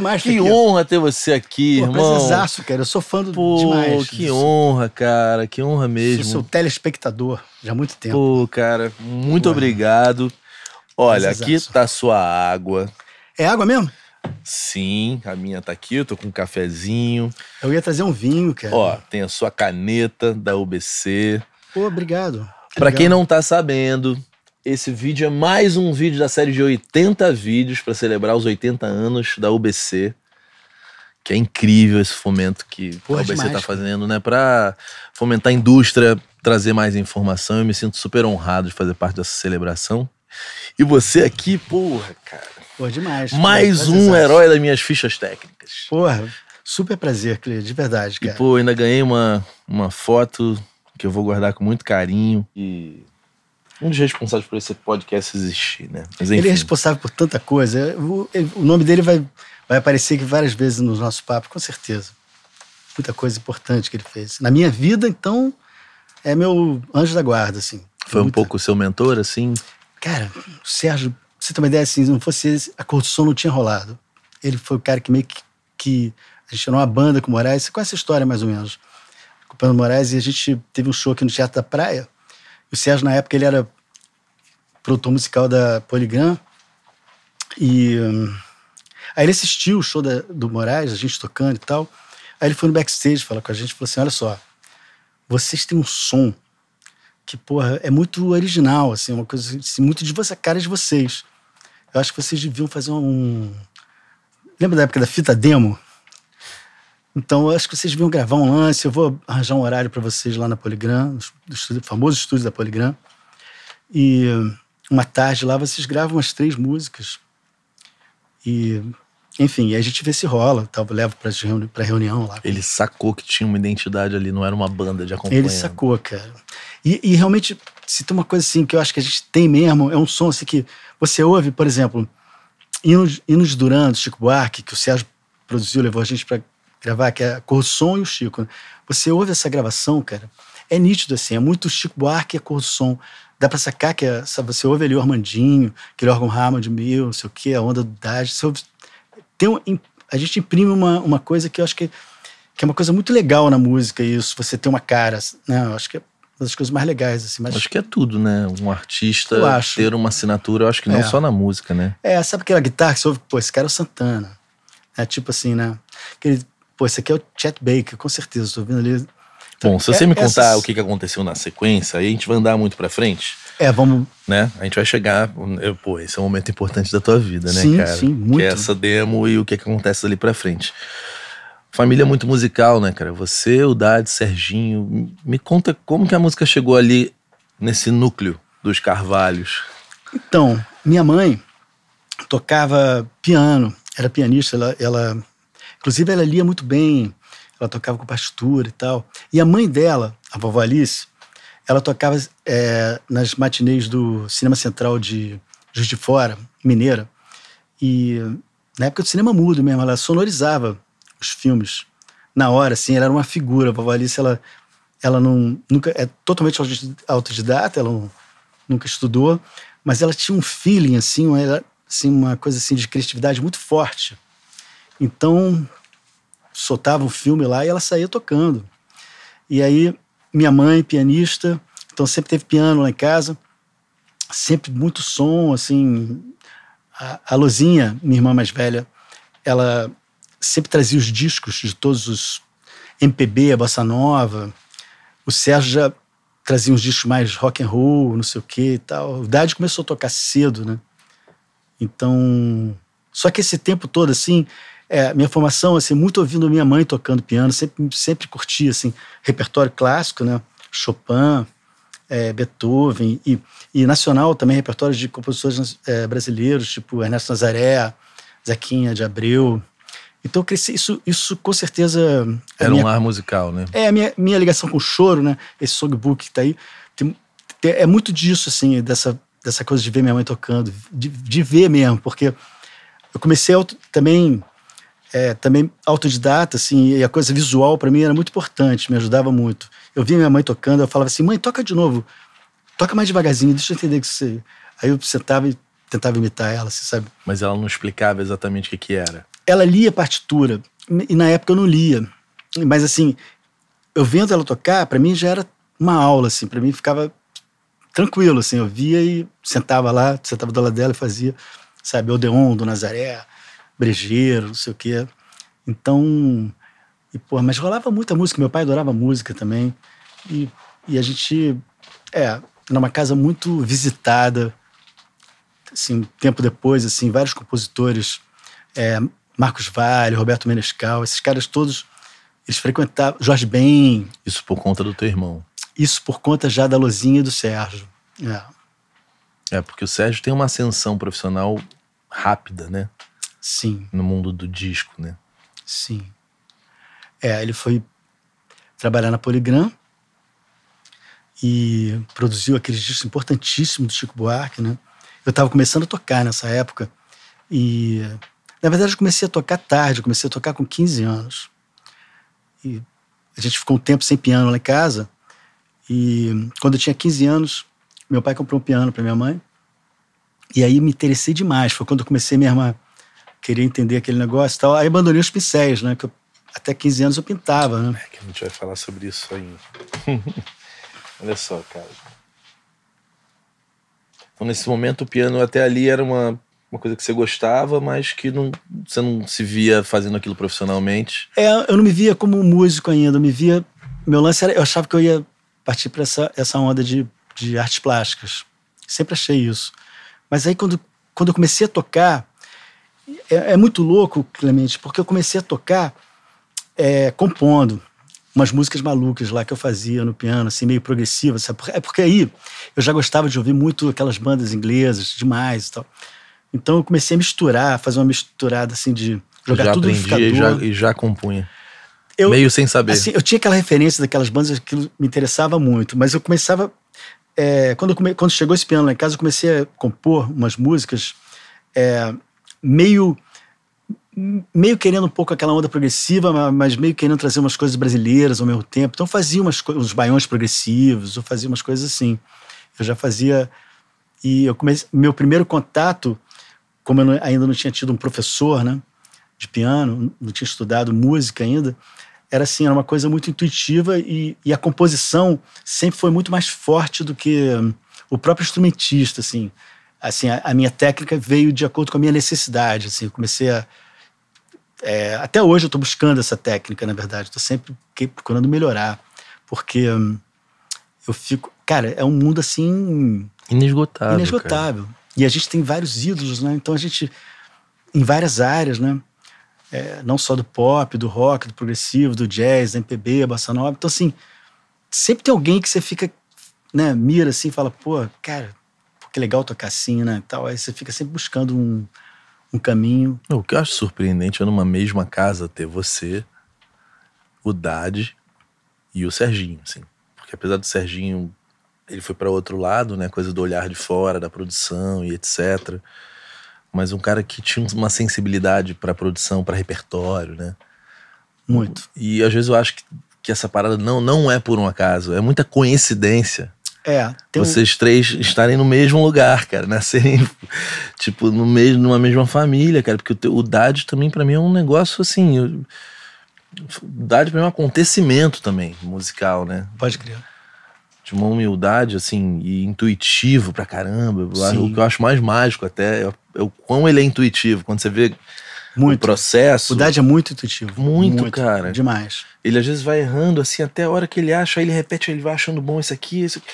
demais Que aqui. honra ter você aqui, Pô, irmão. Prazerzaço, cara. Eu sou fã do Pô, demais. que disso. honra, cara. Que honra mesmo. Sou seu telespectador já há muito tempo. Pô, cara, muito obrigado. Olha, aqui tá sua água. É água mesmo? Sim, a minha tá aqui, eu tô com um cafezinho. Eu ia trazer um vinho, cara. Ó, tem a sua caneta da UBC. Pô, obrigado. Para quem não tá sabendo, esse vídeo é mais um vídeo da série de 80 vídeos para celebrar os 80 anos da UBC. Que é incrível esse fomento que Pô, a UBC está fazendo, né? Para fomentar a indústria, trazer mais informação. Eu me sinto super honrado de fazer parte dessa celebração. E você aqui, porra, cara. Pô, demais. Mais cara, um herói das minhas fichas técnicas. Porra, super prazer, Cleide, de verdade, cara. E, pô, ainda ganhei uma, uma foto que eu vou guardar com muito carinho. E um dos responsáveis por esse podcast existir, né? Mas, ele é responsável por tanta coisa. É, o, o nome dele vai, vai aparecer aqui várias vezes no nosso papo, com certeza. Muita coisa importante que ele fez. Na minha vida, então, é meu anjo da guarda, assim. Foi muita... um pouco seu mentor, assim? Cara, o Sérgio, você tem uma ideia assim, se não fosse esse, a corrupção não tinha rolado. Ele foi o cara que meio que, que a gente era uma banda com o Moraes, você conhece a história mais ou menos, com o Moraes, e a gente teve um show aqui no Teatro da Praia. O Sérgio, na época, ele era produtor musical da Polygram. E hum, aí ele assistiu o show da, do Moraes, a gente tocando e tal. Aí ele foi no backstage falar com a gente, falou assim: "Olha só, vocês têm um som que porra é muito original, assim, uma coisa assim, muito de você, a cara de vocês. Eu acho que vocês deviam fazer um Lembra da época da fita demo? Então, eu acho que vocês deviam gravar um lance. Eu vou arranjar um horário para vocês lá na Poligram, no famoso estúdio da Poligram. E hum, uma tarde lá, vocês gravam umas três músicas. E, enfim, a gente vê se rola, tal, tá? levo reuni reunião lá. Ele sacou que tinha uma identidade ali, não era uma banda de acompanhamento. Ele sacou, cara. E, e, realmente, se tem uma coisa assim que eu acho que a gente tem mesmo, é um som assim que você ouve, por exemplo, Hinos, Hinos Duran, do Chico Buarque, que o Sérgio produziu, levou a gente para gravar, que é a Cor Som e o Chico. Né? Você ouve essa gravação, cara, é nítido assim, é muito Chico Buarque e a Cor Som dá para sacar que é, sabe, você ouve ali o Armandinho, aquele órgão Hammond mil, não sei o quê, a onda do Dage. Tem um, a gente imprime uma, uma coisa que eu acho que, que é uma coisa muito legal na música, isso, você ter uma cara. Né? Eu acho que é uma das coisas mais legais. Assim, mas... Acho que é tudo, né? Um artista ter uma assinatura, eu acho que não é. só na música, né? É, sabe aquela guitarra que você ouve, pô, esse cara é o Santana. É tipo assim, né? Aquele, pô, esse aqui é o Chet Baker, com certeza. Estou ouvindo ali Bom, se você é, me contar essas... o que aconteceu na sequência, aí a gente vai andar muito para frente. É, vamos. Né? A gente vai chegar. Eu, pô, esse é um momento importante da tua vida, né, sim, cara? Sim, muito. Que é essa demo e o que, é que acontece ali para frente. Família é muito musical, né, cara? Você, o Dad, Serginho. Me conta como que a música chegou ali nesse núcleo dos Carvalhos. Então, minha mãe tocava piano, era pianista, ela, ela inclusive ela lia muito bem ela tocava com partitura e tal. E a mãe dela, a vovó Alice, ela tocava é, nas matinês do Cinema Central de Juiz de Fora, Mineira. E na época do cinema mudo mesmo, ela sonorizava os filmes. Na hora, assim, ela era uma figura. A vovó Alice, ela, ela não, nunca é totalmente autodidata, ela não, nunca estudou, mas ela tinha um feeling, assim, ela, assim, uma coisa assim de criatividade muito forte. Então, soltava um filme lá e ela saía tocando. E aí, minha mãe, pianista, então sempre teve piano lá em casa, sempre muito som, assim. A, a Luzinha, minha irmã mais velha, ela sempre trazia os discos de todos os MPB, a bossa nova. O Sérgio já trazia uns discos mais rock and roll, não sei o que e tal. O Dade começou a tocar cedo, né? Então, só que esse tempo todo assim, é, minha formação, assim, muito ouvindo minha mãe tocando piano, sempre, sempre curti, assim, repertório clássico, né? Chopin, é, Beethoven e, e, nacional também, repertórios de compositores é, brasileiros, tipo Ernesto Nazaré, Zequinha de Abreu. Então, cresci, isso, isso com certeza. É Era minha, um ar musical, né? É, a minha, minha ligação com o choro, né? Esse songbook que tá aí. Tem, tem, é muito disso, assim, dessa, dessa coisa de ver minha mãe tocando, de, de ver mesmo, porque eu comecei a, também é, também autodidata, assim, e a coisa visual para mim era muito importante, me ajudava muito. Eu via minha mãe tocando, eu falava assim, mãe, toca de novo, toca mais devagarzinho, deixa eu entender que você... Aí eu sentava e tentava imitar ela, assim, sabe? Mas ela não explicava exatamente o que, que era? Ela lia partitura, e na época eu não lia. Mas assim, eu vendo ela tocar, para mim já era uma aula, assim, para mim ficava tranquilo, assim, eu via e sentava lá, sentava do lado dela e fazia, sabe, Odeon, do Nazaré, brejeiro, não sei o quê. Então, e, porra, mas rolava muita música. Meu pai adorava música também. E, e a gente, é, era uma casa muito visitada. Assim, tempo depois, assim, vários compositores, é, Marcos Vale, Roberto Menescal, esses caras todos, eles frequentavam, Jorge Ben. Isso por conta do teu irmão. Isso por conta já da Lozinha e do Sérgio. É. é, porque o Sérgio tem uma ascensão profissional rápida, né? Sim. No mundo do disco, né? Sim. É, ele foi trabalhar na Polygram e produziu aqueles discos importantíssimos do Chico Buarque, né? Eu estava começando a tocar nessa época e, na verdade, eu comecei a tocar tarde, comecei a tocar com 15 anos. E a gente ficou um tempo sem piano lá em casa e, quando eu tinha 15 anos, meu pai comprou um piano para minha mãe e aí me interessei demais. Foi quando eu comecei a me armar queria entender aquele negócio e tal. Aí abandonei os pincéis, né? Que eu, até 15 anos eu pintava, né? É que a gente vai falar sobre isso ainda. Olha só, cara. Então, nesse momento, o piano até ali era uma, uma coisa que você gostava, mas que não, você não se via fazendo aquilo profissionalmente. É, eu não me via como músico ainda. Eu me via. Meu lance era. Eu achava que eu ia partir para essa, essa onda de, de artes plásticas. Sempre achei isso. Mas aí, quando, quando eu comecei a tocar, é, é muito louco, Clemente, porque eu comecei a tocar é, compondo umas músicas malucas lá que eu fazia no piano, assim, meio progressivas, sabe? É porque aí eu já gostava de ouvir muito aquelas bandas inglesas, demais e tal. Então eu comecei a misturar, fazer uma misturada assim de jogar já tudo no e já, e já compunha. Eu, meio sem saber. Assim, eu tinha aquela referência daquelas bandas, aquilo me interessava muito, mas eu começava. É, quando, eu come, quando chegou esse piano lá em casa, eu comecei a compor umas músicas é, meio meio querendo um pouco aquela onda progressiva, mas meio querendo trazer umas coisas brasileiras ao mesmo tempo. Então fazia umas uns baiões progressivos, eu fazia umas coisas assim. Eu já fazia e eu comecei meu primeiro contato, como eu não, ainda não tinha tido um professor, né, de piano, não tinha estudado música ainda, era assim, era uma coisa muito intuitiva e, e a composição sempre foi muito mais forte do que o próprio instrumentista, assim assim, a, a, minha técnica veio de acordo com a minha necessidade, assim, eu comecei a é, até hoje eu estou buscando essa técnica, na verdade, estou sempre procurando melhorar, porque hum, eu fico, cara, é um mundo assim inesgotável, inesgotável. Cara. E a gente tem vários ídolos, né? Então a gente em várias áreas, né? É, não só do pop, do rock, do progressivo, do jazz, da MPB, bossa nova. Então assim, sempre tem alguém que você fica, né, mira assim, fala, pô, cara, que é legal tocar sina assim, né, e tal. Aí você fica sempre buscando um, um caminho. O que eu acho surpreendente é numa mesma casa ter você, o Dade e o Serginho, assim. Porque apesar do Serginho, ele foi para outro lado, né? Coisa do olhar de fora, da produção e etc. Mas um cara que tinha uma sensibilidade para produção, para repertório, né? Muito. E às vezes eu acho que, que essa parada não, não é por um acaso, é muita coincidência é. Tem... Vocês três estarem no mesmo lugar, cara. Nascerem, né? tipo, no mesmo, numa mesma família, cara. Porque o, teu, o Dade também, para mim, é um negócio assim. Eu, Dade pra mim é um acontecimento também, musical, né? Pode crer. De uma humildade, assim, e intuitivo pra caramba. Sim. O que eu acho mais mágico até é o é quão ele é intuitivo. Quando você vê muito. o processo. O Dad é muito intuitivo. Muito, muito, cara. Demais. Ele às vezes vai errando, assim, até a hora que ele acha, aí ele repete, ele vai achando bom isso aqui, isso aqui.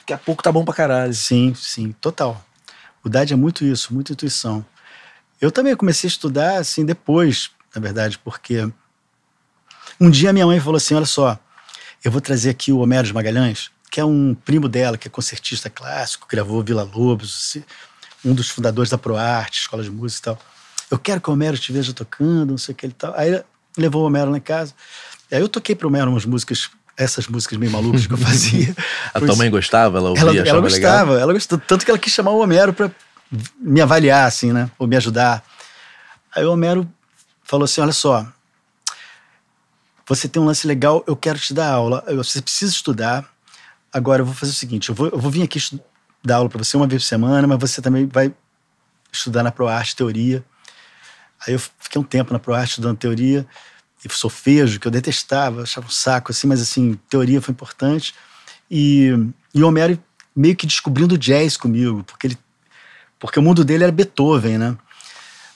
Daqui a pouco tá bom pra caralho. Sim, sim, total. O Dad é muito isso, muita intuição. Eu também comecei a estudar, assim, depois, na verdade, porque um dia minha mãe falou assim: olha só, eu vou trazer aqui o Homero de Magalhães, que é um primo dela, que é concertista clássico, gravou Vila Lobos, um dos fundadores da ProArte, Escola de Música e tal eu quero que o Homero te veja tocando, não sei o que ele tal. Aí levou o Homero lá em casa. Aí eu toquei para o Homero umas músicas, essas músicas meio malucas que eu fazia. a tua mãe gostava? Ela ouvia? Ela, ela gostava, legal. ela gostou. Tanto que ela quis chamar o Homero para me avaliar, assim, né? Ou me ajudar. Aí o Homero falou assim: olha só, você tem um lance legal, eu quero te dar aula. Você precisa estudar. Agora eu vou fazer o seguinte: eu vou, eu vou vir aqui dar aula para você uma vez por semana, mas você também vai estudar na ProArte Teoria. Aí eu fiquei um tempo na ProArte estudando teoria e sofejo, que eu detestava, achava um saco, assim, mas assim, teoria foi importante. E, e Homero meio que descobrindo jazz comigo, porque ele porque o mundo dele era Beethoven, né?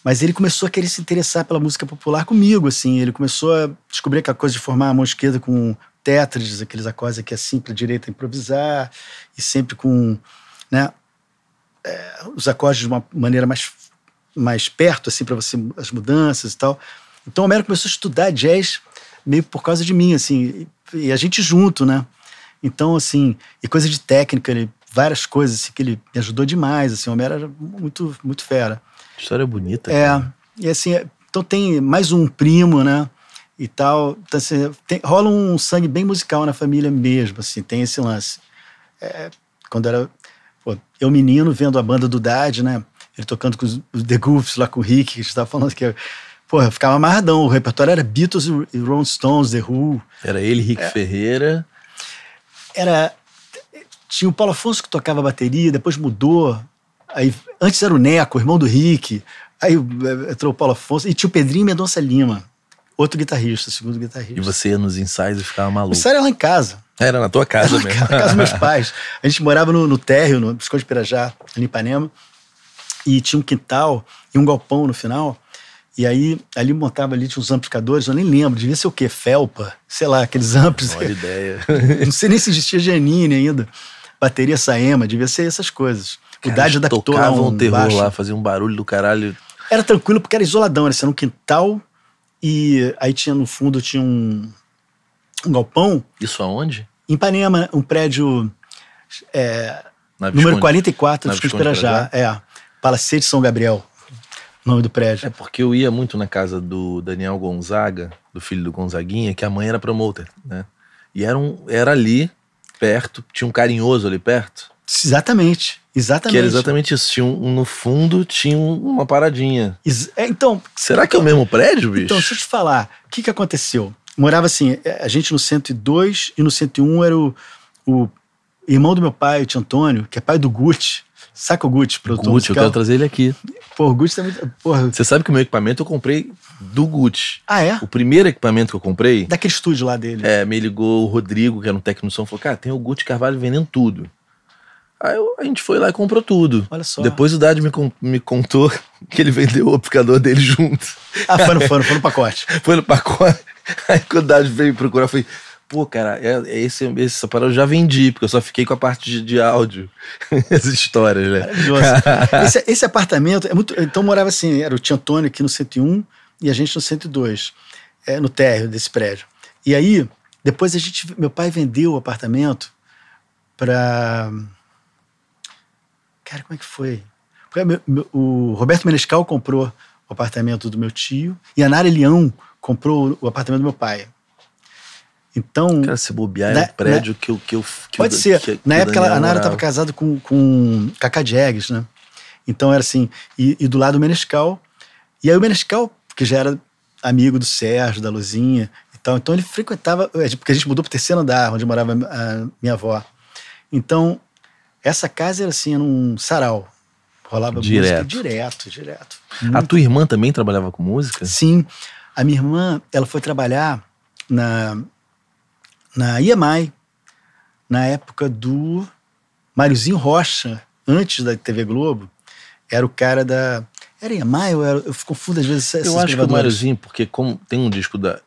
Mas ele começou a querer se interessar pela música popular comigo, assim. Ele começou a descobrir aquela coisa de formar a mão esquerda com tetris, aqueles acordes que é assim, sempre a direita improvisar, e sempre com né, é, os acordes de uma maneira mais mais perto, assim, para você, as mudanças e tal. Então o Homero começou a estudar jazz meio por causa de mim, assim, e a gente junto, né? Então, assim, e coisa de técnica, ele, várias coisas assim, que ele me ajudou demais, assim, o Homero era muito, muito fera. História é bonita. É, cara. e assim, então tem mais um primo, né? E tal, então, assim, tem, rola um sangue bem musical na família mesmo, assim, tem esse lance. É, quando era pô, eu menino vendo a banda do Dad, né? ele tocando com os, The Goofs lá com o Rick, que a gente tava falando que é, Porra, ficava amarradão. O repertório era Beatles e Rolling Stones, The Who. Era ele, Rick é. Ferreira. Era. Tinha o Paulo Afonso que tocava bateria, depois mudou. Aí, antes era o Neco, irmão do Rick. Aí eh, entrou o Paulo Afonso. E tinha o Pedrinho Mendonça Lima, outro guitarrista, segundo guitarrista. E você ia nos ensaios e ficava maluco? O ensaio era lá em casa. Era na tua casa era mesmo. Na casa dos meus pais. A gente morava no, no térreo, no Biscoito de Pirajá, em Ipanema e tinha um quintal e um galpão no final. E aí, ali montava ali, tinha uns amplificadores, eu nem lembro, devia ser o quê? Felpa? Sei lá, aqueles amplos. Olha ideia. não sei nem se existia Genine ainda. Bateria Saema, devia ser essas coisas. cuidado da Dade tocavam um, terror baixo. lá, faziam um barulho do caralho. Era tranquilo porque era isoladão, era, assim, era um quintal e aí tinha no fundo tinha um, um galpão. Isso aonde? Em Ipanema, um prédio é, número 44 na do Visconde Pirajá. É. Palacete São Gabriel, nome do prédio. É porque eu ia muito na casa do Daniel Gonzaga, do filho do Gonzaguinha, que a mãe era promoter, né? E era, um, era ali, perto, tinha um carinhoso ali perto. Exatamente, exatamente. Que era exatamente isso. Tinha um, no fundo tinha uma paradinha. Ex é, então. Será que é o mesmo prédio, então, bicho? Então, deixa eu te falar. O que, que aconteceu? Morava assim, é, a gente no 102 e no 101 era o, o irmão do meu pai, o tio Antônio, que é pai do Gucci. Saca o Gucci, produtor Gucci, musical. eu quero trazer ele aqui. Pô, Gucci tá muito... Porra. Você sabe que o meu equipamento eu comprei do Gucci. Ah, é? O primeiro equipamento que eu comprei... Daquele estúdio lá dele. É, me ligou o Rodrigo, que era um técnico no som, falou, cara, tem o Gucci Carvalho vendendo tudo. Aí eu, a gente foi lá e comprou tudo. Olha só. Depois o Dad me, me contou que ele vendeu o aplicador dele junto. Ah, foi no, foi no, foi no pacote. foi no pacote. Aí quando o Dad veio procurar, eu falei pô, cara, é, é esse, essa parada eu já vendi, porque eu só fiquei com a parte de, de áudio. Essas histórias, né? esse, esse, apartamento é muito. Então morava assim, era o Tio Antônio aqui no 101 e a gente no 102, é, no térreo desse prédio. E aí, depois a gente. Meu pai vendeu o apartamento para. Cara, como é que foi? Meu, meu, o Roberto Menescal comprou o apartamento do meu tio e a Nara Leão comprou o apartamento do meu pai. Então. Cara, se bobear na, é um né, prédio na, né, que, que eu. Que pode ser. Que, na época, ela, a Nara estava casada com, com Cacá Diegues, né? Então era assim. E, e do lado o Menescal. E aí o Menescal, que já era amigo do Sérgio, da Luzinha e tal. Então ele frequentava. É, porque a gente mudou para o terceiro andar, onde morava a minha avó. Então, essa casa era assim, era um sarau. Rolava direto. música direto, direto. Muito. A tua irmã também trabalhava com música? Sim. A minha irmã, ela foi trabalhar na na IEMAI, na época do Máriozinho Rocha, antes da TV Globo, era o cara da. Era IEMAI ou era. Eu confundo às vezes essas Eu acho que é o Máriozinho, porque como tem um disco da.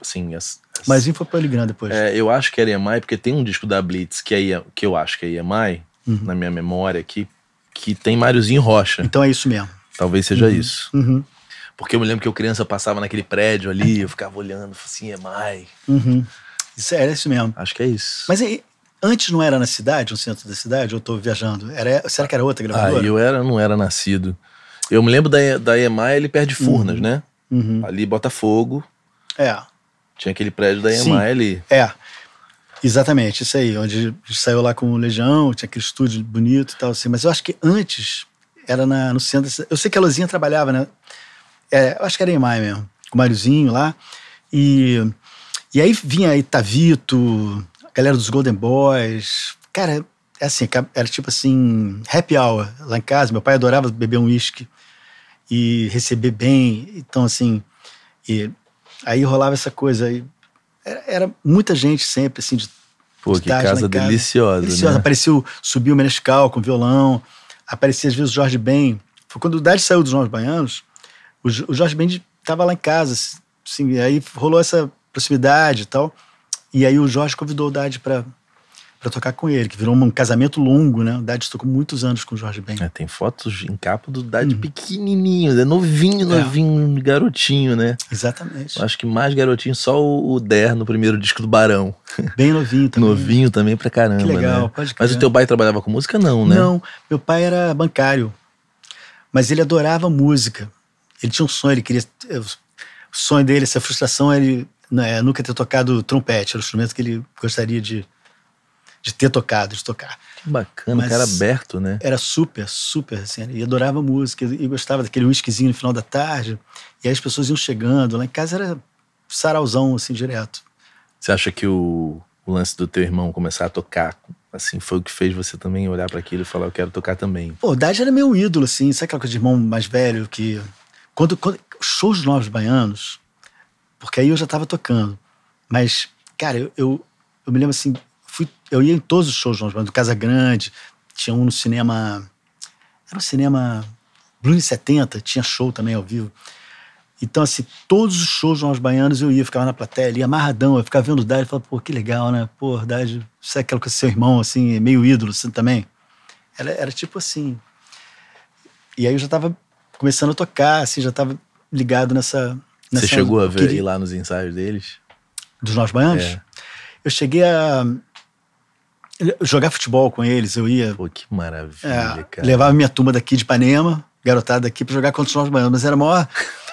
Assim, as, as, Máriozinho foi o Eligrand depois. É, eu acho que era IEMAI, porque tem um disco da Blitz que, é, que eu acho que é IEMAI, uhum. na minha memória aqui, que tem Máriozinho Rocha. Então é isso mesmo. Talvez seja uhum. isso. Uhum. Porque eu me lembro que eu criança passava naquele prédio ali, eu ficava olhando, assim, é mais. Uhum. Isso é, era isso mesmo. Acho que é isso. Mas aí antes não era na cidade, no centro da cidade? Eu estou viajando. Era, será que era outra gravadora? Ah, eu era, não era nascido. Eu me lembro da, da EMAI, ele perde uhum. Furnas, uhum. né? Uhum. Ali, Botafogo. É. Tinha aquele prédio da EMAI ali. É. Exatamente, isso aí, onde saiu lá com o Legião, tinha aquele estúdio bonito e tal, assim. Mas eu acho que antes era na, no centro. Eu sei que a Luzinha trabalhava, né? É, eu acho que era em mesmo, com o Máriozinho lá. E e aí vinha Itavito, a galera dos Golden Boys. Cara, é assim, é era tipo assim, happy hour lá em casa. Meu pai adorava beber um uísque e receber bem. Então, assim, e aí rolava essa coisa. Era, era, muita gente sempre, assim, de. Pô, de que casa, casa deliciosa. Deliciosa. Né? Apareceu, subiu o Menescal com violão. Aparecia às vezes o Jorge Ben. Foi quando o Dade saiu dos Novos Baianos, o, Jorge Ben estava lá em casa. Assim, aí rolou essa proximidade e tal. E aí o Jorge convidou o Dade para para tocar com ele, que virou um casamento longo, né? O Dade tocou muitos anos com o Jorge Ben. É, tem fotos em capa do Dade uhum. pequenininho, novinho, né? novinho, é. garotinho, né? Exatamente. Eu acho que mais garotinho só o, o Der no primeiro disco do Barão. Bem novinho também. novinho também pra caramba, que legal, né? pode crer. Mas o teu pai trabalhava com música não, né? Não, meu pai era bancário, mas ele adorava música. Ele tinha um sonho, ele queria... O sonho dele, essa frustração, ele né, nunca ter tocado trompete, era o instrumento que ele gostaria de, de ter tocado, de tocar. Que bacana, Mas cara aberto, né? Era super, super, assim, e adorava música, e gostava daquele whiskyzinho no final da tarde, e aí as pessoas iam chegando, lá em casa era sarauzão, assim, direto. Você acha que o, o lance do teu irmão começar a tocar assim, foi o que fez você também olhar para aquilo e falar, eu quero tocar também. Pô, o Dade era meu ídolo, assim, sabe aquela coisa de irmão mais velho que... Quando, quando shows novos baianos, porque aí eu já estava tocando. Mas, cara, eu, eu, eu me lembro assim, fui, eu ia em todos os shows do Casa Grande, tinha um no cinema. Era um cinema. Blue 70, tinha show também ao vivo. Então, assim, todos os shows dos baianos eu ia, ficava na plateia ali, amarradão, eu ficava vendo o Dade e falava, pô, que legal, né? Pô, Dade, você é aquela com seu irmão, assim, é meio ídolo assim, também. Era, era tipo assim. E aí eu já tava começando a tocar, assim, já tava ligado nessa, você chegou a ver ir lá nos ensaios deles? Dos Novos baianos? É. Eu cheguei a jogar futebol com eles, eu ia. Pô, que maravilha, é, cara. Levava minha turma daqui de Ipanema, garotada aqui, pra jogar contra os Novos baianos, mas era a maior,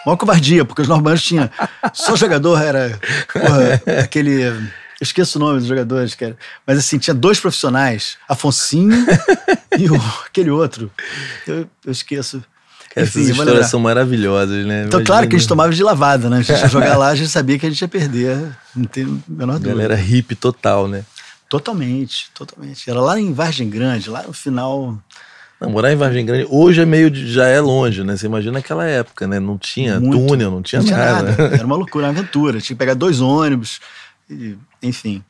maior covardia, porque os Novos baianos tinham. Só jogador era. Porra, aquele. Eu esqueço o nome dos jogadores, cara. Mas assim, tinha dois profissionais, Afonsinho e o, aquele outro. Eu, eu esqueço essas histórias são maravilhosas, né? Então, Imagina. claro que a gente tomava de lavada, né? A gente ia jogar lá, a gente sabia que a gente ia perder. Não tem a menor dúvida. Galera hippie total, né? Totalmente, totalmente. Era lá em Vargem Grande, lá no final. Não, morar em Vargem Grande hoje é meio de, já é longe, né? Você imagina aquela época, né? Não tinha Muito. túnel, não tinha, não tinha nada. nada. Era uma loucura, uma aventura. Tinha que pegar dois ônibus, e, enfim.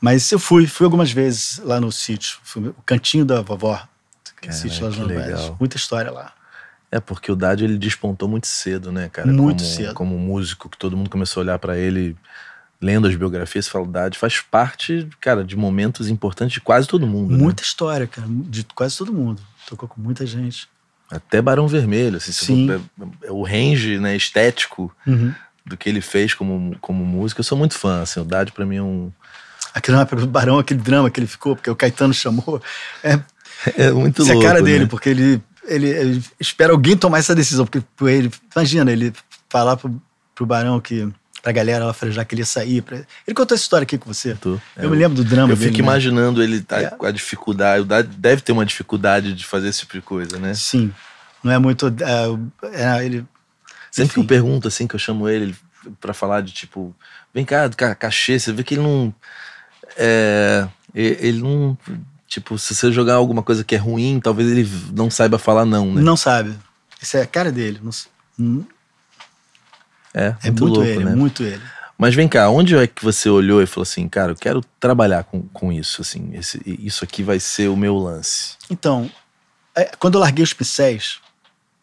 Mas eu fui, fui algumas vezes lá no sítio, fui, o cantinho da vovó, é Caraca, sítio lá no Muita história lá. É porque o Dade ele despontou muito cedo, né, cara? Muito como, cedo. Como músico, que todo mundo começou a olhar para ele lendo as biografias, falo Dade, faz parte, cara, de momentos importantes de quase todo mundo. Né? Muita né? história, cara, de quase todo mundo. Tocou com muita gente. Até Barão Vermelho, assim, Sim. É, é o range né, estético uhum. do que ele fez como, como música. Eu sou muito fã, assim, o Dade pra mim é um. Aquele é Barão, aquele drama que ele ficou, porque o Caetano chamou. É, é muito louco. Isso é a cara né? dele, porque ele ele, ele, espera alguém tomar essa decisão, porque ele, imagina, ele falar pro, pro Barão que pra galera lá frejar que ele ia sair. Pra... Ele contou essa história aqui com você. Eu, me lembro do drama. Eu dele, fico né? imaginando ele tá é. com a dificuldade. Deve ter uma dificuldade de fazer esse tipo de coisa, né? Sim. Não é muito. É, é ele... Sempre que eu pergunto, assim, que eu chamo ele para falar de tipo, vem cá, cachê, você vê que ele não. É, ele não Tipo, se você jogar alguma coisa que é ruim, talvez ele não saiba falar não, né? Não sabe. Isso é a cara dele. Não... Hum. É, é, muito é muito louco, ele, né? muito ele. Mas vem cá, onde é que você olhou e falou assim, cara, eu quero trabalhar com, com isso, assim, esse, isso aqui vai ser o meu lance? Então, é, quando eu larguei os pincéis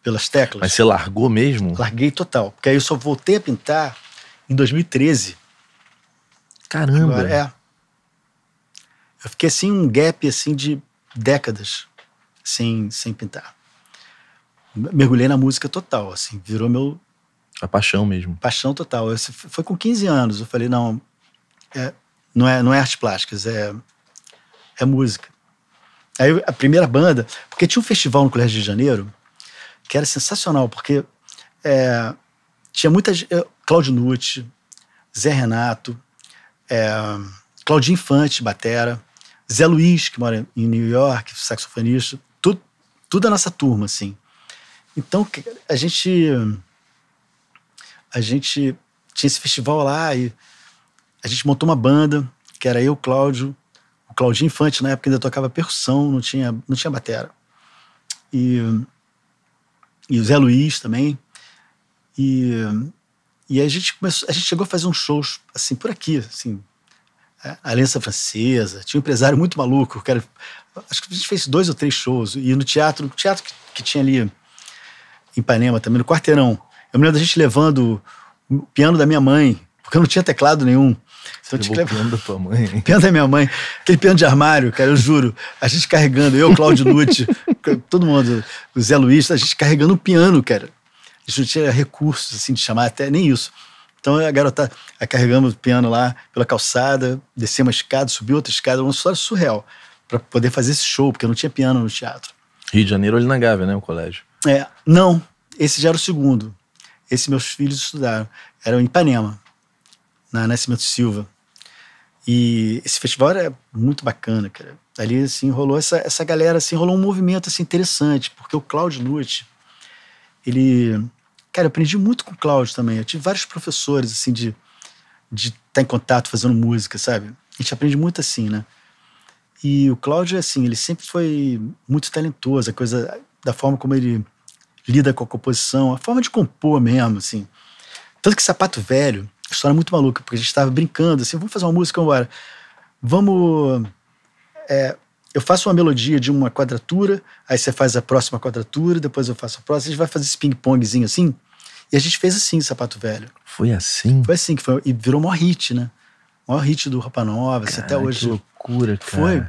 pelas teclas... Mas você largou mesmo? Larguei total, porque aí eu só voltei a pintar em 2013. Caramba! Agora, é, eu fiquei assim um gap assim de décadas sem sem pintar. Mergulhei na música total, assim, virou meu a paixão mesmo. Paixão total. Eu, foi com 15 anos, eu falei não, é, não é não é artes plásticas, é é música. Aí a primeira banda, porque tinha um festival no Colégio de Janeiro que era sensacional, porque é, tinha muitas. gente, eh, Claudio Nucci, Zé Renato, é, Infante, Batera, Zé Luiz, que mora em New York, saxofonista, tudo, tudo é a nossa turma, assim. Então, a gente. A gente tinha esse festival lá e a gente montou uma banda, que era eu, Cláudio. O Cláudio Infante, na época, ainda tocava percussão, não tinha, não tinha batera. E, e o Zé Luiz também. E, e a gente começou, a gente chegou a fazer uns shows, assim, por aqui, assim, a Aliança Francesa, tinha um empresário muito maluco, cara, acho que a gente fez dois ou três shows, e no teatro, no teatro que, que tinha ali em Ipanema também, no quarteirão, eu me lembro da gente levando o piano da minha mãe, porque eu não tinha teclado nenhum. Então, o piano da tua mãe? Hein? Piano da minha mãe. Aquele piano de armário, cara, eu juro. A gente carregando, eu, Cláudio Nucci, todo mundo, o Zé Luiz, a gente carregando o piano, cara. A gente não tinha recursos, assim, de chamar até nem isso. Então a garota a carregamos o piano lá pela calçada, descemos uma escada, subiu outra escada, uma história surreal para poder fazer esse show, porque não tinha piano no teatro. Rio de Janeiro ali na Gávea, né, o colégio? É, não, esse já era o segundo. Esse meus filhos estudaram, era em Ipanema, na Nascimento Silva. E esse festival era muito bacana, cara. Ali, assim, rolou essa, essa galera, assim, rolou um movimento, assim, interessante, porque o Cláudio Nutt, ele Cara, eu aprendi muito com o Cláudio também. Eu tive vários professores, assim, de de estar tá em contato fazendo música, sabe? A gente aprende muito assim, né? E o Cláudio, assim, ele sempre foi muito talentoso, a coisa da forma como ele lida com a composição, a forma de compor mesmo, assim. Tanto que Sapato Velho, história é muito maluca, porque a gente estava brincando, assim, vamos fazer uma música agora. Vamos. É, eu faço uma melodia de uma quadratura, aí você faz a próxima quadratura, depois eu faço a próxima, a gente vai fazer esse ping-pongzinho assim. E a gente fez assim, Sapato Velho. Foi assim? Foi assim, que foi, e virou maior hit, né? O maior hit do Rapa Nova, até hoje. Que loucura, cara. Foi.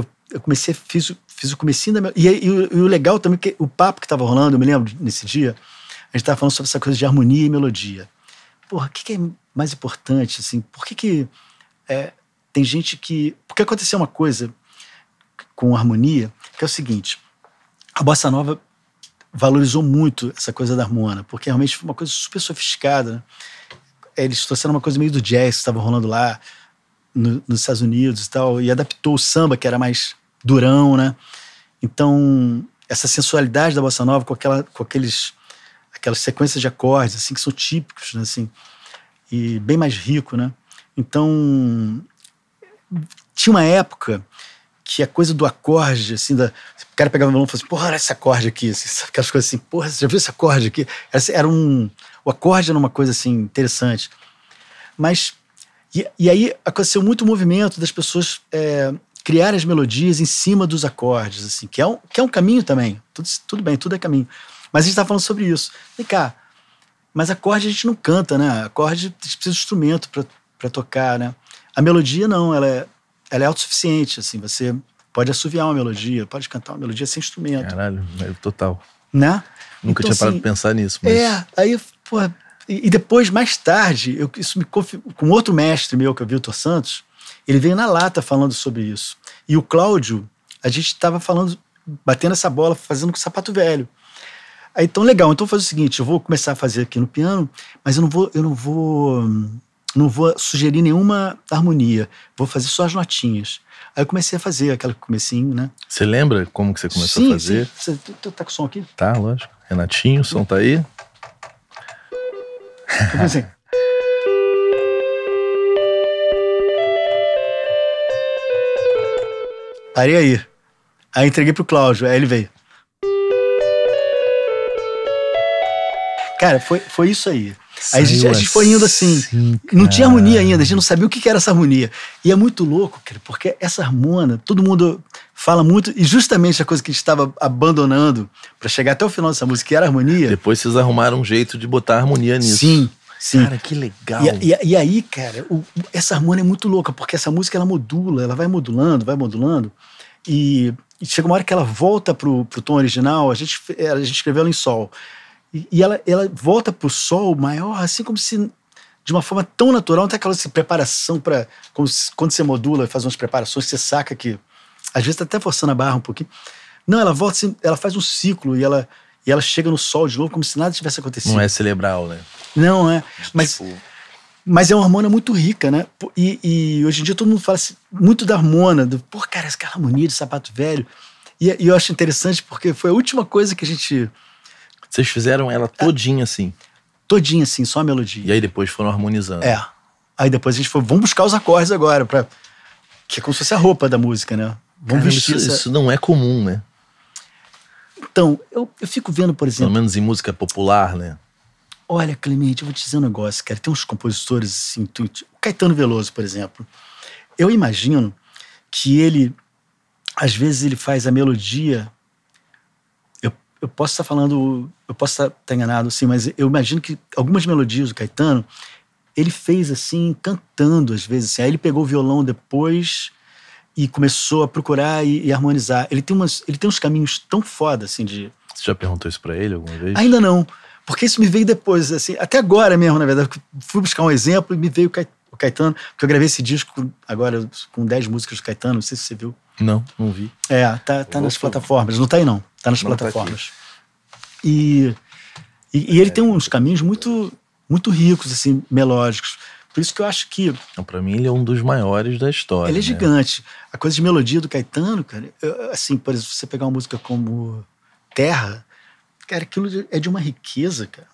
Eu, eu comecei, fiz, fiz o comecinho da minha. E, e, e, o, e o legal também, que o papo que tava rolando, eu me lembro nesse dia, a gente tava falando sobre essa coisa de harmonia e melodia. Porra, o que, que, é mais importante, assim? Por que, que é, tem gente que. Porque aconteceu uma coisa com harmonia, que é o seguinte: a bossa nova valorizou muito essa coisa da harmona, porque realmente foi uma coisa super sofisticada. Né? Eles trouxeram uma coisa meio do jazz que estava rolando lá no, nos Estados Unidos e tal, e adaptou o samba, que era mais durão, né? Então, essa sensualidade da bossa nova com, aquela, com aqueles, aquelas sequências de acordes, assim, que são típicos, né? Assim, e bem mais rico, né? Então, tinha uma época que a coisa do acorde, assim, da, o cara pegava o violão e falava assim, porra, olha esse acorde aqui, assim, sabe? aquelas coisas assim, porra, você já viu esse acorde aqui? Era, um, o acorde era uma coisa, assim, interessante. Mas, e, e aí aconteceu muito movimento das pessoas é, criarem as melodias em cima dos acordes, assim, que é um, que é um caminho também, tudo, tudo bem, tudo é caminho. Mas a gente tá falando sobre isso. Vem cá, mas acorde a gente não canta, né? Acorde, a gente precisa de instrumento para tocar, né? A melodia não, ela é, ela é autossuficiente, assim, você pode assoviar uma melodia, pode cantar uma melodia sem instrumento. Caralho, é total. Né? Nunca então, tinha parado assim, de pensar nisso. Mas... É, aí, pô, e, depois, mais tarde, eu, isso me com outro mestre meu, que é o Vitor Santos, ele veio na lata falando sobre isso. E o Cláudio, a gente estava falando, batendo essa bola, fazendo com sapato velho. Aí, então, legal, então vou fazer o seguinte, eu vou começar a fazer aqui no piano, mas eu não vou, eu não vou hum, não vou sugerir nenhuma harmonia, vou fazer só as notinhas. Aí eu comecei a fazer aquele comecinho, né? Você lembra como que você começou sim, a fazer? Sim, você tu, tá, tá com o som aqui? Tá, lógico. Renatinho, o som tá aí. Eu pensei, Parei aí. Aí entreguei pro Cláudio, aí ele veio. Cara, foi, foi isso aí. Aí a gente, a gente, foi indo assim. Sim, não tinha harmonia ainda, a gente não sabia o que era essa harmonia. E é muito louco, porque essa harmona, todo mundo fala muito, e justamente a coisa que a gente estava abandonando para chegar até o final dessa música, que era a harmonia. Depois vocês arrumaram um jeito de botar harmonia nisso. Sim. Sim. Cara, que legal. E, e, e aí, cara, o, essa harmonia é muito louca, porque essa música ela modula, ela vai modulando, vai modulando. E, e chega uma hora que ela volta pro, pro tom original, a gente, a gente escreveu ela em sol. E, e ela, ela volta para o sol maior, assim como se de uma forma tão natural, até aquela assim, preparação para. Quando você modula, faz umas preparações, você saca que. Às vezes está até forçando a barra um pouquinho. Não, ela volta, assim, ela faz um ciclo e ela, e ela chega no sol de novo, como se nada tivesse acontecido. Não é cerebral, né? Não é. Mas, tipo... mas é uma hormona muito rica, né? E, e, hoje em dia todo mundo fala assim, muito da hormona, do, pô, cara, essa é harmonia de sapato velho. E, e eu acho interessante porque foi a última coisa que a gente vocês fizeram ela todinha assim? Todinha assim, só a melodia. E aí depois foram harmonizando. É. Aí depois a gente foi, vamos buscar os acordes agora, pra... que é como se fosse a roupa da música, né? Vamos Caramba, vestir isso, essa... isso não é comum, né? Então, eu, eu fico vendo, por exemplo. Pelo menos em música popular, né? Olha, Clemente, eu vou te dizer um negócio, cara. Tem uns compositores assim. Tu... O tipo, Caetano Veloso, por exemplo. Eu imagino que ele, às vezes, ele faz a melodia eu posso estar falando, eu posso estar enganado, assim, mas eu imagino que algumas melodias do Caetano ele fez assim, cantando às vezes. Assim. Aí ele pegou o violão depois e começou a procurar e, e, harmonizar. Ele tem, umas, ele tem uns caminhos tão foda, assim, de... Você já perguntou isso pra ele alguma vez? Ainda não, porque isso me veio depois, assim, até agora mesmo, na verdade. Fui buscar um exemplo e me veio o Caetano, porque eu gravei esse disco agora com 10 músicas do Caetano, não sei se você viu. Não, não vi. É, tá, tá nas plataformas, não tá aí não. Está nas não tá plataformas. Tá e, e, e, ele é. tem uns caminhos muito, muito ricos, assim, melódicos. Por isso que eu acho que. Então, para mim, ele é um dos maiores da história. Ele é né? gigante. A coisa de melodia do Caetano, cara, eu, assim, por exemplo, você pegar uma música como Terra, cara, aquilo é de uma riqueza, cara.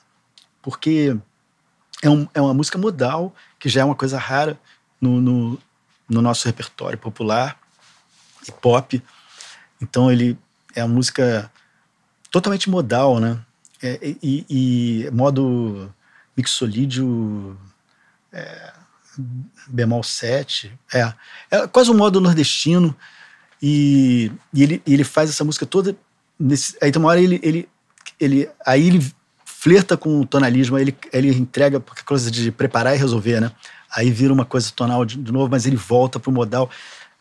Porque é, um, é uma música modal, que já é uma coisa rara no, no, no nosso repertório popular e pop. Então, ele é uma música totalmente modal, né? É, e, e, modo mixolídio é, bemol 7. É, é quase um modo nordestino. E, e ele, ele faz essa música toda. Nesse, aí tem uma hora ele, ele, ele. Aí ele flerta com o tonalismo, ele, ele entrega porque coisa de preparar e resolver, né? Aí vira uma coisa tonal de, de novo, mas ele volta pro modal.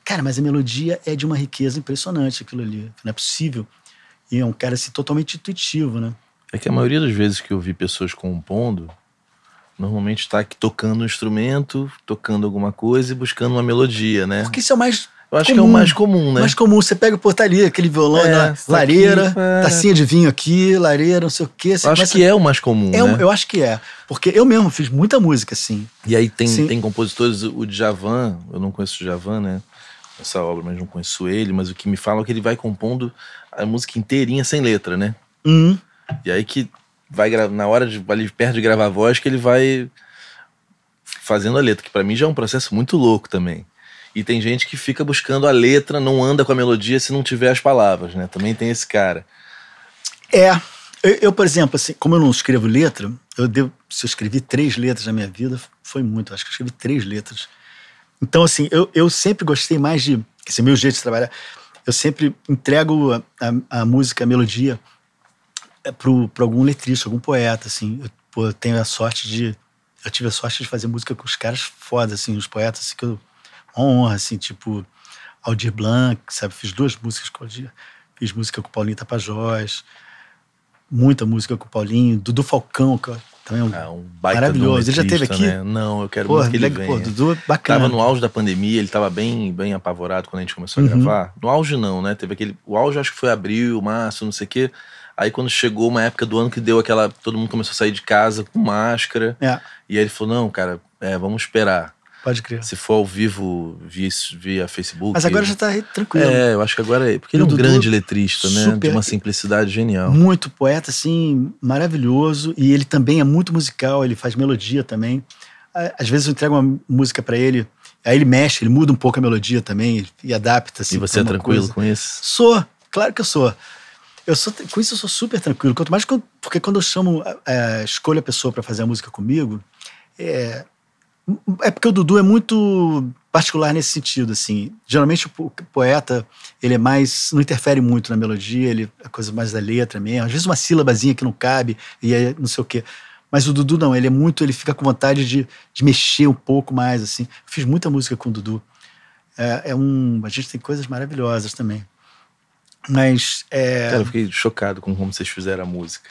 Cara, mas a melodia é de uma riqueza impressionante aquilo ali. Não é possível. E é um cara assim, totalmente intuitivo, né? É que a maioria das vezes que eu vi pessoas compondo, normalmente está tocando um instrumento, tocando alguma coisa e buscando uma melodia, né? Porque isso é o mais. Eu acho comum. que é o mais comum, né? Mais comum. Você pega o portaria, aquele violão, é, né? Tá lareira, aqui, é. tacinha de vinho aqui, lareira, não sei o quê. Você eu acho que é o mais comum. É, né? Eu acho que é. Porque eu mesmo fiz muita música, assim. E aí tem, tem compositores, o Djavan, eu não conheço o Djavan, né? essa obra, mas não conheço ele, mas o que me falam é que ele vai compondo a música inteirinha sem letra, né? Uhum. E aí que vai na hora de ali perto de gravar a voz que ele vai fazendo a letra, que para mim já é um processo muito louco também. E tem gente que fica buscando a letra, não anda com a melodia se não tiver as palavras, né? Também tem esse cara. É, eu, eu por exemplo, assim, como eu não escrevo letra, eu devo, se eu escrevi três letras na minha vida, foi muito, acho que eu escrevi três letras. Então, assim, eu, eu sempre gostei mais de. Esse é meu jeito de trabalhar. Eu sempre entrego a, a, a música, a melodia, eh, para algum letrista, algum poeta, assim. Eu, pô, eu, tenho a sorte de. Eu tive a sorte de fazer música com os caras foda, assim, os poetas, assim, que eu. Uma honra, assim, tipo. Aldir Blanc, sabe? Fiz duas músicas com o Aldir. Fiz música com o Paulinho Tapajós. Muita música com o Paulinho. Dudu Falcão, que eu então é um, ah, um maravilhoso. Ele já teve aqui? Né? Não, eu quero porra, muito que ele venha. Porra, Dudu, bacana. Tava no auge da pandemia, ele tava bem, bem apavorado quando a gente começou uhum. a gravar. No auge não, né? Teve aquele, o auge acho que foi abril, março, não sei o quê. Aí quando chegou uma época do ano que deu aquela, todo mundo começou a sair de casa com máscara. É. E aí ele falou: "Não, cara, é, vamos esperar". Pode crer. Se for ao vivo via, via Facebook. Mas agora já tá tranquilo. É, eu acho que agora é. Porque ele é um Dudu, grande letrista, né? Super, de uma simplicidade genial. Muito poeta, assim, maravilhoso. E ele também é muito musical, ele faz melodia também. Às vezes eu entrego uma música para ele, aí ele mexe, ele muda um pouco a melodia também e adapta. Assim, e você é tranquilo coisa. com isso? Sou, claro que eu sou. Eu sou, com isso eu sou super tranquilo. Quanto mais porque quando eu chamo, é, escolho a pessoa para fazer a música comigo, é, é porque o Dudu é muito particular nesse sentido, assim. Geralmente o poeta, ele é mais, não interfere muito na melodia, ele é coisa mais da letra mesmo. Às vezes uma sílabazinha que não cabe e aí não sei o quê. Mas o Dudu não, ele é muito, ele fica com vontade de, de mexer um pouco mais, assim. Eu fiz muita música com o Dudu. É, é, um, a gente tem coisas maravilhosas também. Mas, é... Cara, eu fiquei chocado com como vocês fizeram a música.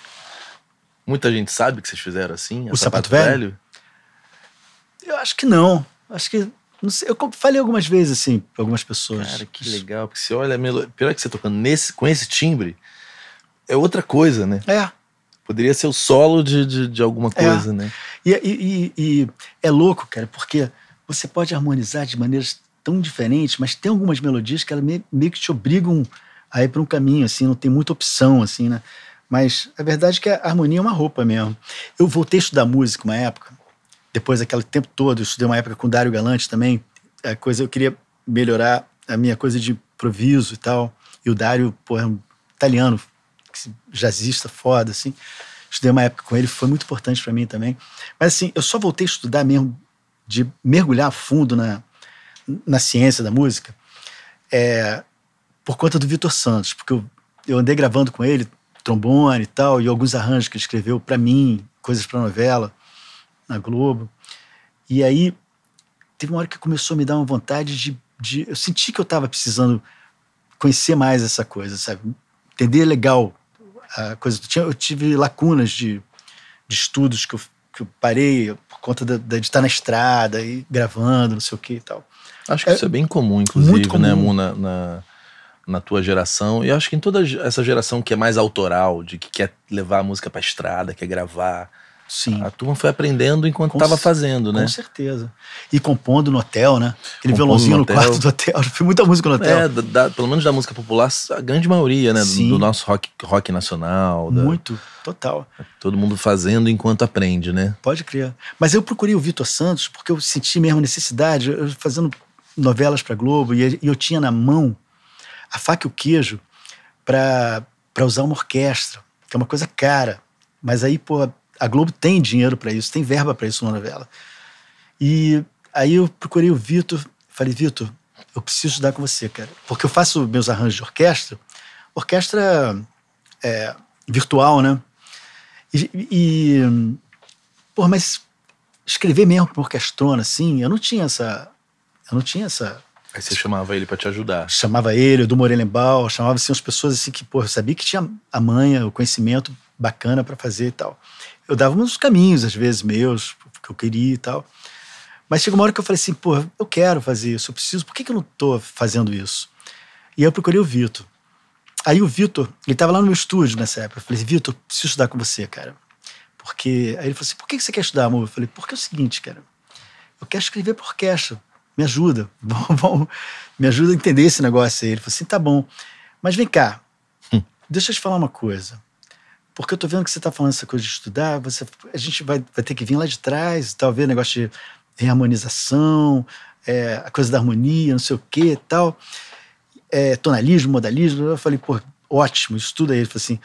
Muita gente sabe que vocês fizeram assim, o Sapato, sapato velho? velho eu acho que não. Acho que. Não sei, eu falei algumas vezes, assim, pra algumas pessoas. Cara, que legal. Porque você olha a melodia. Pior que você tá tocando nesse, com esse timbre, é outra coisa, né? É. Poderia ser o solo de, de, de alguma é. coisa, é. né? E, e, e, e, é louco, cara, porque você pode harmonizar de maneiras tão diferentes, mas tem algumas melodias que elas meio, meio que te obrigam a ir para um caminho, assim, não tem muita opção, assim, né? Mas a verdade é que a harmonia é uma roupa mesmo. Eu voltei a estudar música uma época, depois daquele tempo todo, eu estudei uma época com o Dário Galante também, a coisa eu queria melhorar a minha coisa de improviso e tal. E o Dário, pô, é um italiano, jazzista foda, assim. Estudei uma época com ele, foi muito importante para mim também. Mas assim, eu só voltei a estudar mesmo, de mergulhar a fundo na, na ciência da música, é, por conta do Vitor Santos, porque eu, eu andei gravando com ele trombone e tal, e alguns arranjos que ele escreveu para mim, coisas para novela na Globo. E aí teve uma hora que começou a me dar uma vontade de. de eu senti que eu estava precisando conhecer mais essa coisa, sabe? Entender legal a coisa. Eu, tinha, eu tive lacunas de, de estudos que eu, que eu parei por conta de estar na estrada e gravando, não sei o que e tal. Acho que é, isso é bem comum, inclusive, né, comum. né, na, na, na, tua geração. E acho que em toda essa geração que é mais autoral, de que quer levar a música pra estrada, quer gravar Sim. A turma foi aprendendo enquanto estava fazendo, né? Com certeza. E compondo no hotel, né? Aquele compondo violãozinho no, no quarto do hotel. Foi muita música no é, hotel. É, da, da, pelo menos da música popular, a grande maioria, né? Sim. Do, do nosso rock, rock nacional. Da... Muito, total. Todo mundo fazendo enquanto aprende, né? Pode crer. Mas eu procurei o Vitor Santos porque eu senti mesmo necessidade, eu fazendo novelas para Globo, e eu tinha na mão a faca e o queijo para usar uma orquestra, que é uma coisa cara. Mas aí, pô, a Globo tem dinheiro para isso, tem verba para isso na novela. E aí eu procurei o Vitor, falei, Vitor, eu preciso estudar com você, cara. Porque eu faço meus arranjos de orquestra, orquestra é, virtual, né? E, e pô, mas escrever mesmo para orquestrona, assim, eu não tinha essa, eu não tinha essa Aí você chamava ele para te ajudar. Chamava ele, do Morelenbal, chamava assim umas pessoas assim que, pô, eu sabia que tinha a manha, o conhecimento bacana para fazer e tal. Eu dava uns caminhos, às vezes, meus, que eu queria e tal. Mas chegou uma hora que eu falei assim, pô, eu quero fazer isso, eu preciso, por que, que eu não tô fazendo isso? E aí eu procurei o Vitor. Aí o Vitor, ele tava lá no meu estúdio nessa época. Eu falei, Vitor, preciso estudar com você, cara. Porque. Aí ele falou assim, por que, que você quer estudar, amor? Eu falei, porque é o seguinte, cara. Eu quero escrever por orquestra me ajuda, vamos, vamos, me ajuda a entender esse negócio aí. Ele falou assim, tá bom, mas vem cá, hum. deixa eu te falar uma coisa. Porque eu tô vendo que você tá falando essa coisa de estudar, você, a gente vai, vai ter que vir lá de trás, talvez negócio de reharmonização, é, a coisa da harmonia, não sei o que e tal. É, tonalismo, modalismo. Eu falei, pô, ótimo, estuda aí. Ele falou assim,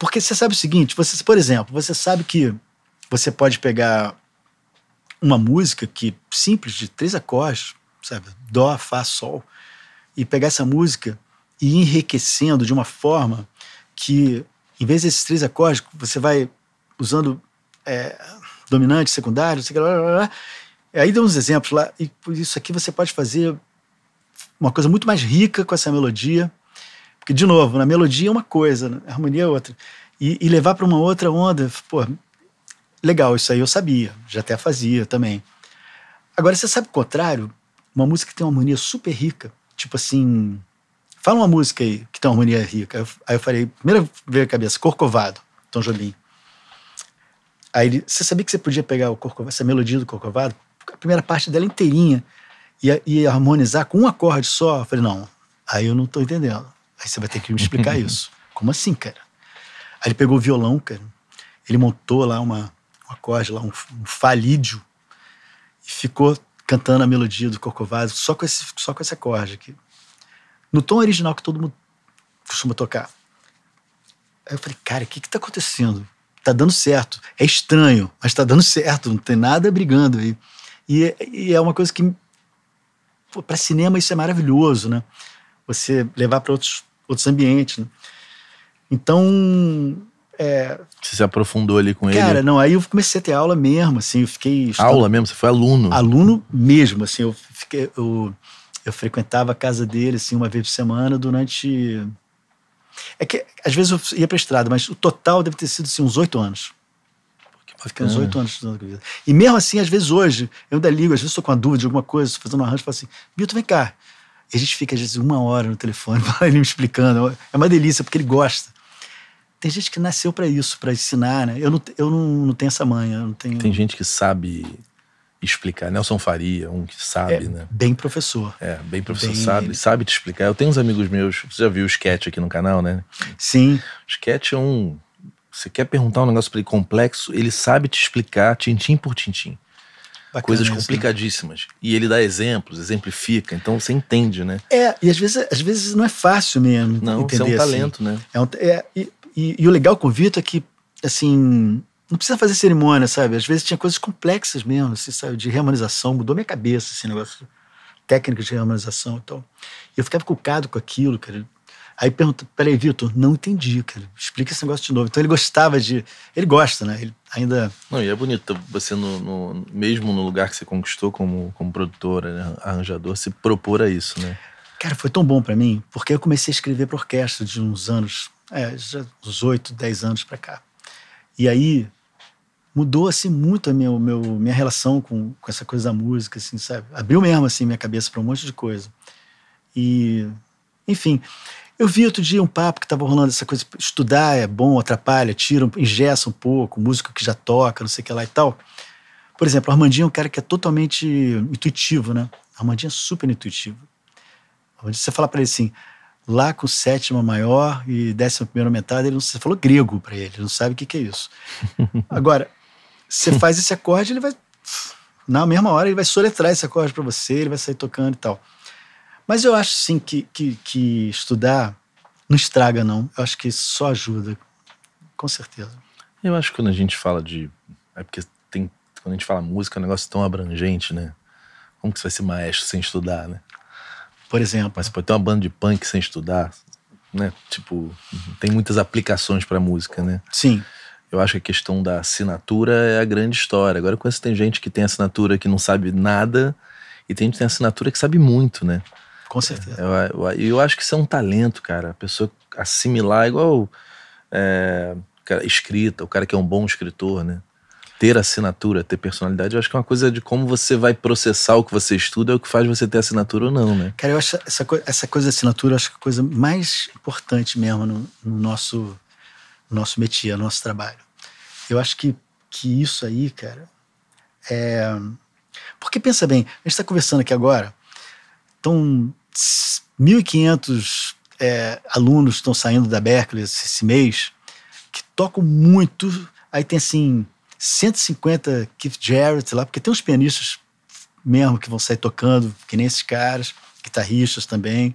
porque você sabe o seguinte, você, por exemplo, você sabe que você pode pegar uma música que simples de três acordes, sabe, dó, fá, sol, e pegar essa música e ir enriquecendo de uma forma que, em vez desses três acordes, você vai usando é, dominante, secundário, sei lá, lá, lá. aí deu uns exemplos lá, e por isso aqui você pode fazer uma coisa muito mais rica com essa melodia, porque, de novo, na melodia é uma coisa, na né, harmonia é outra, e, e levar para uma outra onda, pô, legal, isso aí eu sabia, já até fazia também. Agora, você sabe o contrário? Uma música que tem uma harmonia super rica, tipo assim, fala uma música aí que tem uma harmonia rica. aí eu falei, primeira veio a cabeça, Corcovado, Tom Jobim. Aí ele, você sabia que você podia pegar o Corcovado, essa melodia do Corcovado, a primeira parte dela inteirinha, e, e harmonizar com um acorde só? Eu falei, não, aí eu não tô entendendo. Aí você vai ter que me explicar isso. Como assim, cara? Aí ele pegou o violão, cara, ele montou lá uma um acorde lá, um, um falídio, e ficou cantando a melodia do Corcovado só com esse, só com esse acorde aqui. No tom original que todo mundo costuma tocar. Aí eu falei, cara, o que que tá acontecendo? Tá dando certo. É estranho, mas tá dando certo, não tem nada brigando aí. E, e é uma coisa que para cinema isso é maravilhoso, né? Você levar para outros, outros ambientes, né? Então, é... Você se aprofundou ali com cara, ele? Cara, não, aí eu comecei a ter aula mesmo, assim, eu fiquei. Estudando... Aula mesmo? Você foi aluno? Aluno mesmo, assim, eu fiquei. Eu, eu frequentava a casa dele, assim, uma vez por semana durante. É que às vezes eu ia pra estrada, mas o total deve ter sido assim, uns oito anos. Eu fiquei uns oito anos estudando com ele. E mesmo assim, às vezes hoje, eu ainda ligo, às vezes estou com uma dúvida de alguma coisa, estou fazendo um arranjo, falo assim, Milton, vem cá. E a gente fica, às vezes, uma hora no telefone, ele me explicando. É uma delícia, porque ele gosta. Tem gente que nasceu para isso, para ensinar, né? Eu, não, eu não, não tenho essa manha. não tenho... Tem gente que sabe explicar. Nelson Faria, um que sabe, é, né? Bem professor. É, bem professor, bem... sabe, sabe te explicar. Eu tenho uns amigos meus, você já viu o sketch aqui no canal, né? Sim. O sketch é um. Você quer perguntar um negócio para ele complexo, ele sabe te explicar tintim por tintim. Bacana, coisas né? complicadíssimas. E ele dá exemplos, exemplifica, então você entende, né? É, e às vezes, às vezes não é fácil mesmo. Não, entender, é um assim. talento, assim. né? É, um, é e, e, e o legal com o Vitor é que, assim, não precisa fazer cerimônia, sabe? Às vezes tinha coisas complexas mesmo, assim, sabe? De reharmonização, mudou minha cabeça esse assim, negócio. Técnicas de reharmonização e tal. eu ficava cucado com aquilo, cara. Aí pergunta, peraí, Vitor, não entendi, cara. Explica esse negócio de novo. Então ele gostava de. Ele gosta, né? Ele ainda. Não, e é bonito você, no, no, mesmo no lugar que você conquistou como, como produtora, né? arranjador, se propor a isso, né? Cara, foi tão bom para mim, porque eu comecei a escrever pra orquestra de uns anos é, já uns 8, 10 anos para cá. E aí mudou assim muito a minha, meu, minha relação com, com essa coisa da música, assim, sabe? Abriu mesmo assim minha cabeça para um monte de coisa. E enfim, eu vi outro dia um papo que estava rolando essa coisa, estudar é bom, atrapalha, tira, ingessa um pouco, músico que já toca, não sei o que lá e tal. Por exemplo, o Armandinho é um cara que é totalmente intuitivo, né? O Armandinho é super intuitivo. você falar para ele assim, lá com sétima maior e décima primeira aumentada, ele não você falou grego para ele, ele não sabe o que, que é isso. Agora, você faz esse acorde, ele vai na mesma hora ele vai soletrar esse acorde para você, ele vai sair tocando e tal. Mas eu acho sim que, que, que, estudar não estraga não, eu acho que só ajuda, com certeza. Eu acho que quando a gente fala de, é porque tem quando a gente fala música é um negócio tão abrangente, né? Como que você vai ser maestro sem estudar, né? Por exemplo. Mas pode ter uma banda de punk sem estudar, né? Tipo, tem muitas aplicações para música, né? Sim. Eu acho que a questão da assinatura é a grande história. Agora, com isso, tem gente que tem assinatura que não sabe nada e tem gente que tem assinatura que sabe muito, né? Com certeza. Eu, eu, eu acho que isso é um talento, cara. A pessoa assimilar, é igual é, cara, escrita, o cara que é um bom escritor, né? ter assinatura, ter personalidade, eu acho que é uma coisa de como você vai processar o que você estuda é o que faz você ter assinatura ou não, né? Cara, eu acho essa, essa coisa da assinatura, eu acho que é a coisa mais importante mesmo no, no nosso, no nosso métier, no nosso trabalho. Eu acho que, que isso aí, cara, é... Porque pensa bem, a gente está conversando aqui agora, estão 1.500 é, alunos estão saindo da Berkeley esse mês, que tocam muito. Aí tem assim 150 Keith Jarrett lá, porque tem uns pianistas mesmo que vão sair tocando, que nem esses caras, guitarristas também.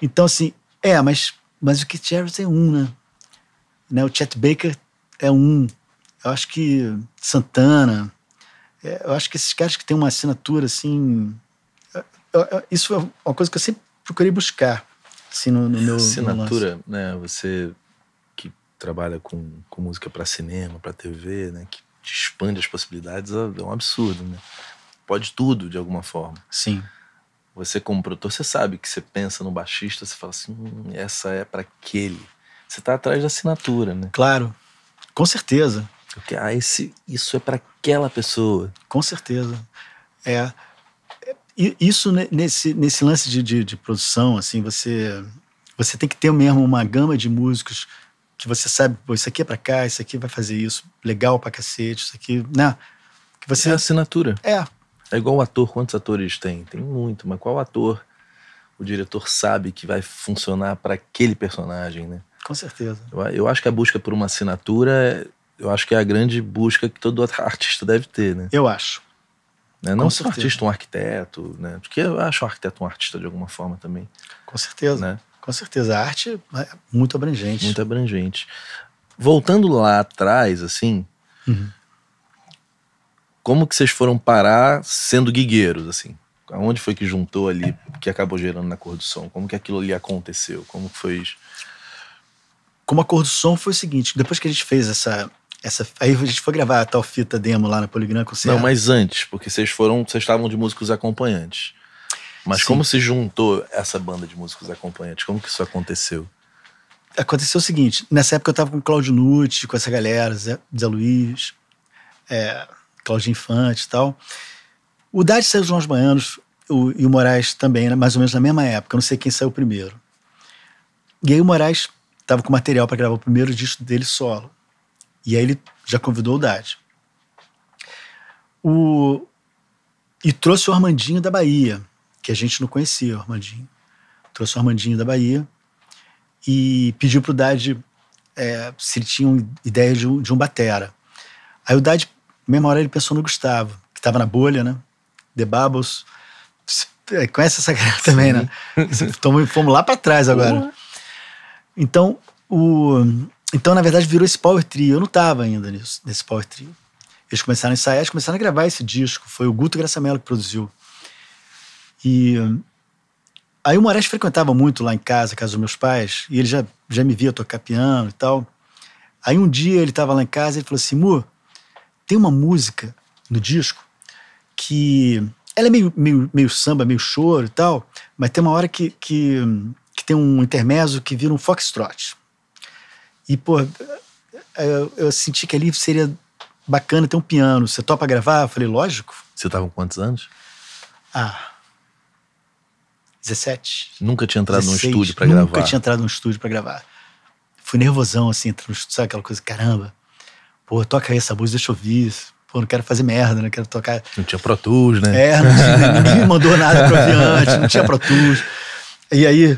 Então, assim, é, mas, mas o Keith Jarrett é um, né? né? O Chet Baker é um. Eu acho que Santana. É, eu acho que esses caras que têm uma assinatura, assim. Eu, é, eu, é, é, isso é uma coisa que eu sempre procurei buscar, assim, no, no meu. Assinatura, no né? Você trabalha com, com música para cinema, para TV, né? Que expande as possibilidades, é um absurdo, né? Pode tudo, de alguma forma. Sim. Você, como produtor, você sabe que você pensa no baixista, você fala assim, hum, essa é para aquele. Você tá atrás da assinatura, né? Claro, com certeza. Porque, ah, esse, isso é para aquela pessoa. Com certeza. É. é isso nesse, nesse lance de, de, de produção, assim, você, você tem que ter mesmo uma gama de músicos que você sabe, pô, isso aqui é para cá, isso aqui vai fazer isso, legal pra cacete, isso aqui, né? Que você... É assinatura. É. É igual o ator, quantos atores tem? Tem muito, mas qual ator o diretor sabe que vai funcionar para aquele personagem, né? Com certeza. Eu, eu, acho que a busca por uma assinatura, é, eu acho que é a grande busca que todo artista deve ter, né? Eu acho. Né? Não só artista, um arquiteto, né? Porque eu acho o arquiteto um artista de alguma forma também. Com certeza. Né? Com certeza, a arte é muito abrangente. Muito abrangente. Voltando lá atrás, assim, uhum. como que vocês foram parar sendo guigueiros, assim? Aonde foi que juntou ali, que acabou gerando na Cor do Som? Como que aquilo ali aconteceu? Como que foi isso? Como a Cor do Som foi o seguinte, depois que a gente fez essa... essa aí a gente foi gravar a tal fita demo lá na Poligram com o Não, mas antes, porque vocês foram... Vocês estavam de músicos acompanhantes. Mas Sim. como se juntou essa banda de músicos acompanhantes? Como que isso aconteceu? Aconteceu o seguinte, nessa época eu tava com o Claudio Nucci, com essa galera, Zé, Zé Luiz, é, Claudio Infante e tal. O Dade saiu dos Baianos o, e o Moraes também, né, mais ou menos na mesma época, não sei quem saiu primeiro. E aí o Moraes estava com material para gravar o primeiro disco dele solo. E aí ele já convidou o Dade. O... E trouxe o Armandinho da Bahia, que a gente não conhecia o Armandinho. Trouxe o Armandinho da Bahia e pediu para o Dade é, se ele tinha ideia de um, de um batera. Aí o Dade, na mesma hora, ele pensou no Gustavo, que estava na bolha, né? The Bubbles. É, conhece essa galera também, Sim. né? Então, fomos lá para trás agora. Uhum. Então, o, então, na verdade, virou esse Power Trio. Eu não estava ainda nisso, nesse Power Trio. Eles começaram a ensaiar, eles começaram a gravar esse disco. Foi o Guto Graçamelo que produziu. E aí o Moraes frequentava muito lá em casa, casa dos meus pais, e ele já, já me via tocar piano e tal. Aí um dia ele estava lá em casa e ele falou assim: Mu, tem uma música no disco que ela é meio, meio, meio samba, meio choro e tal, mas tem uma hora que, que, que tem um intermezzo que vira um foxtrot. E, pô, eu, eu, senti que ali seria bacana ter um piano. Você topa gravar? Eu falei, lógico. Você estava com quantos anos? Ah, 17. Nunca tinha entrado 16, num estúdio para gravar. Nunca tinha entrado num estúdio para gravar. Fui nervosão, assim, entrando no estúdio, sabe aquela coisa, caramba, pô, toca aí essa música, deixa eu ouvir. Pô, não quero fazer merda, não quero tocar. Não tinha Pro Tools, né? É, não tinha, ninguém mandou nada pra ouvir antes, não tinha Pro Tools. E aí,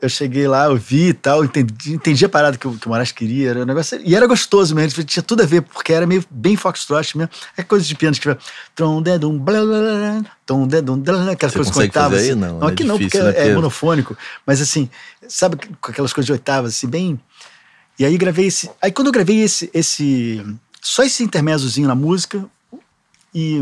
eu cheguei lá, eu vi e tal, entendi, entendi a parada que, que o Moraes queria, era um negócio, e era gostoso mesmo, tinha tudo a ver, porque era meio bem foxtrot mesmo, é coisa de piano que tipo, tron dedum blá blá blá, tom dedum blá, aquelas coisas com oitavas. Aí? Não, não, é aqui difícil, não, porque né, é, é monofônico, mas assim, sabe, com aquelas coisas de oitavas, assim, bem. E aí gravei esse. Aí quando eu gravei esse. esse só esse intermezzozinho na música, e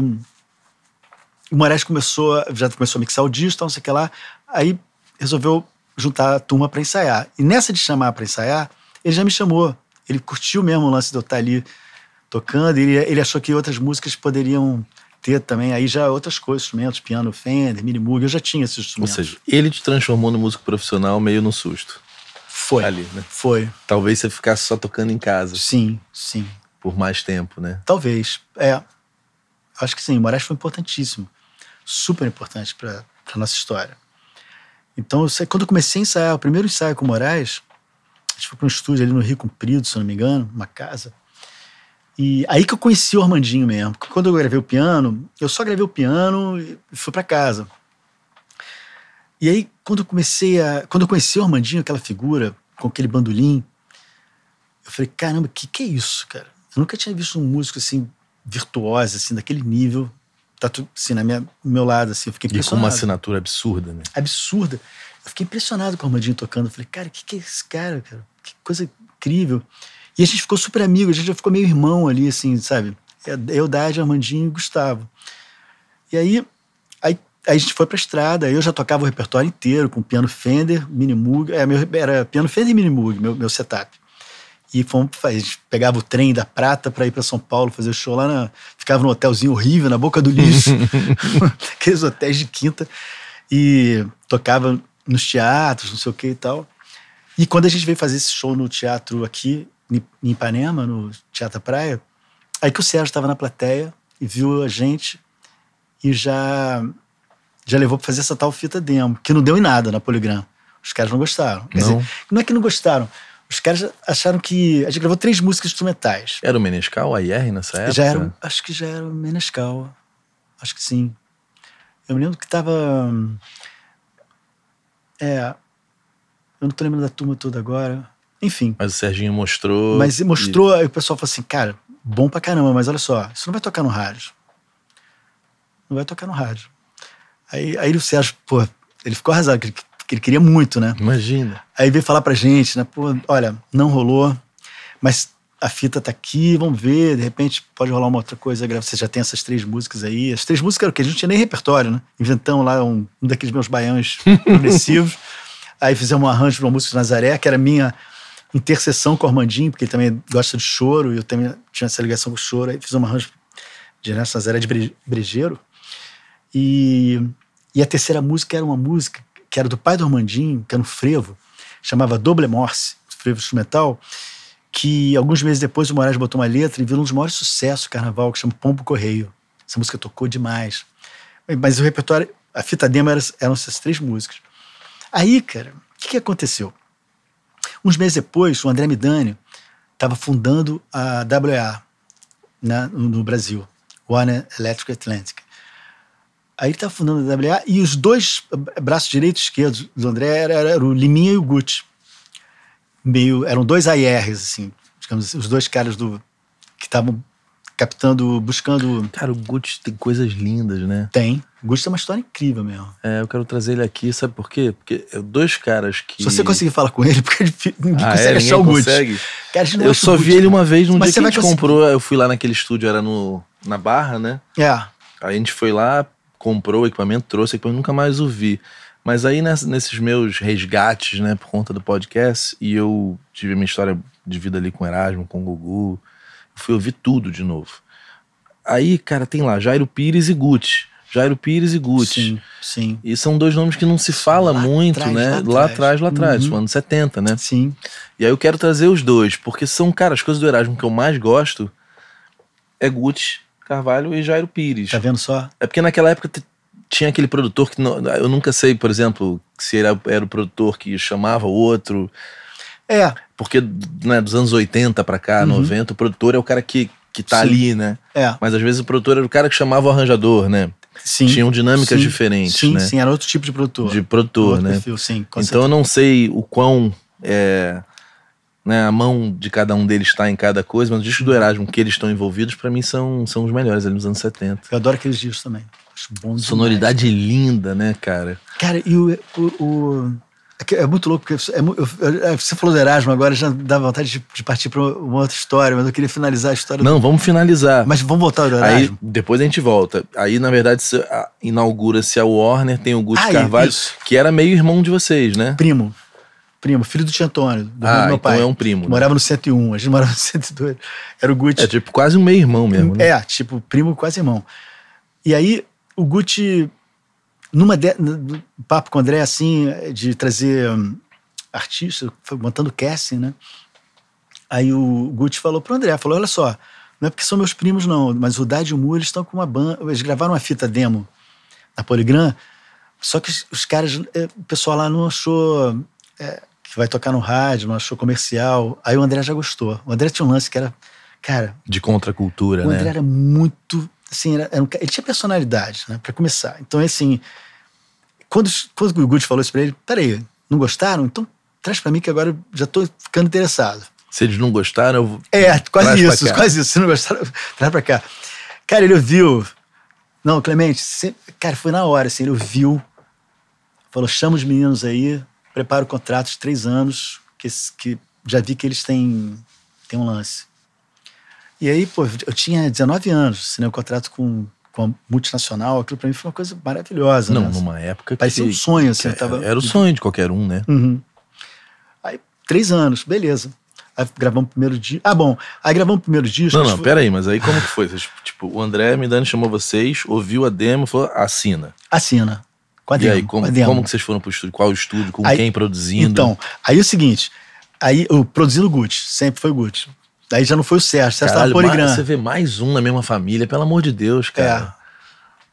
o Moraes começou, já começou a mixar o disco, tal, não sei o que lá, aí resolveu juntar a turma para ensaiar. E nessa de chamar para ensaiar, ele já me chamou. Ele curtiu mesmo o lance de eu estar tá ali tocando. Ele, ele achou que outras músicas poderiam ter também. Aí já outras coisas, instrumentos, piano Fender, mini Moog. Eu já tinha esses instrumentos. Ou seja, ele te transformou no músico profissional meio no susto. Foi. Ali, né? Foi. Talvez você ficasse só tocando em casa. Sim, sim. Por mais tempo, né? Talvez. É. Acho que sim. Moraes foi importantíssimo. Super importante para nossa história. Então, eu quando eu comecei a ensaiar, o primeiro ensaio com o Moraes, a gente foi para um estúdio ali no Rio Comprido, se não me engano, uma casa. E aí que eu conheci o Armandinho mesmo. quando eu gravei o piano, eu só gravei o piano e fui para casa. E aí, quando eu comecei a. Quando eu conheci o Armandinho, aquela figura, com aquele bandolim, eu falei: caramba, que que é isso, cara? Eu nunca tinha visto um músico assim, virtuoso, assim, daquele nível tá tudo assim, na minha, no meu lado, assim. Eu fiquei impressionado. E com uma assinatura absurda, né? Absurda. Eu fiquei impressionado com o Armandinho tocando. Eu falei, cara, o que, que é esse cara, cara? Que coisa incrível. E a gente ficou super amigo, a gente já ficou meio irmão ali, assim, sabe? É, é eu, Dade, Armandinho e Gustavo. E aí, aí, aí a gente foi pra estrada, aí eu já tocava o repertório inteiro, com piano Fender, Mini Moog, é, era, piano Fender e Mini meu, meu setup. E fomos, gente pegava o trem da Prata para ir para São Paulo fazer o show lá. Na, ficava num hotelzinho horrível, na boca do lixo. aqueles hotéis de quinta. E tocava nos teatros, não sei o que e tal. E quando a gente veio fazer esse show no teatro aqui, em Ipanema, no Teatro Praia, aí que o Sérgio estava na plateia e viu a gente e já já levou para fazer essa tal fita demo, que não deu em nada na Poligram. Os caras não gostaram. Quer não. Dizer, não é que não gostaram, os caras acharam que. A gente gravou três músicas instrumentais. Era o Menescal, a IR nessa época? Já era, acho que já era o Menescal. Acho que sim. Eu me lembro que tava. Hum, é. Eu não tô lembrando da turma toda agora. Enfim. Mas o Serginho mostrou. Mas mostrou, e... aí o pessoal falou assim, cara, bom pra caramba, mas olha só, isso não vai tocar no rádio. Não vai tocar no rádio. Aí, aí o Sérgio, pô, ele ficou arrasado, que ele que ele queria muito, né? Imagina. Aí veio falar pra gente, né? Pô, olha, não rolou, mas a fita tá aqui, vamos ver, de repente pode rolar uma outra coisa. Você já tem essas três músicas aí. As três músicas eram o quê? A gente não tinha nem repertório, né? Inventamos lá um, um daqueles meus baiões progressivos. Aí fizemos um arranjo de uma música de Nazaré, que era minha interseção com o Armandinho, porque ele também gosta de choro, e eu também tinha essa ligação com o choro. Aí fizemos um arranjo de Nazaré de Brejeiro. E, e a terceira música era uma música que era do pai do Armandinho, que era um frevo, chamava Doble Morse, frevo instrumental, que alguns meses depois o Moraes botou uma letra e virou um dos maiores sucessos do carnaval, que chama Pombo Correio. Essa música tocou demais. Mas o repertório, a fita demo era, eram essas três músicas. Aí, cara, o que, que, aconteceu? Uns meses depois, o André Midani estava fundando a WA né, no Brasil, Warner Electric Atlantic. Aí ele tá fundando a WA e os dois braços direito e esquerdo do André era, era o Liminha e o Guti. Meio, eram dois ARs, assim, digamos assim, os dois caras do que estavam captando, buscando. Cara, o Guti tem coisas lindas, né? Tem. O Guti tem uma história incrível mesmo. É, eu quero trazer ele aqui, sabe por quê? Porque é dois caras que. Se você conseguir falar com ele, porque é ninguém ah, é, consegue é, ninguém achar consegue. o Guti. Cara, eu só Gucci, vi ele uma vez num Mas dia que a gente conseguir... comprou, eu fui lá naquele estúdio, era no, na Barra, né? É. Aí a gente foi lá, comprou o equipamento, trouxe o equipamento, nunca mais o vi. Mas aí nesses meus resgates, né, por conta do podcast, e eu tive minha história de vida ali com Erasmo, com o Gugu, fui ouvir tudo de novo. Aí, cara, tem lá Jairo Pires e Gucci. Jairo Pires e Gucci. Sim, sim. E são dois nomes que não se fala lá muito, né? Lá atrás, lá atrás, uhum. anos 70, né? Sim. E aí eu quero trazer os dois, porque são, cara, as coisas do Erasmo que eu mais gosto é Gucci Carvalho e Jairo Pires. Tá vendo só? É porque naquela época tinha aquele produtor que não, eu nunca sei, por exemplo, se era, era o produtor que chamava o outro. É. Porque né, dos anos 80 para cá, uhum. 90, o produtor é o cara que, que tá Sim. ali, né? É. Mas às vezes o produtor era o cara que chamava o arranjador, né? Sim, tinham dinâmicas sim, diferentes. Sim, né? sim, era outro tipo de produtor. De produtor, né? Perfil, sim, então certeza. eu não sei o quão é, né, a mão de cada um deles está em cada coisa, mas os discos do uhum. Erasmo que eles estão envolvidos, para mim, são, são os melhores ali nos anos 70. Eu adoro aqueles discos também. Acho bom demais. Sonoridade linda, né, cara? Cara, e o. o, o é, é muito louco, porque é, eu, é, você falou do Erasmo agora, já dá vontade de, de partir para uma outra história, mas eu queria finalizar a história. Não, do... vamos finalizar. Mas vamos voltar ao Erasmo. Aí, depois a gente volta. Aí, na verdade, inaugura-se a Warner, tem o Gus ah, é, Carvalho, isso. que era meio irmão de vocês, né? Primo primo, filho do tio Antônio, do ah, meu então pai. é um primo. Né? Morava no 101, a gente morava no 102. Era o Gucci. É tipo quase um meio-irmão mesmo, né? É, tipo primo quase irmão. E aí o Gucci, numa de, no papo com o André, assim, de trazer um, foi montando casting, né? Aí o Gucci falou pro André, falou, olha só, não é porque são meus primos não, mas o Dad e o Mu, eles estão com uma banda, eles gravaram uma fita demo na PolyGram só que os, caras, eh, o pessoal lá não achou... É, vai tocar no rádio, no show comercial. Aí o André já gostou. O André tinha um lance que era, cara. De contracultura, né? O André né? era muito. Assim, era, era um, ele tinha personalidade, né? Pra começar. Então, assim. Quando, quando o Gucci falou isso pra ele, peraí, não gostaram? Então traz para mim que agora eu já tô ficando interessado. Se eles não gostaram, eu vou... É, quase isso, quase isso. Se não gostaram, traz pra cá. Cara, ele ouviu. Não, Clemente, você... cara, foi na hora, assim, ele ouviu. Falou, chama os meninos aí, preparo contratos de três anos, que, que já vi que eles têm, têm um lance. E aí, pô, eu tinha 19 anos, assinei um contrato com, com a multinacional, aquilo para mim foi uma coisa maravilhosa. Né? Não, né? numa época Parecia que... um sonho, assim. Era, tava... era o sonho de qualquer um, né? Uhum. Aí, três anos, beleza. Aí gravamos o primeiro disco. Ah, bom, aí gravamos o primeiro disco. Não, não, foi... peraí, mas aí como que foi? tipo, o André Midani chamou vocês, ouviu a demo, falou, assina. Assina e aí, como, como que vocês foram pro estúdio? Qual é o estúdio? Com aí, quem produzindo? Então, aí é o seguinte, aí o produzindo Gucci, sempre foi Gucci. Daí já não foi o Sérgio, o Sérgio Caralho, tava Você vê mais um na mesma família, pelo amor de Deus, é. cara. É.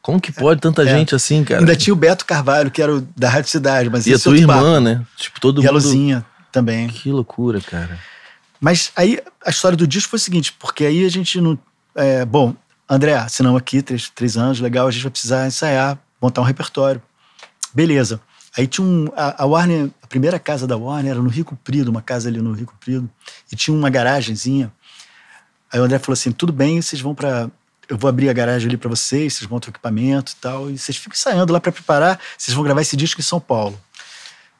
Como que pode tanta é. gente assim, cara? Ainda tinha o Beto Carvalho, que era o da Rádio Cidade, mas E a tua é irmã, papo. né? Tipo, todo e mundo. E a Luzinha também. Que loucura, cara. Mas aí a história do disco foi o seguinte, porque aí a gente não. É, bom, André, não aqui três, três anos, legal, a gente vai precisar ensaiar, montar um repertório. Beleza. Aí tinha um. A, a, Warner, a primeira casa da Warner era no Rio Comprido, uma casa ali no Rio Comprido, e tinha uma garagenzinha. Aí o André falou assim: tudo bem, vocês vão para. Eu vou abrir a garagem ali para vocês, vocês montam o equipamento e tal, e vocês ficam ensaiando lá para preparar, vocês vão gravar esse disco em São Paulo.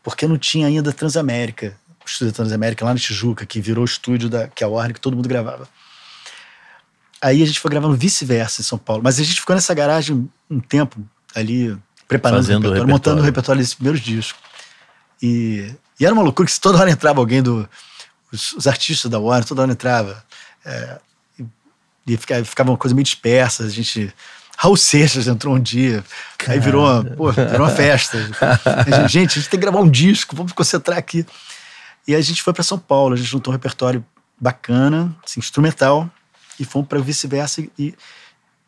Porque não tinha ainda Transamérica, o estúdio da Transamérica lá na Tijuca, que virou o estúdio da, que a Warner, que todo mundo gravava. Aí a gente foi gravando vice-versa em São Paulo, mas a gente ficou nessa garagem um tempo ali preparando Fazendo o repertório, repertório, montando o repertório desses primeiros discos. E, e, era uma loucura que toda hora entrava alguém do. Os, os artistas da Warner, toda hora entrava. É, e, e ficava, ficava uma coisa meio dispersa, a gente. Raul Seixas entrou um dia, aí virou uma, pô, virou uma festa. a gente, gente, a gente tem que gravar um disco, vamos concentrar aqui. E a gente foi para São Paulo, a gente juntou um repertório bacana, assim, instrumental, e fomos para vice-versa. E,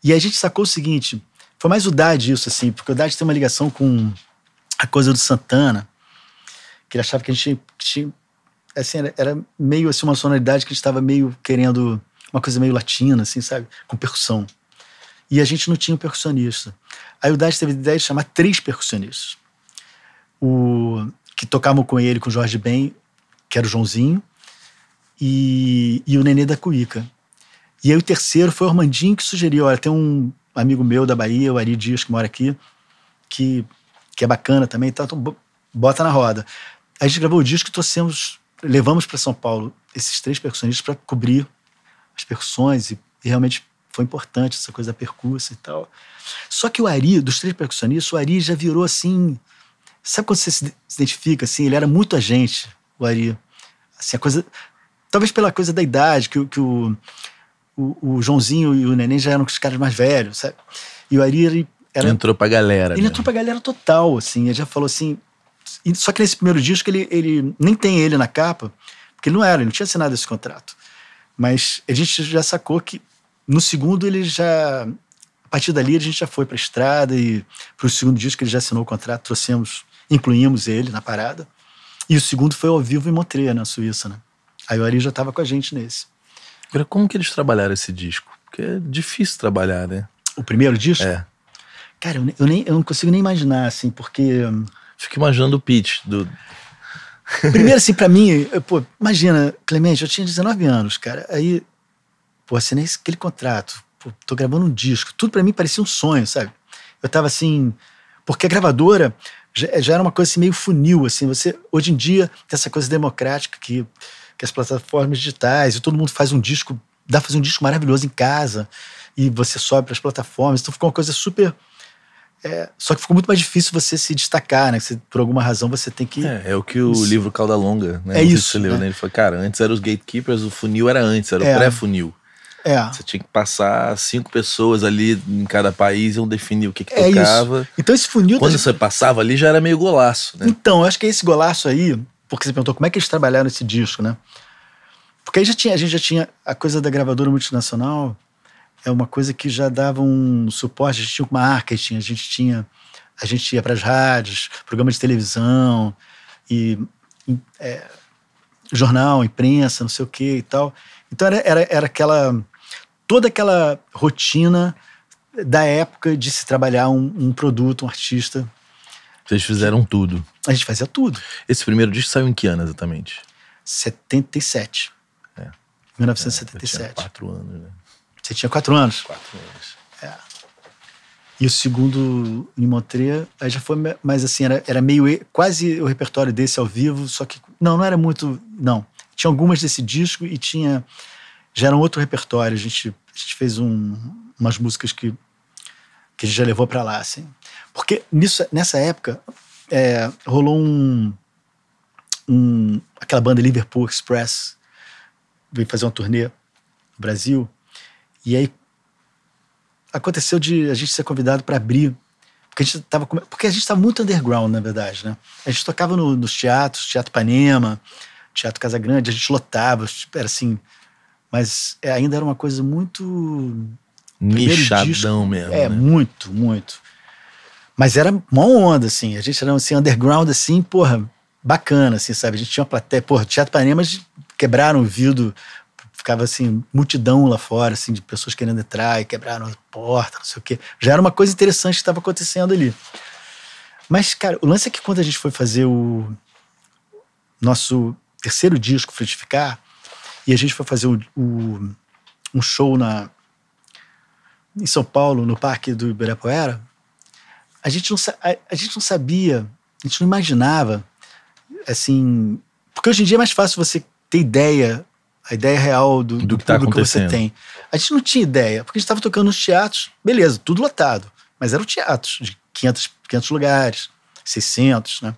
e a gente sacou o seguinte: foi mais o Dade isso, assim, porque o Dade tem uma ligação com a coisa do Santana, que ele achava que a gente tinha. Assim, era, era meio assim, uma sonoridade que a gente estava meio querendo uma coisa meio latina, assim, sabe? Com percussão. E a gente não tinha um percussionista. Aí o Dade teve a ideia de chamar três percussionistas. O, que tocavam com ele, com o Jorge Ben, que era o Joãozinho, e, e o Nenê da Cuíca. E aí o terceiro foi o Armandinho que sugeriu, olha, tem um amigo meu da Bahia, o Ari Dias, que mora aqui, que, que é bacana também, então bota na roda. A gente gravou o disco e trouxemos, levamos para São Paulo esses três percussionistas para cobrir as percussões e, e, realmente foi importante essa coisa da percussa e tal. Só que o Ari, dos três percussionistas, o Ari já virou assim. Sabe quando você se identifica assim? Ele era muito a gente, o Ari. Assim, a coisa. Talvez pela coisa da idade, que, que o o, o, Joãozinho e o Neném já eram os caras mais velhos, sabe? E o Ari, ele era, entrou pra galera. Ele mesmo. entrou pra galera total, assim. Ele já falou assim. Só que nesse primeiro disco, ele, ele nem tem ele na capa, porque ele não era, ele não tinha assinado esse contrato. Mas a gente já sacou que no segundo ele já. A partir dali a gente já foi pra estrada e pro segundo disco ele já assinou o contrato, trouxemos, incluímos ele na parada. E o segundo foi ao vivo em Montreal, na Suíça, né? Aí o Ari já tava com a gente nesse. Agora, como que eles trabalharam esse disco? Porque é difícil trabalhar, né? O primeiro disco? É. Cara, eu, eu nem, eu não consigo nem imaginar, assim, porque. Hum, Fico imaginando o pitch do. Primeiro, assim, pra mim, eu, pô, imagina, Clemente, eu tinha 19 anos, cara. Aí, pô, assinei aquele contrato, pô, tô gravando um disco. Tudo para mim parecia um sonho, sabe? Eu tava assim. Porque a gravadora já, já era uma coisa assim, meio funil, assim. Você, hoje em dia, tem essa coisa democrática que que as plataformas digitais, e todo mundo faz um disco, dá pra fazer um disco maravilhoso em casa, e você sobe para as plataformas, então ficou uma coisa super. É, só que ficou muito mais difícil você se destacar, né? Você, por alguma razão você tem que. É, é o que o isso. livro Calda Longa, né? É isso. Você leu, né? Ele falou, cara, antes eram os gatekeepers, o funil era antes, era é. o pré-funil. É. Você tinha que passar cinco pessoas ali em cada país, e um definir o que, que é tocava. Isso. Então esse funil. Quando você passava ali já era meio golaço, né? Então, eu acho que é esse golaço aí porque você perguntou como é que eles trabalharam esse disco, né? Porque aí já tinha, a gente já tinha a coisa da gravadora multinacional, é uma coisa que já dava um suporte, a gente tinha marketing, a gente tinha a gente ia para as rádios, programa de televisão e é, jornal, imprensa, não sei o que e tal. Então era, era, era aquela toda aquela rotina da época de se trabalhar um, um produto, um artista vocês fizeram tudo. A gente fazia tudo. Esse primeiro disco saiu em que ano exatamente? 77. É. 1977. É, quatro anos, né? Você tinha quatro anos? Quatro anos. É. E o segundo em Montreux, aí já foi mais assim, era, era meio quase o repertório desse ao vivo, só que não, não era muito, não. Tinha algumas desse disco e tinha já era um outro repertório. A gente, a gente fez um, umas músicas que que a gente já levou para lá, assim. Porque nisso, nessa época é, rolou um, um, aquela banda Liverpool Express veio fazer uma turnê no Brasil e aí aconteceu de a gente ser convidado para abrir porque a gente tava porque a gente tá muito underground na verdade né a gente tocava no, nos teatros teatro Panema teatro Casa Grande a gente lotava era assim mas é, ainda era uma coisa muito Nichadão disco, mesmo. É, né? muito, muito. Mas era uma onda, assim. A gente era assim, underground, assim, porra, bacana, assim, sabe? A gente tinha uma plateia, porra, Teatro Panema, quebraram o vidro, ficava assim, multidão lá fora, assim, de pessoas querendo entrar e quebraram a porta, não sei o quê. Já era uma coisa interessante que estava acontecendo ali. Mas, cara, o lance é que quando a gente foi fazer o nosso terceiro disco, Frutificar, e a gente foi fazer o, o, um show na, em São Paulo, no Parque do Ibirapuera, a gente não, a, a gente não sabia, a gente não imaginava, assim. Porque hoje em dia é mais fácil você ter ideia, a ideia real do, do, que, tá que você tem. A gente não tinha ideia, porque a gente estava tocando nos teatros, beleza, tudo lotado, mas eram teatros de 500, 500 lugares, 600, né?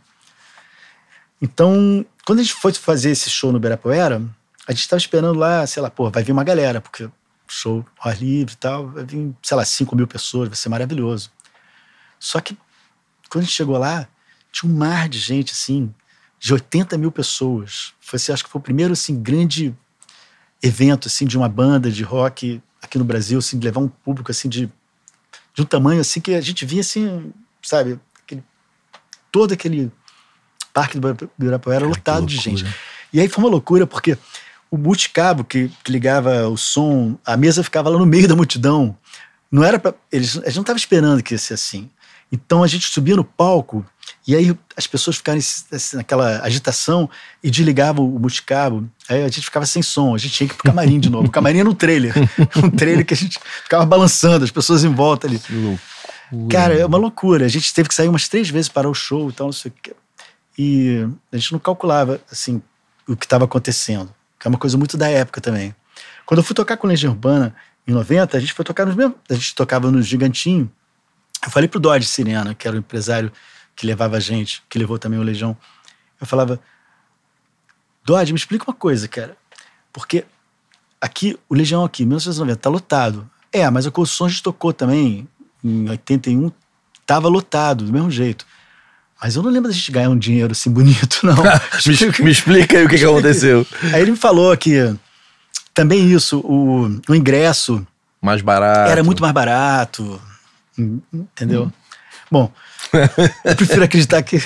Então, quando a gente foi fazer esse show no Ibirapuera, a gente estava esperando lá, sei lá, pô, vai vir uma galera, porque show ao ar livre e tal, vai vir, sei lá, 5 mil pessoas, vai ser maravilhoso. Só que quando a gente chegou lá, tinha um mar de gente, assim, de 80 mil pessoas. Foi, assim, acho que foi o primeiro assim, grande evento assim de uma banda de rock aqui no Brasil, assim, de levar um público assim de, de um tamanho assim que a gente via assim, sabe, aquele, todo aquele parque do Ibirapuera lotado de gente. E aí foi uma loucura porque o multicabo que, que ligava o som, a mesa ficava lá no meio da multidão. Não era eles, a gente não estava esperando que ia ser assim. Então a gente subia no palco e aí as pessoas ficaram assim, naquela agitação e desligavam o multicabo. Aí a gente ficava sem som, a gente tinha que ir pro camarim de novo. O camarim era um trailer. Um trailer que a gente ficava balançando, as pessoas em volta ali. Que loucura. Cara, é uma loucura. A gente teve que sair umas três vezes para o show e tal, não sei o quê. E a gente não calculava, assim, o que estava acontecendo. Que é uma coisa muito da época também. Quando eu fui tocar com Legião Urbana, em 90, a gente foi tocar nos mesmos. A gente tocava no Gigantinho, eu falei pro Dodge Sirena, que era o empresário que levava a gente, que levou também o Legião. Eu falava, Dodge, me explica uma coisa, cara. Porque aqui, o Legião aqui, 1990, tá lotado. É, mas a de tocou também, em 81, tava lotado, do mesmo jeito. Mas eu não lembro da gente ganhar um dinheiro assim bonito, não. me, me, explica aí o que, que aconteceu. Aí ele me falou que também isso, o, o ingresso... Mais barato. Era muito mais barato, Entendeu? Hum. Bom, eu prefiro acreditar que.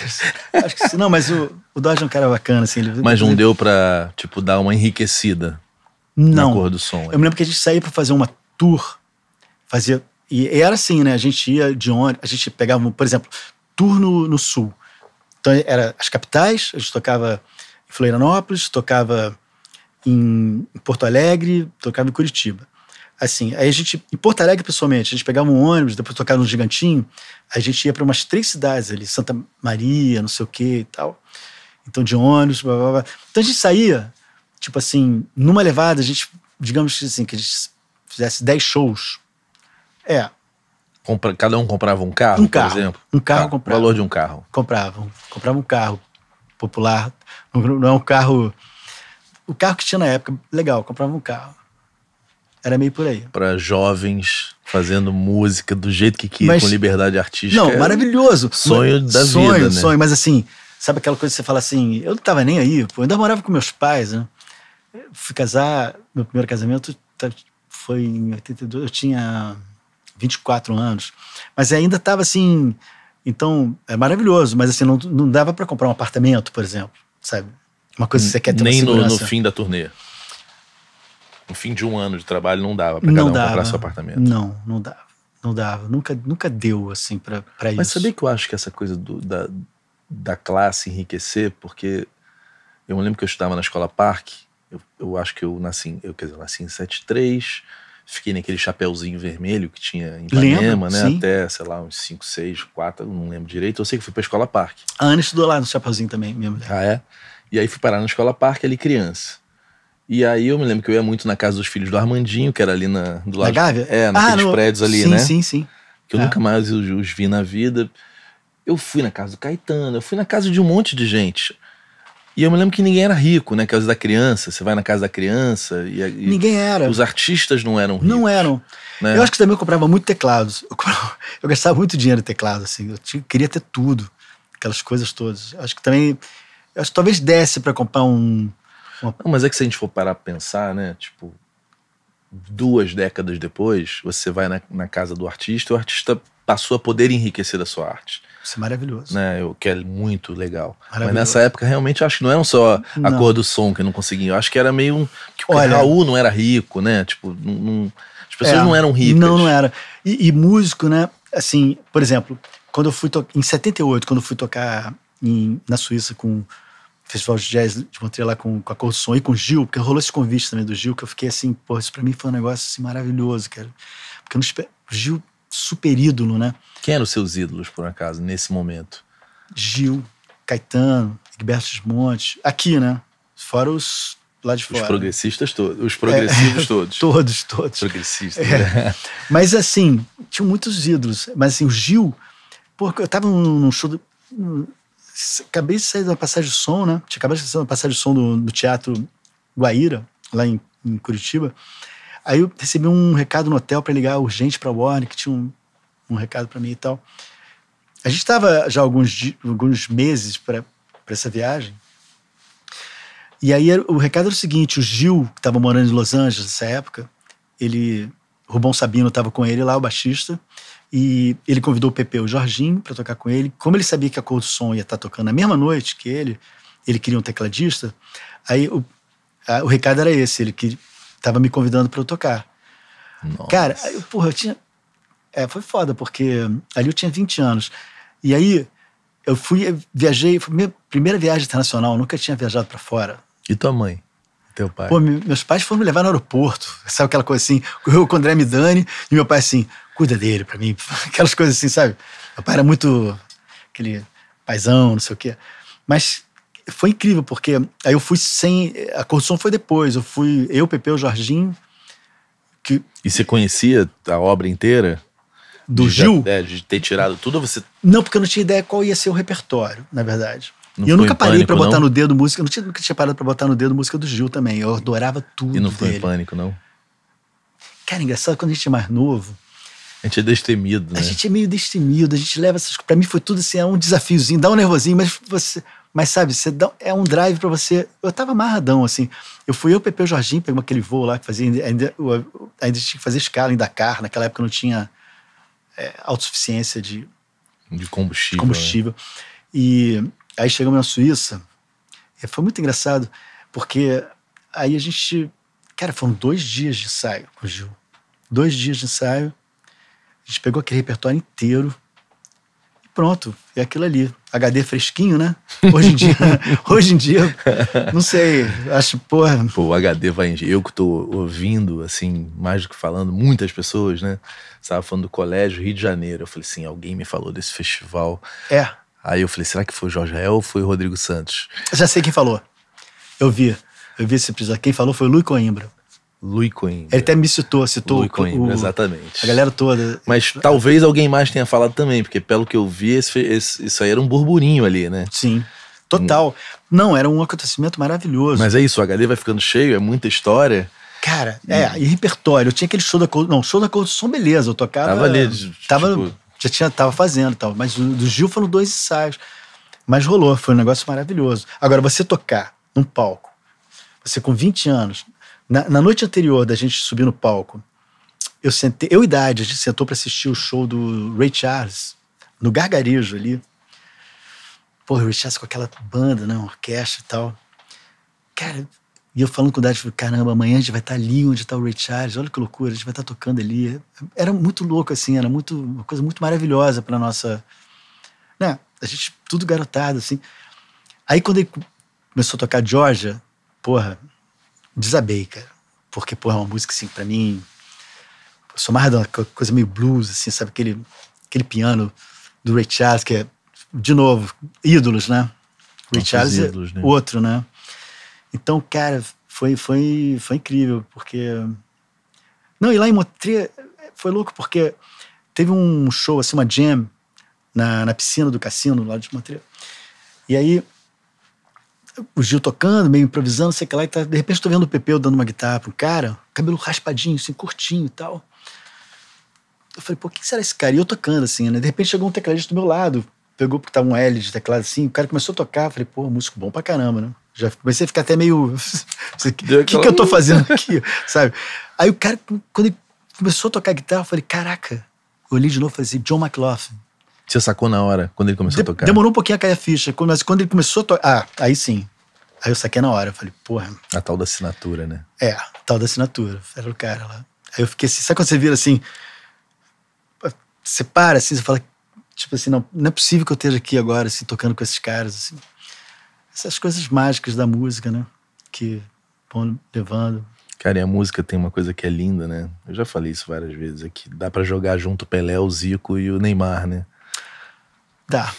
Acho que não, mas o, o Dodge é um cara bacana, assim. Ele, mas não ele, deu pra, tipo, dar uma enriquecida não. na cor do som. Eu me lembro que a gente saía pra fazer uma tour, fazia. E era assim, né? A gente ia de onde? A gente pegava, por exemplo, tour no, no sul. Então, era as capitais, a gente tocava em Florianópolis, tocava em Porto Alegre, tocava em Curitiba. Assim, aí a gente, em Porto Alegre, pessoalmente, a gente pegava um ônibus, depois tocava no Gigantinho, a gente ia para umas três cidades ali, Santa Maria, não sei o quê e tal. Então, de ônibus, blá, blá, blá. Então a gente saía, tipo assim, numa levada, a gente, digamos assim, que a gente fizesse dez shows. É, cada um comprava um carro, um carro por exemplo? Um carro ah, comprava. O valor de um carro. Compravam. Compravam um carro popular. Não é um carro. O carro que tinha na época, legal, comprava um carro. Era meio por aí. Para jovens fazendo música do jeito que queria, mas, com liberdade artística. Não, é maravilhoso. Sonho da sonho, vida, né? Sonho, mas assim, sabe aquela coisa que você fala assim, eu não tava nem aí, pô, eu ainda morava com meus pais, né? Fui casar, meu primeiro casamento tá, foi em 82, eu tinha 24 anos, mas ainda estava assim, então é maravilhoso, mas assim, não, não dava para comprar um apartamento, por exemplo, sabe? Uma coisa que você quer ter Nem no, no fim da turnê no fim de um ano de trabalho não dava para cada um dava. comprar seu apartamento. Não, não dava. Não dava. Nunca, nunca deu, assim, para isso. Mas sabia que eu acho que essa coisa do, da, da classe enriquecer, porque eu me lembro que eu estudava na escola Parque, eu, eu acho que eu nasci, eu, quer dizer, eu nasci em 73, fiquei naquele chapéuzinho vermelho que tinha em Ipanema, né? Sim. Até, sei lá, uns 5, 6, 4, não lembro direito. Eu sei que fui pra escola Parque. A Ana estudou lá no chapeuzinho também, minha mulher. Ah, é? E aí fui parar na escola Parque ali criança. E aí eu me lembro que eu ia muito na casa dos filhos do Armandinho, que era ali na, do lado. Na Gávea? É, naqueles ah, prédios ali, sim, né? Sim, sim, sim. Que eu é. nunca mais os, os vi na vida. Eu fui na casa do Caetano, eu fui na casa de um monte de gente. E eu me lembro que ninguém era rico, né? que Casa é da criança, você vai na casa da criança e, e ninguém era. Os artistas não eram ricos. Não eram. Né? Eu acho que também eu comprava muito teclados. Eu, comprava, eu gastava muito dinheiro em teclado, assim. Eu tinha, queria ter tudo, aquelas coisas todas. Acho que também, acho que talvez desse para comprar um não, mas é que se a gente for parar pra pensar, né? Tipo, duas décadas depois, você vai na, na casa do artista e o artista passou a poder enriquecer a sua arte. Isso é maravilhoso. Né? Eu, que é muito legal. Mas nessa época, realmente, acho que não era só não. a cor do som que não eu Acho que era meio um, que o Olha, Raul não era rico, né? Tipo, não, não, as pessoas é, não eram ricas. Não, não era. E, e, músico, né? Assim, por exemplo, quando eu fui em 78, quando eu fui tocar em, na Suíça com Festival de Jazz de Montreal lá com, com a Cor do Som e com o Gil, porque rolou esse convite também do Gil, que eu fiquei assim, pô, isso pra mim foi um negócio assim, maravilhoso, cara. Porque eu não Gil, super ídolo, né? Quem eram os seus ídolos, por acaso, nesse momento? Gil, Caetano, Egberto Montes, aqui, né? Fora os lá de fora. Né? Os progressistas todos. Os progressivos é, todos. todos, todos. Progressistas. É. Mas assim, tinham muitos ídolos. Mas assim, o Gil, porque eu tava num show. Do, acabei de sair da passagem de som, né? Tinha acabado de sair da passagem de som do, do Teatro Guaíra, lá em, em, Curitiba. Aí eu recebi um recado no hotel para ligar urgente para Warner, que tinha um, um recado para mim e tal. A gente estava já alguns, alguns meses para essa viagem. E aí o recado era o seguinte: o Gil, que estava morando em Los Angeles nessa época, ele. Rubão Sabino estava com ele lá, o baixista. E ele convidou o Pepe, o Jorginho, para tocar com ele. Como ele sabia que a Cor do Som ia estar tá tocando na mesma noite que ele, ele queria um tecladista, aí o, a, o recado era esse, ele que estava me convidando para eu tocar. Nossa. Cara, eu, porra, eu tinha... É, foi foda, porque ali eu tinha 20 anos. E aí eu fui, viajei, foi minha primeira viagem internacional, nunca tinha viajado para fora. E tua mãe? Teu pai? Pô, meus pais foram me levar no aeroporto. Sabe aquela coisa assim, eu com o André Midani, e meu pai assim, cuida dele para mim, aquelas coisas assim, sabe? Meu pai era muito aquele paizão, não sei o quê. Mas foi incrível, porque aí eu fui sem. A construção foi depois. Eu fui, eu, Pepe, o Jorginho. Que, e você conhecia a obra inteira? Do de Gil? Já, é, de ter tirado tudo, você. Não, porque eu não tinha ideia qual ia ser o repertório, na verdade. Não e eu nunca parei para botar no dedo música. Eu não tinha, nunca tinha parado para botar no dedo música do Gil também. Eu adorava tudo. E não foi dele. em pânico, não? Cara, engraçado, quando a gente é mais novo, a gente é destemido, né? A gente é meio destemido, a gente leva essas Pra mim foi tudo assim, é um desafiozinho, dá um nervosinho, mas você. Mas sabe, você dá, é um drive para você. Eu tava amarradão, assim. Eu fui eu, Pepe o Jorginho, pegamos aquele voo lá que fazia. Ainda, ainda tinha que fazer escala em Dakar. Naquela época não tinha é, autossuficiência de, de combustível. De né? combustível. Né? E aí chegamos na Suíça. foi muito engraçado, porque aí a gente. Cara, foram dois dias de ensaio com o Gil. Dois dias de ensaio a gente pegou aquele repertório inteiro e pronto, é aquilo ali. HD fresquinho, né? Hoje em dia, hoje em dia, não sei, acho, porra. Pô, o HD vai Eu que tô ouvindo, assim, mais do que falando, muitas pessoas, né? Estava falando do colégio Rio de Janeiro. Eu falei assim, alguém me falou desse festival. É. Aí eu falei, será que foi o Jorge Rael ou foi o Rodrigo Santos? Eu já sei quem falou. Eu vi. Eu vi esse episódio. Quem falou foi o Luiz Coimbra. Louis Coimbra. Ele até me citou, citou Lui Coimbra, o, exatamente. A galera toda. Mas talvez alguém mais tenha falado também, porque pelo que eu vi, esse, esse, isso aí era um burburinho ali, né? Sim. Total. Um... Não, era um acontecimento maravilhoso. Mas é isso, o HD vai ficando cheio, é muita história. Cara, é, e repertório. Eu tinha aquele show da Cold. Não, show da Cold Som, beleza, eu tocava. Tava ali. Tipo... já tinha, tava fazendo tal. Mas do, do Gil foram dois ensaios. Mas rolou, foi um negócio maravilhoso. Agora, você tocar num palco, você com 20 anos, na, na, noite anterior da gente subir no palco, eu sentei, eu e Dade, a gente sentou para assistir o show do Ray Charles, no Gargarejo ali. Pô, o Ray Charles com aquela banda, né, orquestra e tal. Cara, e eu falando com o Dade, falei, caramba, amanhã a gente vai estar tá ali onde está o Ray Charles, olha que loucura, a gente vai estar tá tocando ali. Era muito louco, assim, era muito, uma coisa muito maravilhosa para nossa. Né? A gente, tudo garotado, assim. Aí quando ele começou a tocar Georgia, porra, desabei, cara. Porque, pô, é uma música, assim, pra mim. Eu sou mais uma coisa meio blues, assim, sabe? Aquele, aquele piano do Ray Charles, que é, de novo, ídolos, né? Ray Charles é ídolos, é né? outro, né? Então, cara, foi, foi, foi incrível, porque. Não, e lá em Montreal foi louco, porque teve um show, assim, uma jam na, na piscina do cassino lá de Montreal. E aí o Gil tocando, meio improvisando, sei que lá, e tá, de repente tô vendo o Pepeu dando uma guitarra pro cara, cabelo raspadinho, assim, curtinho e tal. Eu falei, pô, quem será esse cara? E eu tocando, assim, né? De repente chegou um tecladista do meu lado, pegou porque tava um L de teclado assim, o cara começou a tocar, falei, pô, músico bom pra caramba, né? Já comecei a ficar até meio. O que, que, que eu tô fazendo aqui, sabe? Aí o cara, quando ele começou a tocar guitarra, eu falei, caraca, eu olhei de novo e falei assim, John McLaughlin. Você sacou na hora, quando ele começou de a tocar? Demorou um pouquinho a cair a ficha, mas quando ele começou a tocar. Ah, aí sim. Aí eu saquei na hora. Eu falei, porra. A tal da assinatura, né? É, a tal da assinatura. Era o cara lá. Aí eu fiquei assim. Sabe quando você vira assim? Você para assim, você fala, tipo assim, não, não é possível que eu esteja aqui agora, assim, tocando com esses caras, assim. Essas coisas mágicas da música, né? Que vão levando. Cara, e a música tem uma coisa que é linda, né? Eu já falei isso várias vezes aqui. É dá para jogar junto o Pelé, o Zico e o Neymar, né? Dá.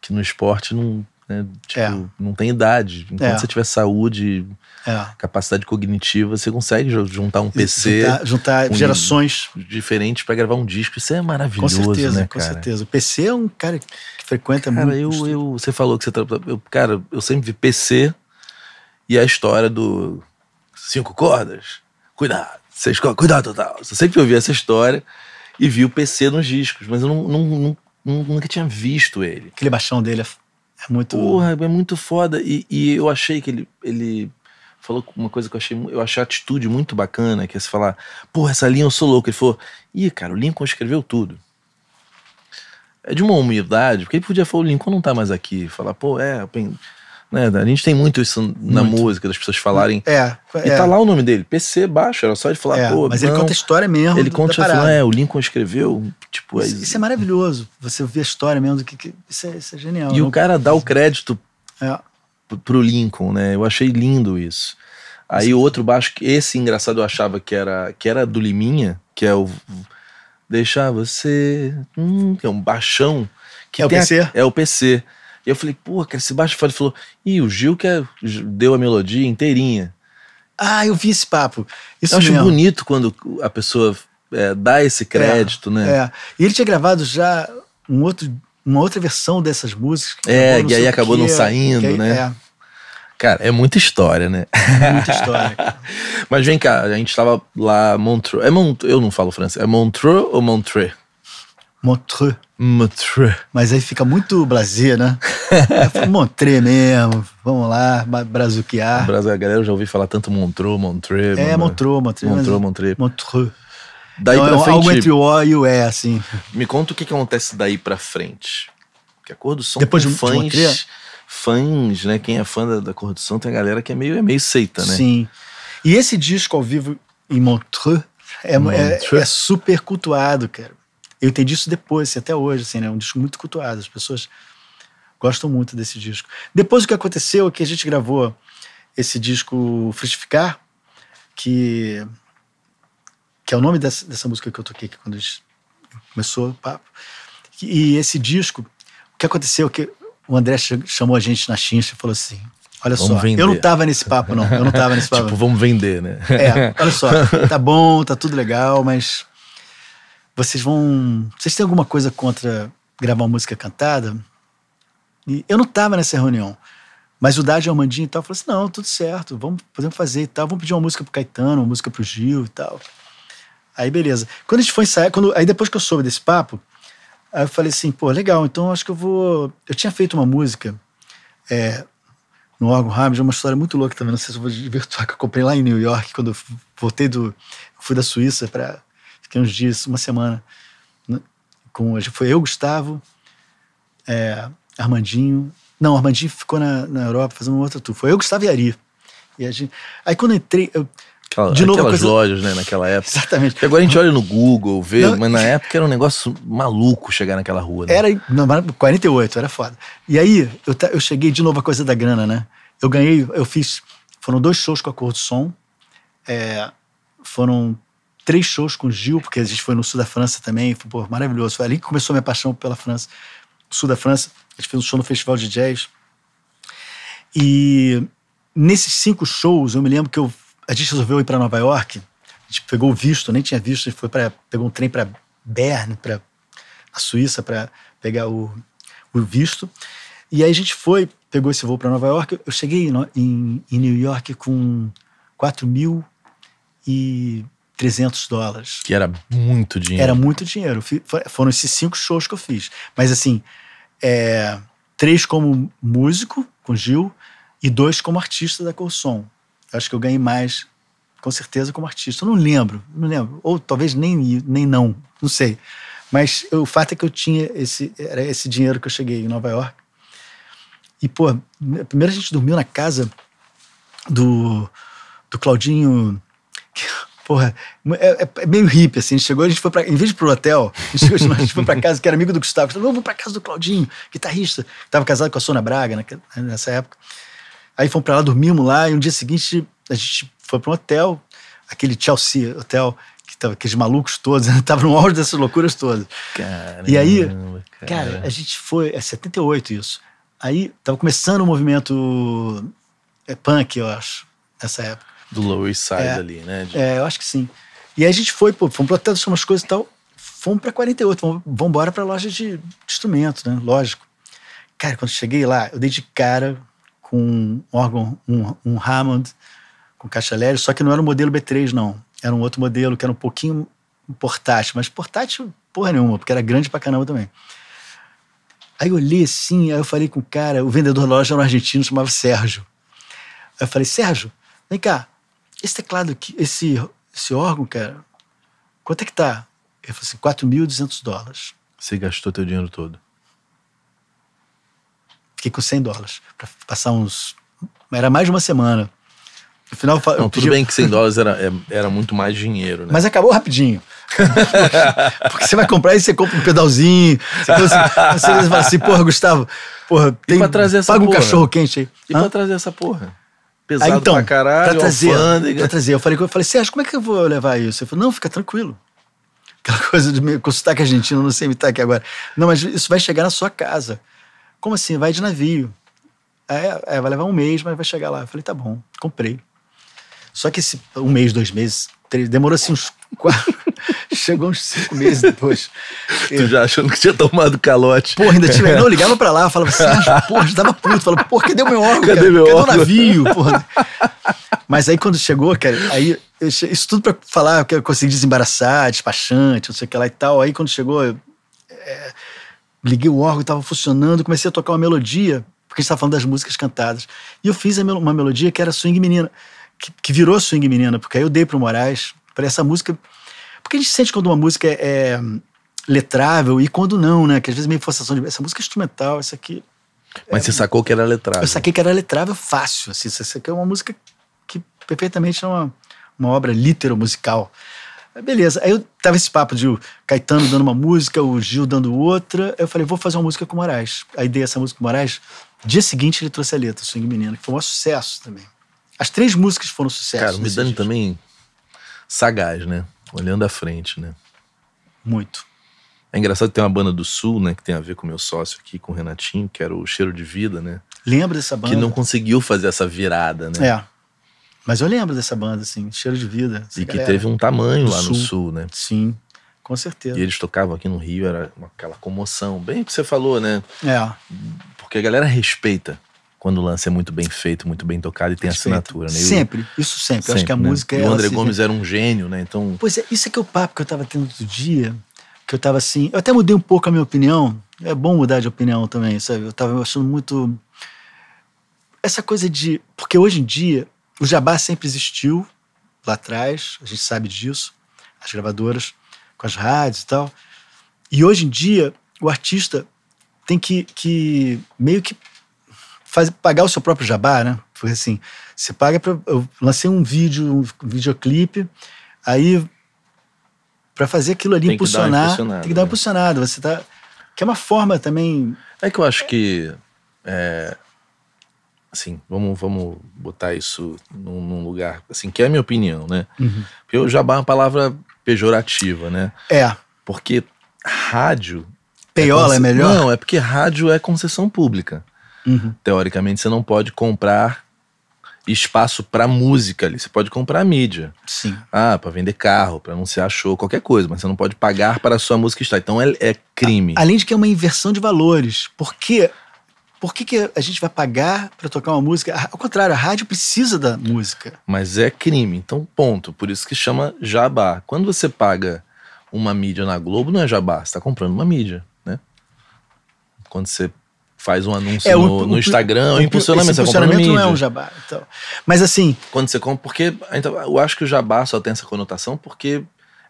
Que no esporte não, né, tipo, é. não tem idade. Enquanto é. você tiver saúde, é. capacidade cognitiva, você consegue juntar um PC. Juntar, juntar gerações. Diferentes para gravar um disco. Isso é maravilhoso. Com certeza, né, com cara? certeza. O PC é um cara que frequenta cara, muito. Cara, eu, eu, você falou que você. Eu, cara, eu sempre vi PC e a história do cinco cordas. Cuidado, seis cordas, cuidado total. Eu sempre ouvi essa história e vi o PC nos discos, mas eu não, não, não nunca tinha visto ele. Aquele baixão dele é, é muito. Porra, é muito foda. E, e eu achei que ele, ele falou uma coisa que eu achei, eu achei a atitude muito bacana, que é se falar, porra, essa linha eu sou louco. Ele falou, ih, cara, o Lincoln escreveu tudo. É de uma humildade, porque ele podia falar, o Lincoln não tá mais aqui. Falar, pô, é, né? A gente tem muito isso na muito. música, das pessoas falarem. É, é. E tá lá o nome dele, PC baixo, era só ele falar, é, pô. Mas não, ele conta a história mesmo. Ele conta, fala, assim, é, o Lincoln escreveu, tipo. Isso, isso, é maravilhoso, você ouvir a história mesmo, do que, que isso, é, isso, é, genial. E não, o cara dá o crédito é. pro Lincoln, né? Eu achei lindo isso. Aí o outro baixo, esse engraçado eu achava que era, que era do Liminha, que é o Deixar Você, hum, que é um baixão. Que é o PC? A, é o PC. E eu falei, pô, cara, esse baixo Ele falou, E o Gil que deu a melodia inteirinha. Ah, eu vi esse papo. Isso eu acho mesmo. bonito quando a pessoa é, dá esse é, crédito, é, né? É. E ele tinha gravado já um outro, uma outra versão dessas músicas. é, e aí acabou não saindo, aí, né? É. Cara, é muita história, né? É muita história. Mas vem cá, a gente estava lá, Montreux. É Mont... Eu não falo francês. É Montreux ou Montreux? Montreux. Montreux. Mas aí fica muito Brasil, né? Montreux mesmo. Vamos lá, brazuquear. A galera já ouvi falar tanto Montreux, Montreux. É, Montreux, Montreux. Montreux, Montreux. Montreux. Daí então, pra frente, algo entre o O e o E, assim. Me conta o que, que acontece daí pra frente. Porque a cor do som Depois de, fãs, de fãs, né? Quem é fã da, da cor do som tem a galera que é meio, é meio seita, né? Sim. E esse disco ao vivo em Montreux é, é Montreux. é, é super cultuado, cara. Eu entendi isso depois, assim, até hoje, assim, né? É um disco muito cultuado, as pessoas gostam muito desse disco. Depois o que aconteceu é que a gente gravou esse disco Frutificar, que, que é o nome dessa, dessa música que eu toquei aqui é quando a gente começou o papo. E esse disco, o que aconteceu é que o André chamou a gente na chincha e falou assim: Olha vamos só, vender. eu não tava nesse papo, não. Eu não tava nesse papo. tipo, vamos vender, né? É, olha só, tá bom, tá tudo legal, mas vocês vão. Vocês têm alguma coisa contra gravar uma música cantada? E eu não estava nessa reunião. Mas o Dade Armandinho e tal falou assim: não, tudo certo, vamos, podemos fazer e tal, vamos pedir uma música pro Caetano, uma música pro Gil e tal. Aí beleza. Quando a gente foi ensaiar, quando, aí depois que eu soube desse papo, aí eu falei assim, pô, legal, então acho que eu vou. Eu tinha feito uma música é, no órgão Rams, uma história muito louca também, não sei se eu vou divertir, que eu comprei lá em New York, quando eu voltei do. fui da Suíça para tem uns dias, uma semana, né, com foi eu, Gustavo, é, Armandinho. Não, Armandinho ficou na, na Europa fazendo uma outra tour. Foi eu, Gustavo e Ari. E gente, aí quando eu entrei. Eu, Aquela, de novo, aquelas coisa... lojas, né, naquela época. Exatamente. agora a gente olha no Google, vê, não, mas na época era um negócio maluco chegar naquela rua. Né? Era, não, 48, era foda. E aí, eu, eu cheguei de novo a coisa da grana, né? Eu ganhei, eu fiz, foram dois shows com a Cor do Som, é, foram três shows com o Gil, porque a gente foi no sul da França também, foi pô, maravilhoso. Foi ali que começou a minha paixão pela França. sul da França, a gente fez um show no Festival de Jazz. E nesses cinco shows, eu me lembro que eu, a gente resolveu ir para Nova York. A gente pegou o visto, nem tinha visto, a gente foi para pegou um trem para Berne, para a Suíça, para pegar o, o visto. E aí a gente foi, pegou esse voo para Nova York. Eu cheguei em, em, em New York com 4 mil e 300 dólares. Que era muito dinheiro. Era muito dinheiro. Foram esses cinco shows que eu fiz. Mas assim, é, três como músico, com Gil, e dois como artista da Colson. Acho que eu ganhei mais, com certeza, como artista. Eu não lembro, não lembro. Ou talvez nem, nem não, não sei. Mas o fato é que eu tinha esse, era esse dinheiro que eu cheguei em Nova York. E, pô, primeiro a gente dormiu na casa do, do Claudinho. Que, Porra, é, é, é, meio hippie, assim. A gente chegou, a gente foi pra. Em vez de ir pro hotel, a gente, chegou, a gente foi pra casa, que era amigo do Gustavo. Falou, vamos pra casa do Claudinho, guitarrista, que tava casado com a Sônia Braga né, nessa época. Aí fomos pra lá, dormimos lá, e um dia seguinte a gente foi pra um hotel, aquele Chelsea Hotel, que tava aqueles malucos todos, né, tava no auge dessas loucuras todas. Caramba, e aí, cara. cara, a gente foi. É 78 isso. Aí tava começando o movimento é, punk, eu acho, nessa época do Lower East Side é, ali, né? De... É, eu acho que sim. E aí a gente foi, pô, fomos pra até as coisas e tal, fomos pra 48, vamos, vamos embora pra loja de, de instrumento, né? Lógico. Cara, quando cheguei lá, eu dei de cara com um órgão, um, um Hammond com caixa leve, só que não era o modelo B3, não. Era um outro modelo que era um pouquinho portátil, mas portátil porra nenhuma, porque era grande pra caramba também. Aí eu olhei assim, aí eu falei com o cara, o vendedor da loja era um argentino, chamava Sérgio. Aí eu falei, Sérgio, vem cá, esse teclado aqui, esse, esse órgão, cara, quanto é que tá? Ele falou assim, 4.200 dólares. Você gastou teu dinheiro todo? Fiquei com 100 dólares para passar uns... Era mais de uma semana. No final, Não, pedi... tudo bem que 100 dólares era, é, era muito mais dinheiro, né? Mas acabou rapidinho. Porque você vai comprar e você compra um pedalzinho. Então, assim, então você, você fala assim, porra, Gustavo, porra, tem, e pra trazer essa paga porra? um cachorro quente aí. E Hã? pra trazer essa porra? pesado ah, então, pra caralho, pra trazer, alfândega. Pra trazer. Eu falei, eu falei, Sérgio, como é que eu vou levar isso? Ele falou, não, fica tranquilo. Aquela coisa de me, com sotaque argentino, não sei imitar tá aqui agora. Não, mas isso vai chegar na sua casa. Como assim? Vai de navio. É, é vai levar um mês, mas vai chegar lá. Eu falei, tá bom, comprei. Só que esse um mês, dois meses, três. Demorou assim uns quatro. Chegou uns cinco meses depois. tu eu... já achando que tinha tomado calote. Porra, ainda tinha. É. Não, ligava pra lá, falava assim, porra, já tava puto. Falava, porra, cadê o meu órgão? Cadê cara? meu cadê órgão? Cadê o navio? Porra. Mas aí quando chegou, cara, aí. Isso tudo pra falar que eu consegui desembaraçar, despachante, não sei o que lá e tal. Aí quando chegou. Eu, é, liguei o órgão, tava funcionando, comecei a tocar uma melodia, porque a gente tava falando das músicas cantadas. E eu fiz uma melodia que era swing menina que, que virou Swing Menina, porque aí eu dei pro Moraes, falei, essa música. Porque a gente sente quando uma música é, é letrável e quando não, né? Que às vezes é meio forçação de. Essa música é instrumental, essa aqui. É Mas é, você sacou que era letrável? Eu saquei que era letrável fácil. Assim, essa aqui é uma música que perfeitamente é uma, uma obra lítero musical. Beleza. Aí eu tava esse papo de o Caetano dando uma música, o Gil dando outra. Eu falei, vou fazer uma música com o Moraes. Aí dei essa música com o Moraes. Dia seguinte ele trouxe a letra, Swing Menina, que foi um sucesso também. As três músicas foram sucesso. Cara, o Midani disco. também sagaz, né? Olhando à frente, né? Muito. É engraçado ter uma banda do Sul, né? Que tem a ver com o meu sócio aqui, com o Renatinho, que era o Cheiro de Vida, né? Lembra dessa banda? Que não conseguiu fazer essa virada, né? É. Mas eu lembro dessa banda, assim, Cheiro de Vida. E que teve um tamanho lá sul. no Sul, né? Sim, com certeza. E eles tocavam aqui no Rio, era aquela comoção. Bem o que você falou, né? É. Porque a galera respeita quando o lance é muito bem feito, muito bem tocado e tem Perfeito. assinatura, né? Eu, sempre, isso sempre. sempre. Eu acho que a né? música é. E o André Gomes era um gênio, né? Então. Pois é, isso é que é o papo que eu tava tendo outro dia, que eu tava assim. Eu até mudei um pouco a minha opinião. É bom mudar de opinião também, sabe? Eu tava achando muito. Essa coisa de. Porque hoje em dia, o jabá sempre existiu lá atrás, a gente sabe disso, as gravadoras, com as rádios e tal. E hoje em dia, o artista tem que, que meio que faz, pagar o seu próprio jabá, né? foi assim, você paga para. Eu lancei um vídeo, um videoclipe, aí para fazer aquilo ali tem impulsionar, tem que dar uma né? impulsionado, Você tá. Que é uma forma também. É que eu acho que. É, assim, vamos, vamos botar isso num, num, lugar, assim, que é a minha opinião, né? Uhum. Porque o jabá é uma palavra pejorativa, né? É. Porque rádio. É Peiola é, é melhor? Não, é porque rádio é concessão pública. Uhum. Teoricamente, você não pode comprar espaço para música ali. Você pode comprar mídia. Sim. Ah, para vender carro, para anunciar show, qualquer coisa, mas você não pode pagar para a sua música estar. Então é, é crime. A, além de que é uma inversão de valores. Por quê? Por que, que a gente vai pagar para tocar uma música? Ao contrário, a rádio precisa da música. Mas é crime, então ponto. Por isso que chama jabá. Quando você paga uma mídia na Globo, não é jabá, você está comprando uma mídia, né? Quando você faz um anúncio é, o, no, no, Instagram, é o, o impulsionamento, esse impulsionamento não é um jabá. Então. Mas assim. Quando você compra, porque então, eu acho que o jabá só tem essa conotação porque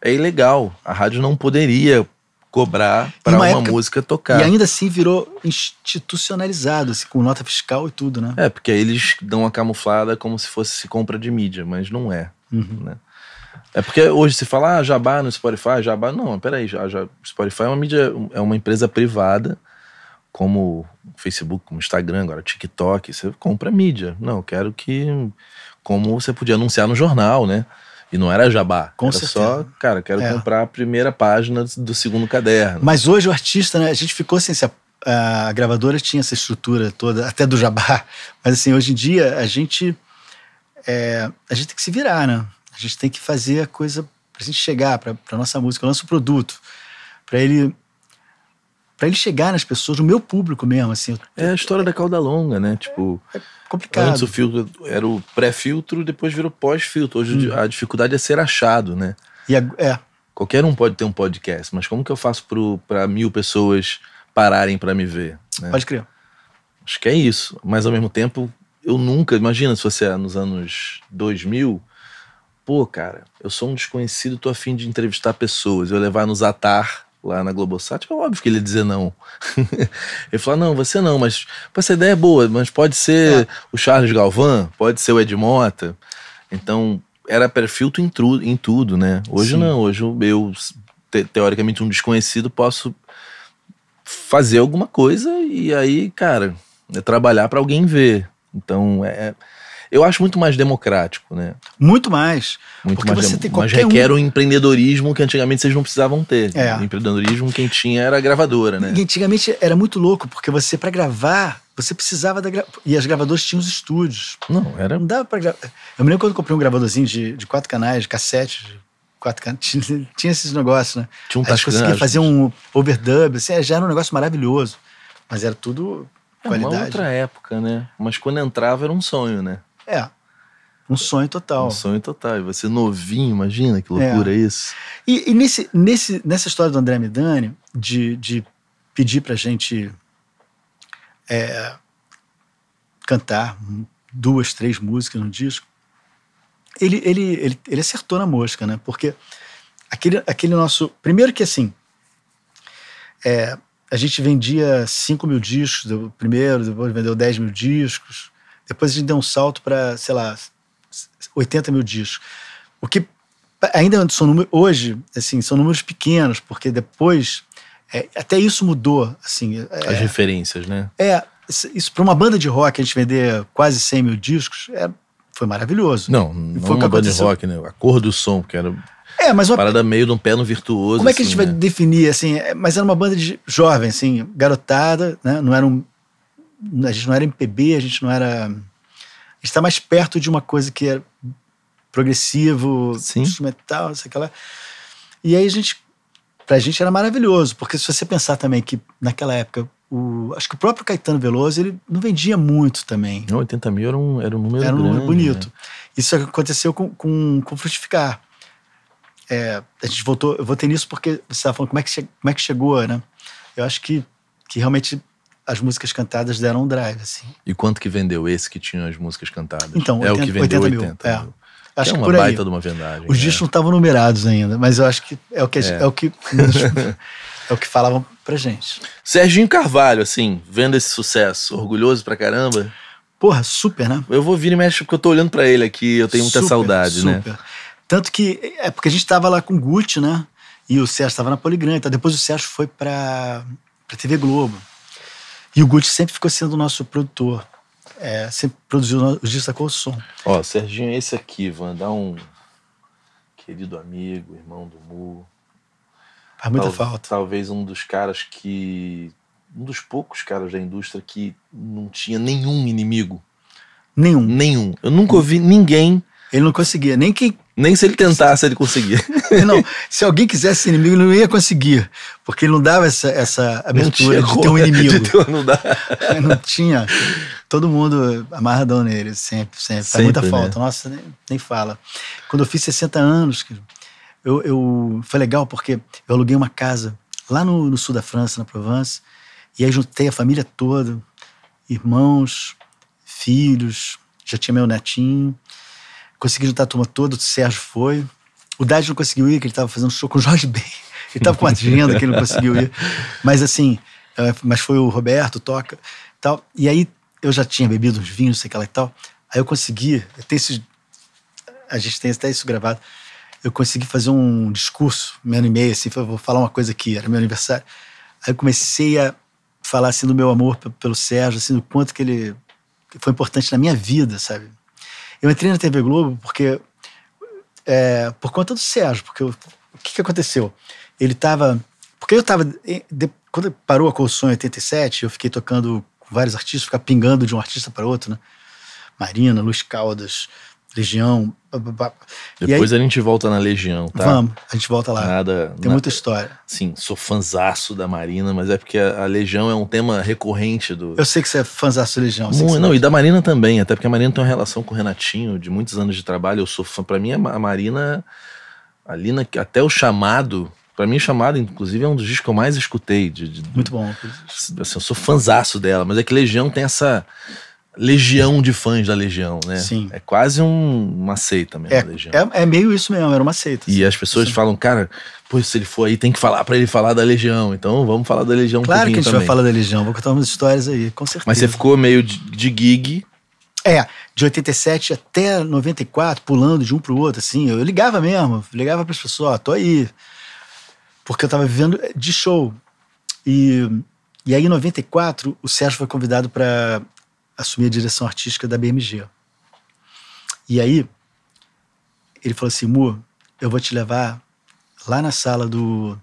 é ilegal. A rádio não poderia cobrar para uma, época, música tocar. E ainda assim virou institucionalizado, assim, com nota fiscal e tudo, né? É, porque aí eles dão a camuflada como se fosse compra de mídia, mas não é. Uhum. Né? É porque hoje se fala ah, jabá no Spotify, jabá. Não, peraí, já, já, Spotify é uma mídia, é uma empresa privada como Facebook, como Instagram, agora TikTok, você compra mídia. Não, eu quero que. Como você podia anunciar no jornal, né? E não era jabá. Com era certeza. só, cara, quero é. comprar a primeira página do segundo caderno. Mas hoje o artista, né? A gente ficou sem assim, se a, a gravadora tinha essa estrutura toda, até do jabá. Mas assim, hoje em dia a gente. É, a gente tem que se virar, né? A gente tem que fazer a coisa pra gente chegar, pra, pra nossa música, o nosso produto. para ele para ele chegar nas pessoas, no meu público mesmo, assim. É a história da cauda longa, né? Tipo, é complicado. Antes o filtro era o pré-filtro, depois virou pós-filtro. Hoje hum. a dificuldade é ser achado, né? E a, é. Qualquer um pode ter um podcast, mas como que eu faço para mil pessoas pararem para me ver? Né? Pode crer. Acho que é isso. Mas ao mesmo tempo, eu nunca. Imagina se você é ah, nos anos 2000. Pô, cara, eu sou um desconhecido, tô afim de entrevistar pessoas. Eu levar nos atar lá na Globosat, é óbvio que ele ia dizer não. ele falou: não, você não, mas essa ideia é boa, mas pode ser é. o Charles Galvão, pode ser o Ed Mota. Então, era perfil em, em tudo, né? Hoje Sim. não, hoje eu, te teoricamente, um desconhecido, posso fazer alguma coisa e aí, cara, é trabalhar para alguém ver. Então, é, é eu acho muito mais democrático, né? Muito mais. Muito porque mais você tem qualquer Mas requer um... um empreendedorismo que antigamente vocês não precisavam ter. É. O empreendedorismo quem tinha era a gravadora, né? E antigamente era muito louco, porque você, para gravar, você precisava da gra... E as gravadoras tinham os estúdios. Não, era. Não dava pra gravar. Eu me lembro quando eu comprei um gravadorzinho de, de quatro canais, de cassete, de quatro canais. Tinha, esses negócios, né? Tinha um tascante. conseguia fazer um overdub, assim, já era um negócio maravilhoso. Mas era tudo. É qualidade. Era uma outra época, né? Mas quando entrava era um sonho, né? É. Um sonho total. Um sonho total. E você novinho, imagina que loucura é, isso. E, e, nesse, nesse, nessa história do André Midani, de, de pedir pra gente é, cantar duas, três músicas no disco, ele, ele, ele, ele acertou na mosca, né? Porque aquele, aquele nosso. Primeiro que assim. É, a gente vendia 5 mil discos primeiro, depois vendeu 10 mil discos. Depois a gente deu um salto para, sei lá, 80 mil discos. O que ainda são números, hoje, assim, são números pequenos, porque depois, é, até isso mudou, assim. É, As referências, né? É, isso para uma banda de rock, a gente vender quase 100 mil discos, é, foi maravilhoso. Não, não foi uma banda de rock, né? A cor do som, que era... É, mas uma parada meio de um pé no virtuoso. Como é que assim, a gente assim, vai né? definir assim? É, mas era uma banda de jovem, assim, garotada, né? Não era um, a gente não era MPB, a gente não era. A gente está mais perto de uma coisa que era é progressivo, Sim. instrumental, sei lá. E aí a gente. Pra gente era maravilhoso, porque se você pensar também que naquela época o, acho que o próprio Caetano Veloso ele não vendia muito também. 80 mil era um, era um número Era um número grande, bonito. Né? Isso aconteceu com, com, com Frutificar. É, a gente voltou, eu voltei nisso porque você estava falando como é, que che, como é que chegou, né? Eu acho que, que realmente as músicas cantadas deram um drive, assim. E quanto que vendeu esse que tinha as músicas cantadas? Então, 80, é o que vendeu 80 mil. 80 é. mil. É. Acho que é uma que baita de uma vendagem. Os discos né? não estavam numerados ainda, mas eu acho que é o que é, é o que é o que falavam pra gente. Serginho Carvalho, assim, vendo esse sucesso, orgulhoso pra caramba. Porra, super, né? Eu vou vir e mexer porque eu tô olhando para ele aqui, eu tenho muita super, saudade, né? super. né? Tanto que é porque a gente tava lá com o Gucci, né? E o Sérgio estava na então Depois o Sérgio foi pra, pra TV Globo. E o Gucci sempre ficou sendo o nosso produtor. É, sempre produziu os discos da Colson. Ó, Serginho, esse aqui, Van, dá um querido amigo, irmão do Mu. Faz muita Tal, falta. Talvez um dos caras que. Um dos poucos caras da indústria que não tinha nenhum inimigo. Nenhum. Nenhum. Eu nunca ouvi ninguém. Ele não conseguia. Nem quem nem se ele tentasse, ele conseguia. Não, se alguém quisesse inimigo, ele não ia conseguir. Porque ele não dava essa, essa abertura de ter um né? inimigo. De ter, não, dá. É, não tinha. Todo mundo amarradão nele, sempre, sempre. sempre Faz muita né? falta. Nossa, nem, nem, fala. Quando eu fiz 60 anos, eu, eu, foi legal porque eu aluguei uma casa lá no, no sul da França, na Provence. E aí juntei a família toda, irmãos, filhos, já tinha meu netinho. Consegui juntar a turma toda, o Sérgio foi. O Dad não conseguiu ir, que ele estava fazendo show com o Jorge Ben. Ele estava com uma agenda que ele não conseguiu ir. Mas assim, é, mas foi o Roberto, Toca tal. E aí eu já tinha bebido uns vinhos, sei que lá e tal. Aí eu consegui, eu tenho a gente tem até isso gravado, eu consegui fazer um discurso, meio ano e meio, assim, vou falar uma coisa aqui, era meu aniversário. Aí eu comecei a falar, assim, do meu amor pelo Sérgio, assim, do quanto que ele foi importante na minha vida, sabe? Eu entrei na TV Globo porque. É, por conta do Sérgio, porque o que, que aconteceu? Ele estava. Porque eu estava. Quando parou a Colson em 87, eu fiquei tocando com vários artistas, ficar pingando de um artista para outro, né? Marina, Luiz Caldas, Legião, depois aí, a gente volta na Legião, tá? Vamos, a gente volta lá. Nada, Tem na, muita história. Sim, sou fanzaço da Marina, mas é porque a, a, Legião é um tema recorrente do. Eu sei que você é fanzaço da Legião. Muito, não, e da Marina também, até porque a Marina tem uma relação com o Renatinho de muitos anos de trabalho. Eu sou fã. Pra mim, a Marina, ali até o chamado. Pra mim, o Chamado, inclusive, é um dos discos que eu mais escutei. De, de, Muito bom. Assim, eu sou fãzaço dela, mas é que Legião tem essa legião de fãs da Legião, né? Sim. É quase um, uma seita mesmo, é, Legião. É, é, meio isso mesmo, era uma seita. E assim. as pessoas sim. falam, cara, pois se ele for aí, tem que falar para ele falar da Legião. Então vamos falar da Legião Claro um que a gente também. vai falar da Legião, vou contar umas histórias aí, com certeza. Mas você ficou meio de, de gig. É, de 87 até 94, pulando de um pro outro, assim. Eu ligava mesmo, ligava pras pessoas, ó, tô aí. Porque eu tava vivendo de show. E, e aí, em 94, o Sérgio foi convidado para assumir a direção artística da BMG. E aí, ele falou assim: Mu, eu vou te levar lá na sala do.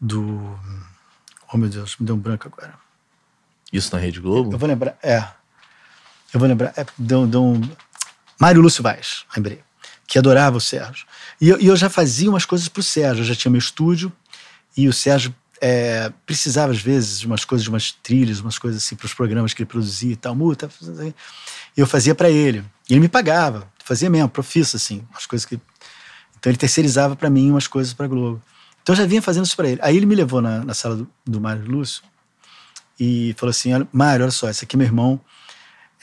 Do. Oh, meu Deus, me deu um branco agora. Isso na Rede Globo? Eu vou lembrar, é. Eu vou lembrar, é, deu, deu um. Mário Lúcio Vaz, lembrei, que adorava o Sérgio. E eu, e eu já fazia umas coisas pro Sérgio, eu já tinha meu estúdio, e o Sérgio é, precisava, às vezes, de umas coisas, umas trilhas, umas coisas assim, para os programas que ele produzia e tal, tá e Eu fazia para ele. E ele me pagava, fazia mesmo, profissa, assim, umas coisas que. Então ele terceirizava para mim umas coisas para Globo. Então eu já vinha fazendo isso para ele. Aí ele me levou na, na sala do, do Mário Lúcio e falou assim: olha, Mário, olha só, esse aqui é meu irmão,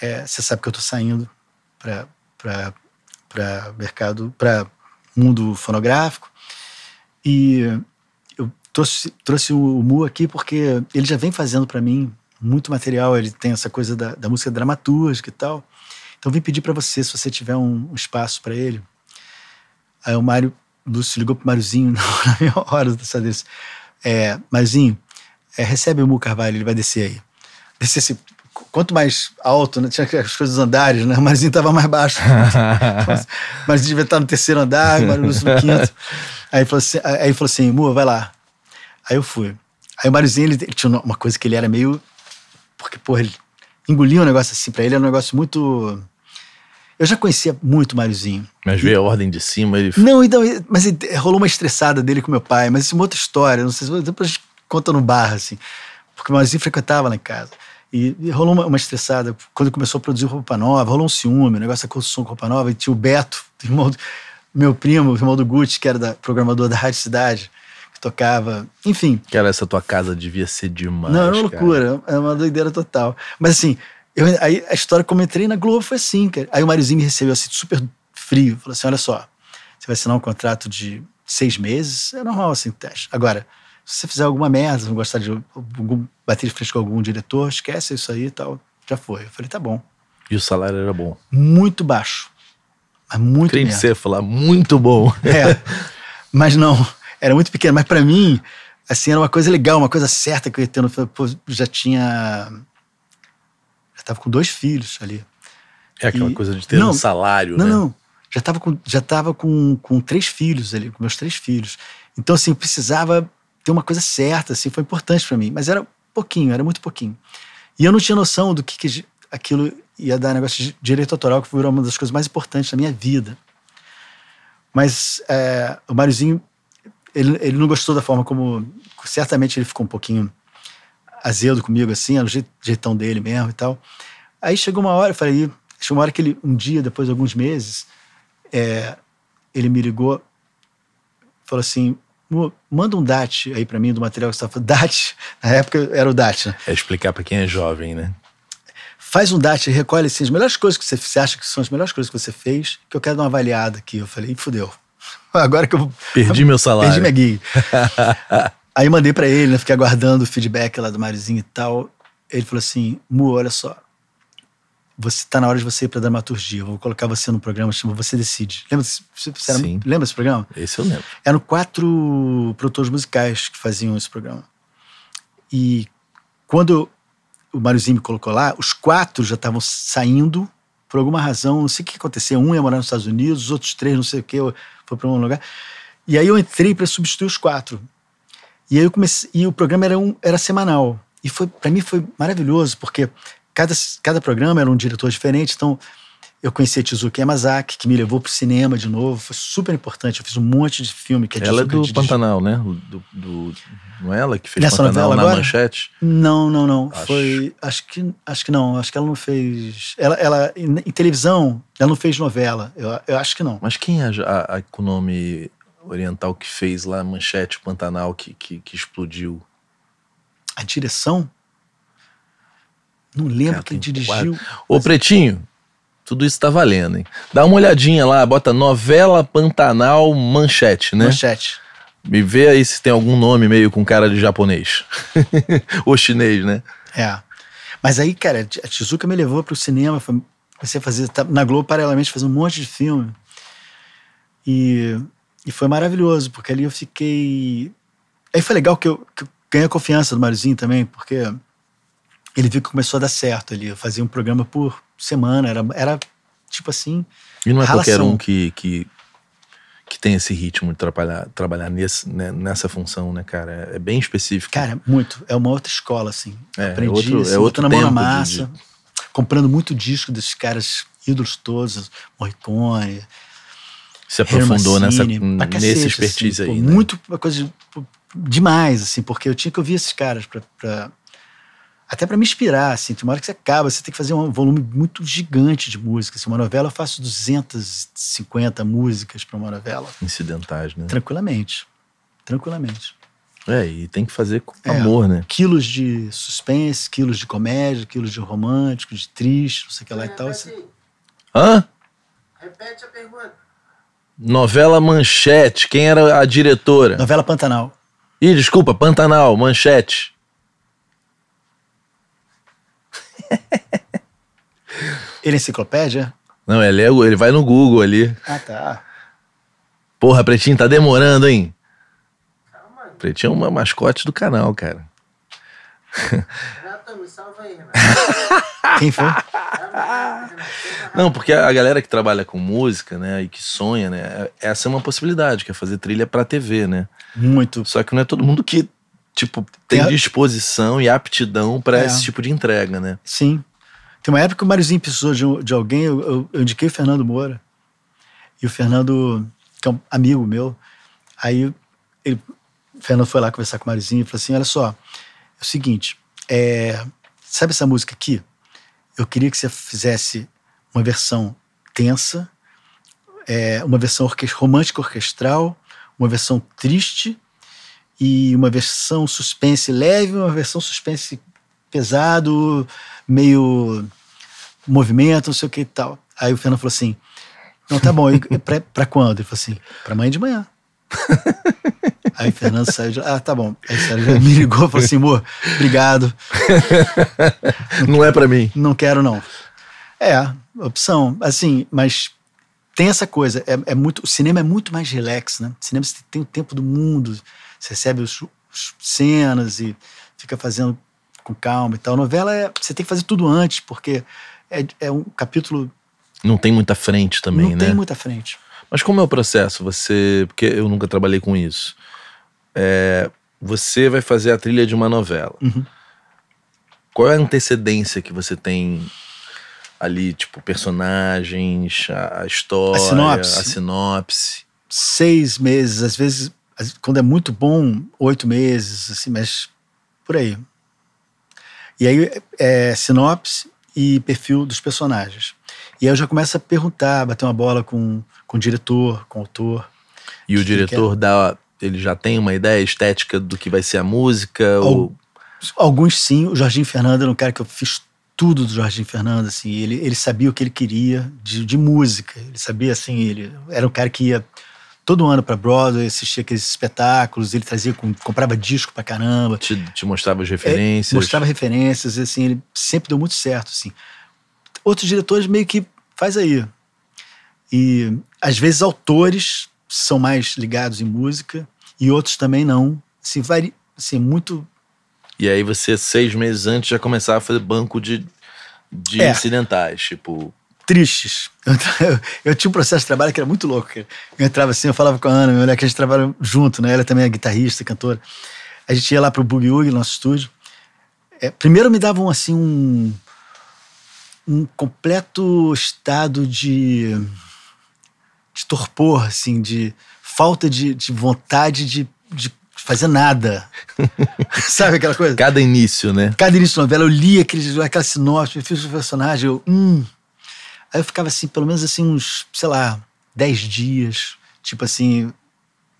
é, você sabe que eu tô saindo para mercado, para mundo fonográfico. E trouxe, trouxe o Mu aqui porque ele já vem fazendo para mim muito material, ele tem essa coisa da, da música dramaturgica e tal. Então vim pedir para você, se você tiver um, um espaço para ele. Aí o Mário Lúcio ligou pro Máriozinho na minha hora dessa vez. É, Máriozinho, é, recebe o Mu Carvalho, ele vai descer aí. Descer assim, quanto mais alto, né? tinha as coisas dos andares, né? O Máriozinho estava mais baixo. mas devia estar no terceiro andar, o Mário Lúcio no quinto. Aí falou assim, aí falou assim Mu, vai lá Aí eu fui. Aí o Mariozinho, ele, ele, tinha uma coisa que ele era meio. Porque, porra, ele engolia um negócio assim pra ele, era um negócio muito. Eu já conhecia muito o Mariozinho. Mas veio a ordem de cima, ele. Não, então, mas ele, rolou uma estressada dele com meu pai, mas isso é uma outra história, não sei se. Depois a gente conta no bar, assim. Porque o Mariozinho frequentava lá em casa. E, e rolou uma, uma, estressada. Quando começou a produzir roupa nova, rolou um ciúme, o um negócio da construção com roupa nova, e tinha o Beto, irmão do, meu primo, irmão do Gucci, que era da, programador da Rádio Cidade tocava, enfim. era essa tua casa devia ser demais. Não, era uma cara. loucura, era uma doideira total. Mas assim, eu, aí a história como eu entrei na Globo foi assim, cara. Aí o Mariozinho me recebeu assim, super frio, falou assim: olha só, você vai assinar um contrato de seis meses, é normal assim o teste. Agora, se você fizer alguma merda, não gostar de algum, bater de frente com algum diretor, esquece isso aí e tal. Já foi. Eu falei, tá bom. E o salário era bom? Muito baixo. Mas muito Creio mesmo. que ser falar, muito bom. É. Mas não era muito pequeno, mas para mim, assim, era uma coisa legal, uma coisa certa que eu ia ter. Pô, já tinha. Já tava com dois filhos ali. É aquela e, coisa de ter não, um salário, não, né? Não, já estava com, já tava com, com três filhos ali, com meus três filhos. Então, assim, eu precisava ter uma coisa certa, assim, foi importante para mim. Mas era pouquinho, era muito pouquinho. E eu não tinha noção do que, que aquilo ia dar negócio de direito autoral, que foi uma das coisas mais importantes da minha vida. Mas é, o Máriozinho ele, ele não gostou da forma como. Certamente ele ficou um pouquinho azedo comigo, assim, era o jeitão dele mesmo e tal. Aí chegou uma hora, eu falei, chegou uma hora que ele, um dia, depois de alguns meses, é, ele me ligou, falou assim: manda um DAT aí para mim do material que você estava tá falando. DAT, na época era o DAT, né? É explicar para quem é jovem, né? Faz um DAT, recolhe assim, as melhores coisas que você, você acha que são as melhores coisas que você fez, que eu quero dar uma avaliada aqui. Eu falei, fudeu. Agora que eu. Perdi meu salário. Perdi minha gig. Aí mandei para ele, né? Fiquei aguardando o feedback lá do Máriozinho e tal. Ele falou assim: Mu, olha só. Você tá na hora de você ir pra dramaturgia. Eu vou colocar você no programa, chama Você Decide. Lembra, era, lembra esse programa? Esse eu lembro. Eram quatro produtores musicais que faziam esse programa. E quando o Máriozinho me colocou lá, os quatro já estavam saindo por alguma razão, não sei o que aconteceu. Um ia morar nos Estados Unidos, os outros três, não sei o que foi para um lugar. E aí eu entrei para substituir os quatro. E aí eu comecei, e o programa era, um, era semanal. E foi para mim foi maravilhoso, porque cada, cada programa era um diretor diferente, então eu conheci a Tizuki Yamazaki, que me levou pro cinema de novo. Foi super importante. Eu fiz um monte de filme que a Ela é do de... Pantanal, né? Do, do, não é ela que fez Nessa Pantanal novela na agora? manchete? Não, não, não. Acho. Foi. Acho que, acho que não. Acho que ela não fez. Ela, ela em, em televisão, ela não fez novela. Eu, eu, acho que não. Mas quem é a, a, com nome oriental que fez lá manchete Pantanal que, que, que explodiu? A direção? Não lembro é, quem dirigiu. Ô, Pretinho, tudo isso tá valendo, hein? Dá uma olhadinha lá, bota novela Pantanal Manchete, né? Manchete. Me vê aí se tem algum nome meio com cara de japonês. Ou chinês, né? É. Mas aí, cara, a Tizuka me levou pro cinema, comecei a fazer, tá, na Globo, paralelamente, fazer um monte de filme. E, e foi maravilhoso, porque ali eu fiquei... Aí foi legal que eu, que eu ganhei a confiança do Mariozinho também, porque ele viu que começou a dar certo ali. Eu fazia um programa por semana, era, era tipo assim. E não é qualquer um que, que, que tem esse ritmo de trabalhar, trabalhar nesse, né, nessa função, né, cara? É, é bem específico. Cara, muito. É uma outra escola, assim. É, é Aprendi, é outro, assim, é outro tempo na massa. De... Comprando muito disco desses caras ídolos todos, Morricone. Se aprofundou nessa, cacete, nesse assim, expertise assim, aí. Pô, né? Muito coisa demais, assim, porque eu tinha que ouvir esses caras para até para me inspirar, assim, tem uma hora que você acaba, você tem que fazer um volume muito gigante de música. Assim, uma novela eu faço 250 músicas para uma novela. Incidentais, né? Tranquilamente. Tranquilamente. É, e tem que fazer com é, amor, né? Quilos de suspense, quilos de comédia, quilos de romântico, de triste, não sei o que lá e tal. Repete. Hã? Repete a pergunta. Novela Manchete, quem era a diretora? Novela Pantanal. Ih, desculpa, Pantanal, Manchete. ele é enciclopédia? Não, ele, é, ele vai no Google ali. Ah, tá. Porra, Pretinho, tá demorando, hein? Calma Pretinho é uma mascote do canal, cara. Renato, me salva aí, Renato. Quem foi? Não, porque a galera que trabalha com música, né, e que sonha, né, é, essa é uma possibilidade, que é fazer trilha pra TV, né? Muito. Só que não é todo mundo que tipo, tem é. disposição e aptidão para é. esse tipo de entrega, né? Sim. Tem uma época que o Marizinho precisou de, de alguém, eu, eu, eu, indiquei o Fernando Moura. E o Fernando, que é um amigo meu, aí ele, o Fernando foi lá conversar com o Máriozinho e falou assim: olha só, é o seguinte, é, sabe essa música aqui? Eu queria que você fizesse uma versão tensa, é, uma versão romântica orquestral, uma versão triste e uma versão suspense leve, uma versão suspense pesado, meio movimento, não sei o que e tal. Aí o Fernando falou assim: Não, tá bom, é pra, pra quando? Ele falou assim: Pra amanhã de manhã. Aí o Fernando saiu de lá, ah, tá bom. Aí Sérgio já me ligou e falou assim: amor, obrigado. Não, não é para mim. Não quero, não. É, opção. Assim, mas tem essa coisa. É, é muito, o cinema é muito mais relax, né? O cinema tem o tempo do mundo. Você recebe os, os cenas e fica fazendo com calma e tal. Novela é, você tem que fazer tudo antes, porque é, é um capítulo. Não tem muita frente também, não né? Não tem muita frente. Mas como é o processo? Você. Porque eu nunca trabalhei com isso. É, você vai fazer a trilha de uma novela. Uhum. Qual é a antecedência que você tem ali, tipo, personagens, a, a história, a sinopse. a sinopse? Seis meses, às vezes quando é muito bom, oito meses, assim, mas por aí. E aí é sinopse e perfil dos personagens. E aí eu já começo a perguntar, bater uma bola com, com o diretor, com o autor. E o diretor dá, ele já tem uma ideia estética do que vai ser a música? Al, ou... Alguns sim. O Jorginho Fernando era um cara que eu fiz tudo do Jorginho Fernando, assim, ele, ele sabia o que ele queria de, de música, ele sabia, assim, ele era um cara que ia todo ano para Broadway, assistia aqueles espetáculos, ele trazia, comprava disco para caramba. Te, te mostrava as referências. É, mostrava referências, assim, ele sempre deu muito certo, assim. Outros diretores meio que faz aí. E às vezes autores são mais ligados em música e outros também não. Assim, varia, assim, muito... E aí você, seis meses antes, já começava a fazer banco de, de é. incidentais, tipo tristes. Eu, eu, tinha um processo de trabalho que era muito louco. Cara. Eu entrava assim, eu falava com a Ana, minha mulher, que a gente trabalha junto, né? Ela também é guitarrista, cantora. A gente ia lá pro Boogie Woogie, nosso estúdio. É, primeiro me davam, assim, um, um completo estado de, de torpor, assim, de falta de, de vontade de, de fazer nada. Sabe aquela coisa? Cada início, né? Cada início de novela, eu li aquele, aquela sinopse, eu fiz o personagem, eu... Hum, Aí eu ficava assim, pelo menos assim, uns, sei lá, dez dias, tipo assim,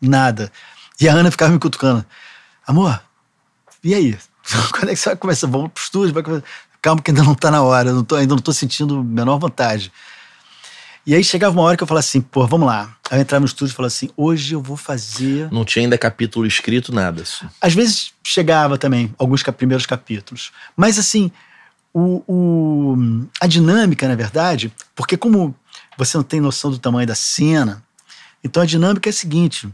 nada. E a Ana ficava me cutucando. Amor, e aí? Quando é que você vai começar? Vamos pro estúdio, vai Calma que ainda não tá na hora, não tô, ainda não tô sentindo a menor vontade. E aí chegava uma hora que eu falava assim, pô, vamos lá. Aí eu entrava no estúdio e falava assim, hoje eu vou fazer... Não tinha ainda capítulo escrito, nada. Assim. Às vezes chegava também, alguns cap primeiros capítulos. Mas assim, o, o, a dinâmica, na verdade, porque como você não tem noção do tamanho da cena, então a dinâmica é a seguinte: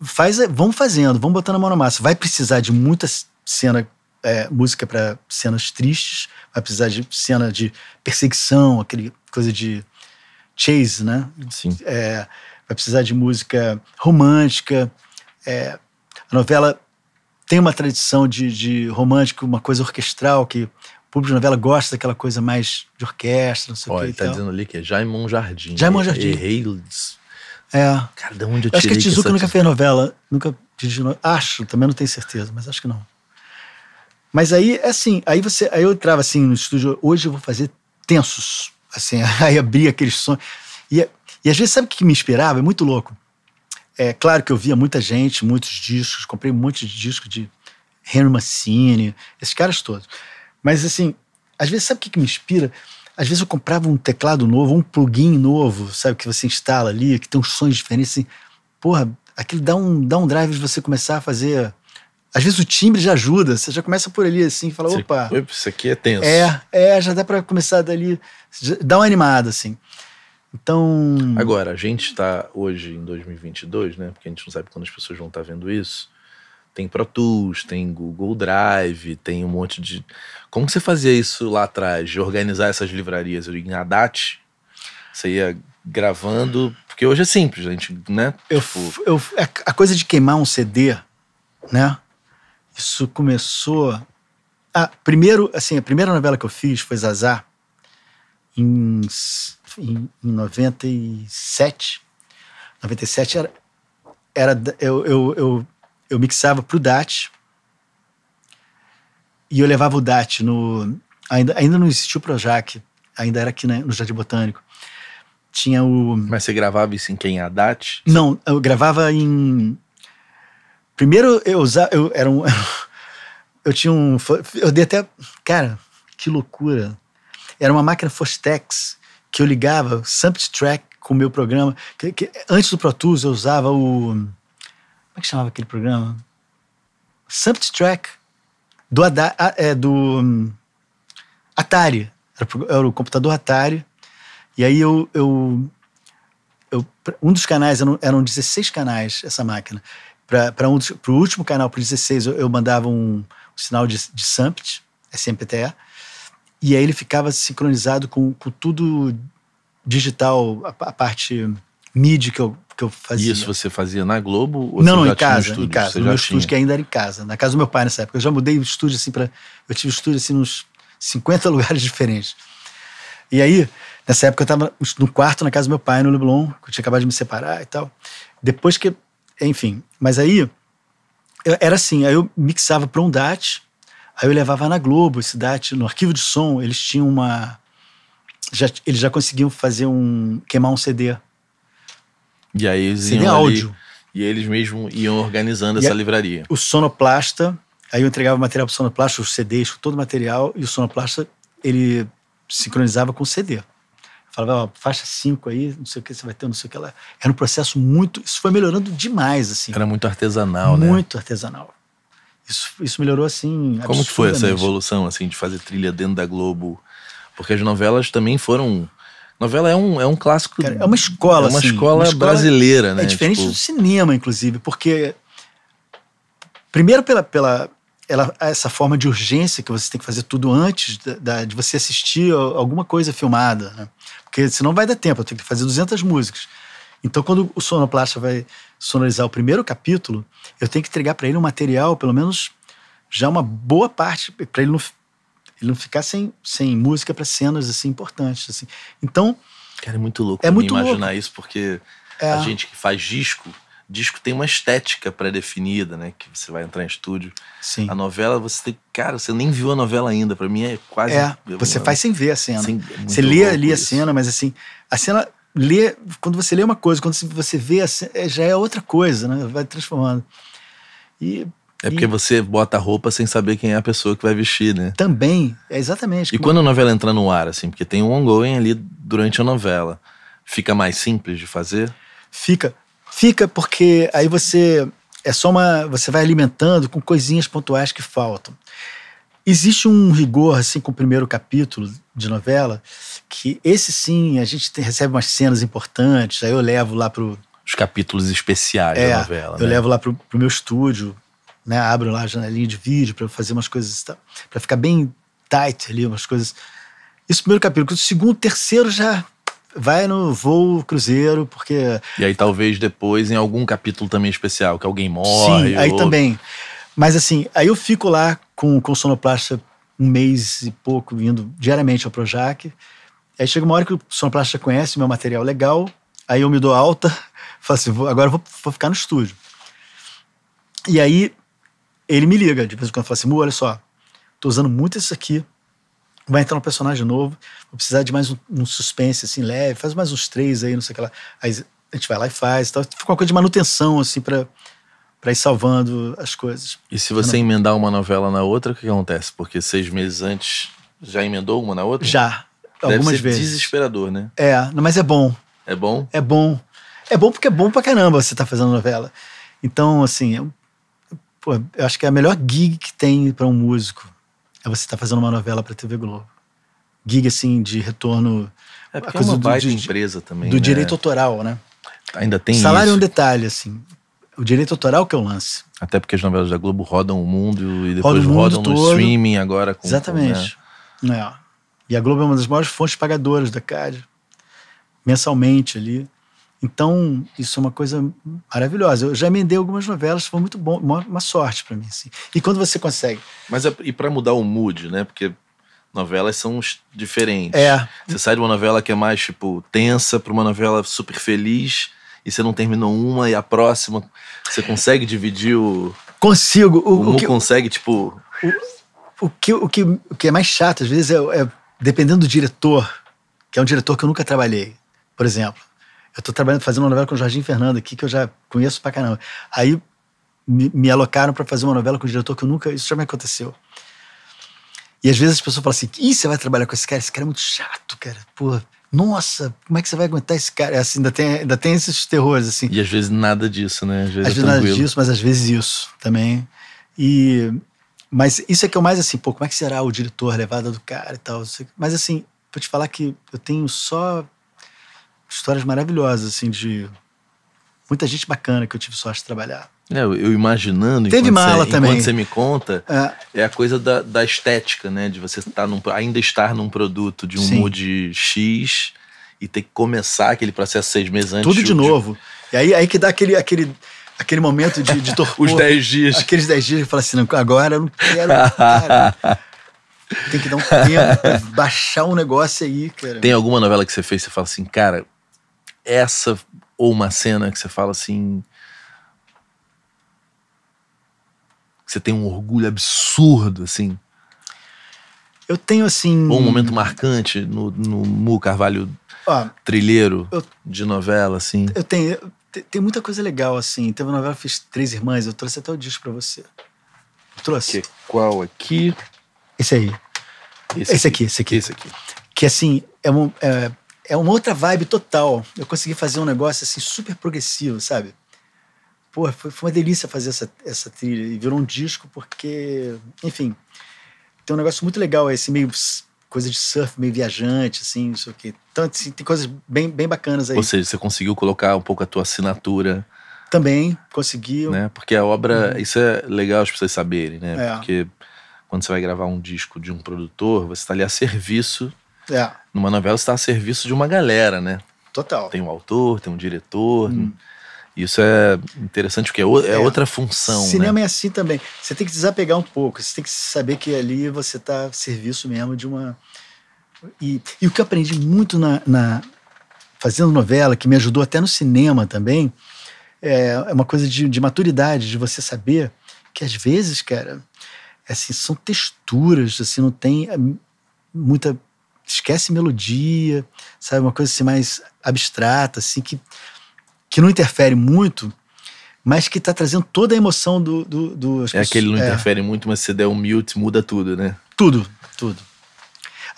faz, vamos fazendo, vamos botando a mão na massa. Vai precisar de muita cena, é, música para cenas tristes, vai precisar de cena de perseguição, aquele coisa de chase, né? Sim. É, vai precisar de música romântica. É, a novela tem uma tradição de, de romântico, uma coisa orquestral que público de novela gosta daquela coisa mais de orquestra, não sei o que. Ele tá tal. dizendo ali que é Jaimon Jardim. Jaimon Jardim. Errei. É. Cara, de onde eu tirei Acho que a Tizuka nunca fez novela. Nunca dirigiu novela. Acho, também não tenho certeza, mas acho que não. Mas aí, é assim, aí você. Aí eu entrava assim no estúdio, hoje eu vou fazer tensos. Assim, aí abria aqueles sons. E, e às vezes, sabe o que me inspirava? É muito louco. É claro que eu via muita gente, muitos discos, comprei um monte de disco de Henry Mancini, esses caras todos. Mas assim, às vezes sabe o que, que me inspira? Às vezes eu comprava um teclado novo, um plugin novo, sabe, que você instala ali, que tem uns sons diferentes. Assim, porra, aquilo dá um, dá um drive de você começar a fazer. Às vezes o timbre já ajuda, você já começa por ali assim, fala, você, opa. Isso aqui é tenso. É, é, já dá para começar dali, dá uma animada, assim. Então. Agora, a gente está hoje em 2022, né? Porque a gente não sabe quando as pessoas vão estar tá vendo isso tem Pro Tools, tem Google Drive, tem um monte de. Como você fazia isso lá atrás, de organizar essas livrarias em Haddad? Você ia gravando, porque hoje é simples, a gente, né? Eu, tipo... eu, é a coisa de queimar um CD, né? Isso começou. Ah, primeiro, assim, a primeira novela que eu fiz foi Zazar, em, em, em 97. 97 era. era eu, eu, eu eu mixava pro DAT e eu levava o DAT no. Ainda, ainda não existia o Projac, ainda era aqui né, no Jardim Botânico. Tinha o. Mas você gravava isso em quem? A DAT? Não, eu gravava em. Primeiro eu usava. Eu era um. eu tinha um. Eu dei até. Cara, que loucura! Era uma máquina Fostex que eu ligava, Sampt Track com o meu programa. Que, que, antes do Pro Tools eu usava o como é que chamava aquele programa? Something Track. Do, Ada, é, do um, Atari. Era, era, o computador Atari. E aí eu. eu, eu um dos canais, eram, eram 16 canais essa máquina. Para um, o último canal, para 16, eu, eu mandava um, um, sinal de, de Sampt, SMPTE, e aí ele ficava sincronizado com, com tudo digital, a, a parte Mídia que eu, que eu fazia. Isso você fazia na Globo? Ou não, não, em casa, estúdio, em casa. No meu tinha. estúdio, que ainda era em casa. Na casa do meu pai nessa época. Eu já mudei o estúdio assim para. Eu tive estúdio assim nos 50 lugares diferentes. E aí, nessa época eu estava no quarto na casa do meu pai, no Leblon, que eu tinha acabado de me separar e tal. Depois que. Enfim. Mas aí. era assim, aí eu mixava para um DAT, aí eu levava na Globo esse DAT, no arquivo de som, eles tinham uma. Já, eles já conseguiam fazer um. queimar um CD e aí eles iam áudio. Ali, e eles mesmo iam organizando e essa a, livraria. O sonoplasta, aí eu entregava o material pro sonoplasta, os CDs, todo o material, e o sonoplasta, ele sincronizava com o CD. falava, ó, faixa 5 aí, não sei o que você vai ter, não sei o que lá. Era um processo muito. Isso foi melhorando demais, assim. Era muito artesanal, muito né? Muito artesanal. Isso, isso melhorou, assim. Como que foi essa evolução, assim, de fazer trilha dentro da Globo? Porque as novelas também foram Novela é um, é um clássico. Cara, é uma escola, É uma, assim, escola, uma escola brasileira, é, né? É diferente tipo... do cinema, inclusive, porque. Primeiro, pela, pela ela, essa forma de urgência que você tem que fazer tudo antes da, da, de você assistir alguma coisa filmada, né? Porque senão vai dar tempo, eu tenho que fazer 200 músicas. Então, quando o sonoplasta vai sonorizar o primeiro capítulo, eu tenho que entregar para ele um material, pelo menos já uma boa parte, para ele não ele não ficar sem, sem música para cenas assim importantes. Assim. Então. Cara, é muito louco é muito imaginar louco. isso, porque é. a gente que faz disco, disco tem uma estética pré-definida, né? Que você vai entrar em estúdio. Sim. A novela, você tem. Cara, você nem viu a novela ainda. Para mim é quase. É, você faz sem ver a cena. Sem, é você lê ali a cena, mas assim, a cena. Lê, quando você lê uma coisa, quando você vê, a cena, é, já é outra coisa, né? Vai transformando. E é porque e... você bota a roupa sem saber quem é a pessoa que vai vestir, né? Também, é exatamente. E quando a novela entra no ar, assim, porque tem um ongoing ali durante a novela, fica mais simples de fazer? Fica. Fica porque aí você é só uma, você vai alimentando com coisinhas pontuais que faltam. Existe um rigor assim com o primeiro capítulo de novela, que esse sim, a gente tem, recebe umas cenas importantes, aí eu levo lá pro os capítulos especiais é, da novela. Eu né? levo lá pro, pro meu estúdio, né? Abro lá a janelinha de vídeo para fazer umas coisas, para ficar bem tight ali, umas coisas. Isso primeiro capítulo. O segundo, terceiro já vai no voo cruzeiro, porque. E aí talvez depois em algum capítulo também especial, que alguém morre. Sim, aí ou... também. Mas assim, aí eu fico lá com, com sonoplasta um mês e pouco, indo diariamente ao Projac. Aí chega uma hora que o sonoplasta conhece meu material legal, aí eu me dou alta, faço assim, agora eu vou, vou ficar no estúdio. E aí ele me liga de vez em quando e fala assim: olha só, tô usando muito isso aqui. Vai entrar um personagem novo, vou precisar de mais um, um suspense assim leve, faz mais uns três aí, não sei o que lá. Aí a gente vai lá e faz, tal. fica uma coisa de manutenção assim para para ir salvando as coisas. E se você não. emendar uma novela na outra, o que, que acontece? Porque seis meses antes já emendou uma na outra? Já, Deve algumas vezes. Desesperador, né? É, mas é bom. É bom? É bom. É bom porque é bom pra caramba você tá fazendo novela. Então, assim, é pô, eu acho que é a melhor gig que tem para um músico é você estar tá fazendo uma novela para TV Globo. Gig assim de retorno. É porque a coisa é uma baita empresa também. Do né? direito autoral, né? Ainda tem Salário isso. é um detalhe, assim. O direito autoral que é o lance. Até porque as novelas da Globo rodam o mundo e depois mundo rodam todo. no streaming agora. Com, Exatamente. Com, né? é. E a Globo é uma das maiores fontes pagadoras da CAD. Mensalmente ali. Então, isso é uma coisa maravilhosa. Eu já emendei algumas novelas, foi muito bom, uma, uma sorte para mim. Assim. E quando você consegue. Mas é, e para mudar o mood, né? Porque novelas são diferentes. É. Você sai de uma novela que é mais, tipo, tensa para uma novela super feliz e você não terminou uma e a próxima. Você consegue dividir o. Consigo. O, o, o que, consegue, tipo. O, o, que, o, que, o que é mais chato, às vezes, é, é dependendo do diretor, que é um diretor que eu nunca trabalhei, por exemplo eu tô trabalhando, fazendo uma novela com o Jorginho Fernando aqui, que eu já conheço pra caramba. Aí me, me alocaram para fazer uma novela com o diretor que eu nunca. Isso já me aconteceu. E às vezes as pessoas falam assim: Ih, você vai trabalhar com esse cara? Esse cara é muito chato, cara. Pô, nossa, como é que você vai aguentar esse cara? É assim, ainda tem, ainda tem esses terrores, assim. E às vezes nada disso, né? Às vezes, às é vezes nada disso, mas às vezes isso também. E. Mas isso é que eu mais assim, pô, como é que será o diretor, levada do cara e tal? Mas assim, vou te falar que eu tenho só histórias maravilhosas, assim, de muita gente bacana que eu tive sorte de trabalhar. É, eu imaginando. Teve mala você, também. Enquanto você me conta, é, é a coisa da, da, estética, né? De você tá num, ainda estar num produto de um Sim. mood X e ter que começar aquele processo seis meses antes. Tudo de novo. E aí, aí que dá aquele, aquele, aquele momento de, de torpor. Os dez dias. Aqueles dez dias que fala assim, não, agora eu não quero. Cara. Tem que dar um tempo baixar um negócio aí, cara. Tem alguma novela que você fez e você fala assim, cara, essa ou uma cena que você fala assim. Que você tem um orgulho absurdo, assim? Eu tenho, assim. Ou um momento marcante no, no Mu Carvalho ah, trilheiro eu, de novela, assim? Eu tenho. Tem muita coisa legal, assim. Teve uma novela fiz Três Irmãs, eu trouxe até o disco pra você. Eu trouxe. Que, é qual aqui? Esse aí. Esse, esse aqui, aqui, esse aqui. Esse aqui. Que, assim, é, um, é é uma outra vibe total. Eu consegui fazer um negócio assim super progressivo, sabe? Pô, foi, foi uma delícia fazer essa, essa trilha e virou um disco porque, enfim, tem um negócio muito legal esse meio coisa de surf, meio viajante, assim, não sei o quê. Então, assim, tem coisas bem, bem bacanas aí. Ou seja, você conseguiu colocar um pouco a tua assinatura. Também, conseguiu. Né? Porque a obra, uhum. isso é legal as pessoas saberem, né? É. Porque quando você vai gravar um disco de um produtor, você está ali a serviço é numa novela está a serviço de uma galera, né? Total. Tem um autor, tem um diretor. Hum. Isso é interessante porque é, é, é outra função. Né? Cinema né? é assim também. Você tem que desapegar um pouco. Você tem que saber que ali você está a serviço mesmo de uma. E, e o que eu aprendi muito na, na, fazendo novela, que me ajudou até no cinema também, é, é uma coisa de, de maturidade, de você saber que às vezes, cara, assim, são texturas, assim, não tem hum, muita esquece melodia, sabe? Uma coisa assim mais abstrata, assim, que, que não interfere muito, mas que está trazendo toda a emoção do. do, do é pessoas, aquele não é. interfere muito, mas se der um mute, muda tudo, né? Tudo, tudo.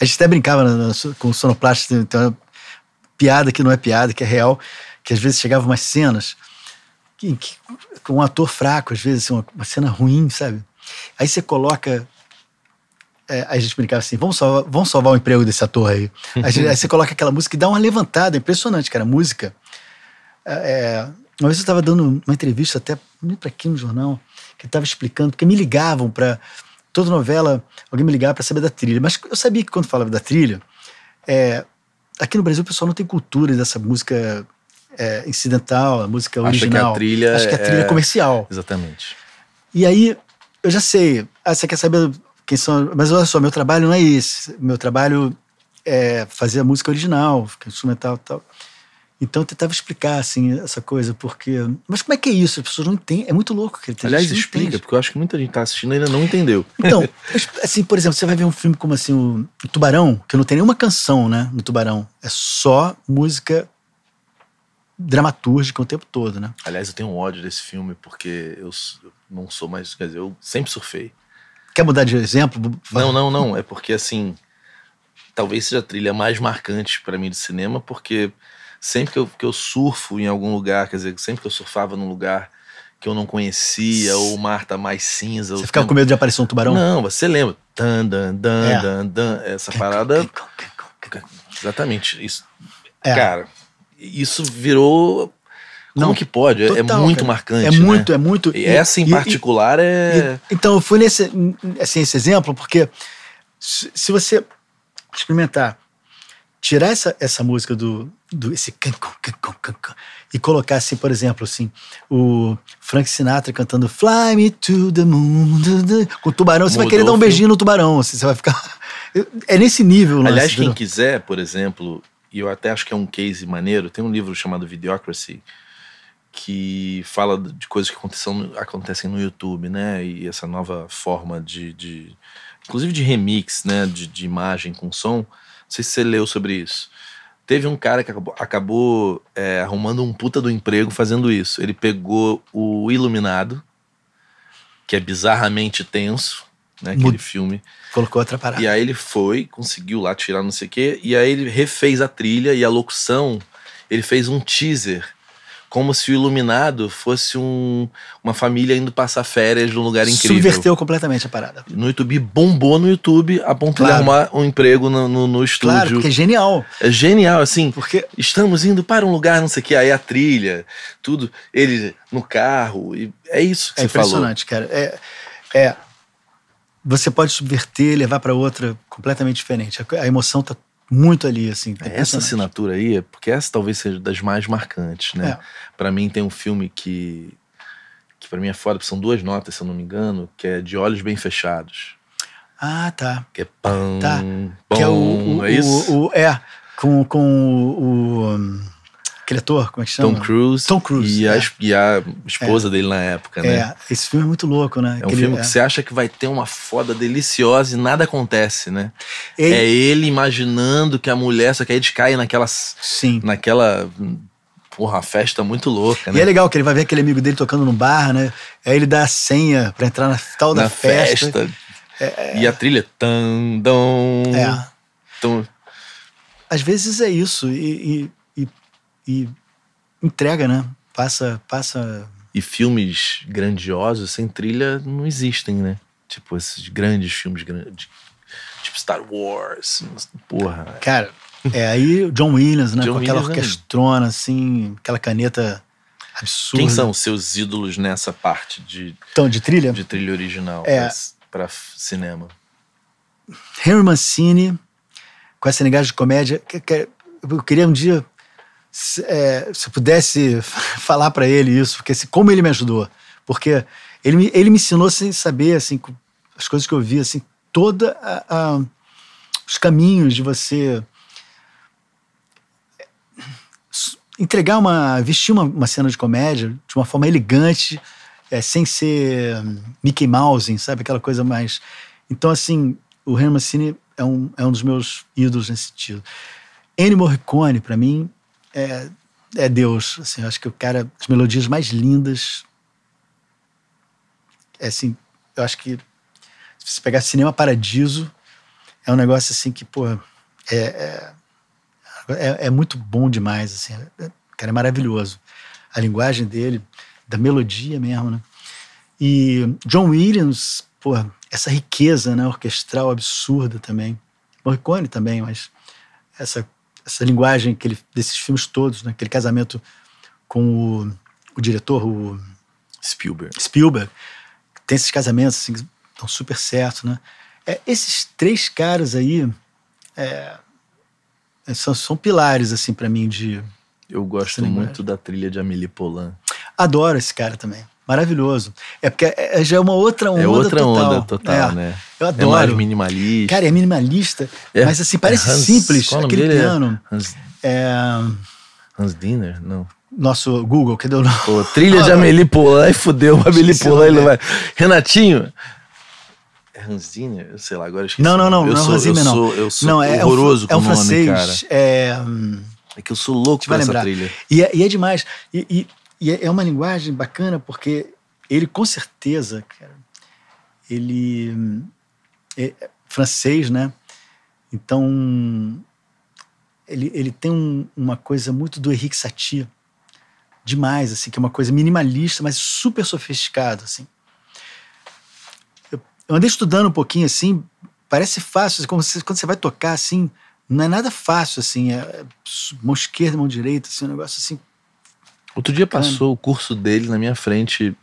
A gente até brincava na, na, com o sonoplasta, tem, tem uma piada que não é piada, que é real, que às vezes chegavam umas cenas que, que, com um ator fraco, às vezes, assim, uma, uma cena ruim, sabe? Aí você coloca é, a gente brincava assim, vamos salvar, vamos salvar o emprego desse ator aí. Gente, aí você coloca aquela música e dá uma levantada, impressionante, cara. música. É, é, uma vez eu estava dando uma entrevista até para aqui no jornal, que estava explicando, porque me ligavam para toda novela, alguém me ligava para saber da trilha. Mas eu sabia que quando falava da trilha, é, aqui no Brasil o pessoal não tem cultura dessa música é, incidental, a música original. Acho que a trilha, Acho que a trilha é... comercial. Exatamente. E aí, eu já sei, ah, você quer saber quem são. Mas olha só, meu trabalho não é esse. Meu trabalho é fazer a música original, instrumental e tal. Então eu tentava explicar assim essa coisa, porque. Mas como é que é isso? As pessoas não entendem. É muito louco que ele Aliás, explica, entende. porque eu acho que muita gente está assistindo ainda não entendeu. Então, assim, por exemplo, você vai ver um filme como assim, o Tubarão, que não tem nenhuma canção, né? No Tubarão. É só música dramatúrgica o tempo todo, né? Aliás, eu tenho um ódio desse filme, porque eu não sou mais. Quer dizer, eu sempre surfei quer mudar de exemplo? Não, não, não. É porque, assim, talvez seja a trilha mais marcante para mim do cinema, porque sempre que eu, que eu surfo em algum lugar, quer dizer, sempre que eu surfava num lugar que eu não conhecia, ou o mar tá mais cinza. Você ficava tempo... com medo de aparecer um tubarão? Não, você lembra. Dan, dan, dan, é. dan, dan. Essa parada. Exatamente, isso. É. Cara, isso virou como não, que pode? É total, é muito cara. marcante. É né? muito, é muito. E, e essa em e, particular é e, é. então, eu fui nesse, assim, esse exemplo, porque se você experimentar tirar essa, essa música do, do esse cancan, can, cancan, e colocar assim, por exemplo, assim, o Frank Sinatra cantando Fly me to the moon com o tubarão, Mudou você vai querer dar um beijinho no tubarão, assim, você vai ficar é nesse nível. Aliás, quem do... quiser, por exemplo, e eu até acho que é um case maneiro, tem um livro chamado Videocracy, que fala de coisas que acontecem, acontecem no YouTube, né? E essa nova forma de, de inclusive de remix, né? De, de, imagem com som. Não sei se você leu sobre isso. Teve um cara que acabou, acabou é, arrumando um puta do emprego fazendo isso. Ele pegou o Iluminado, que é bizarramente tenso, né? Aquele filme. Colocou outra parada. E aí ele foi, conseguiu lá tirar não sei o quê, e aí ele refez a trilha e a locução. Ele fez um teaser como se o iluminado fosse um, uma família indo passar férias num lugar incrível. Subverteu completamente a parada. No YouTube, bombou no YouTube a ponto claro. de arrumar um emprego no, no, no estúdio. Claro, porque é genial. É genial, assim, porque estamos indo para um lugar, não sei o que, aí a trilha, tudo, ele no carro, e é isso que é você falou. É impressionante, cara. É, é, você pode subverter, levar para outra completamente diferente. A emoção tá muito ali, assim. Essa assinatura aí, é porque essa talvez seja das mais marcantes, né? É. Para mim tem um filme que que para mim é foda, são duas notas, se eu não me engano, que é De Olhos Bem Fechados. Ah, tá. Que é pão, tá. que é o, o é isso? O, o, é, com, com o... o aquele ator, como é que chama? Tom Cruise. Tom Cruise. E, é. a, e a esposa é. dele na época, né? É, esse filme é muito louco, né? É aquele, um filme é. que você acha que vai ter uma foda deliciosa e nada acontece, né? Ele... É ele imaginando que a mulher, só que aí ele cai naquelas. Sim. Naquela porra, a festa muito louca, né? E é legal que ele vai ver aquele amigo dele tocando no bar, né? Aí ele dá a senha para entrar na tal na da festa. festa. É, e a é. trilha tandão. É. Tão... Às vezes é isso. E, e e entrega, né? Passa, passa. E filmes grandiosos sem trilha não existem, né? Tipo, esses grandes filmes grandes. Tipo Star Wars. Porra. Cara, é aí John Williams, né? John com aquela Williams, é orquestrona, né? assim, aquela caneta absurda. Quem são os seus ídolos nessa parte de. Então, de trilha? De trilha original é. para cinema. Henry Mancini, com essa linguagem de comédia. Eu queria um dia se, é, se pudesse falar para ele isso, porque assim, como ele me ajudou, porque ele me, ele me ensinou sem saber assim as coisas que eu vi assim toda a, a, os caminhos de você é, entregar uma vestir uma, uma cena de comédia de uma forma elegante é, sem ser hum, Mickey Mouse sabe aquela coisa mais então assim o Herman Cine é um, é um dos meus ídolos nesse sentido Ennio Morricone para mim é, é Deus. Assim, acho que o cara, as melodias mais lindas. É assim, eu acho que se você pegar Cinema Paradiso, é um negócio assim que, pô, é, é, é, é muito bom demais. Assim, é, o cara é maravilhoso. A linguagem dele, da melodia mesmo, né? E John Williams, pô, essa riqueza né, orquestral absurda também. Morricone também, mas essa essa linguagem que ele, desses filmes todos, né? aquele casamento com o, o diretor, o Spielberg. Spielberg. Tem esses casamentos assim, que estão super certos, né? É, esses três caras aí é, é são, são pilares, assim, para mim, de. Eu gosto muito da trilha de Amélie Poulain. Adoro esse cara também maravilhoso. É porque é, é, já é uma outra é onda. É outra total. onda total, é. né? Eu é adoro. É mais minimalista. Cara, é minimalista, é. mas assim, parece Hans, simples. Aquele dele? piano. Hans, é... Hans Dinner? Não. Nosso Google, cadê o nome? Pô, trilha ah, de Amelie Poulain, fudeu, Amelie Poulain, ele né? vai. Renatinho, É Ranzini, eu sei lá, agora eu esqueci. Não, não, não, eu não sou, Ranzini, eu não. Sou, eu sou não, é, horroroso é um, é um com o nome, francês, cara. É... é que eu sou louco por essa trilha. E é, e é demais. E, e, e é, é uma linguagem bacana porque ele, com certeza, cara, ele é, é francês, né? Então, ele, ele tem um, uma coisa muito do Henrique Satie, demais, assim, que é uma coisa minimalista, mas super sofisticada, assim. Eu, andei estudando um pouquinho, assim, parece fácil, assim, quando você vai tocar, assim, não é nada fácil, assim, é, é mão esquerda, mão direita, assim, um negócio, assim, Outro dia passou o curso dele na minha frente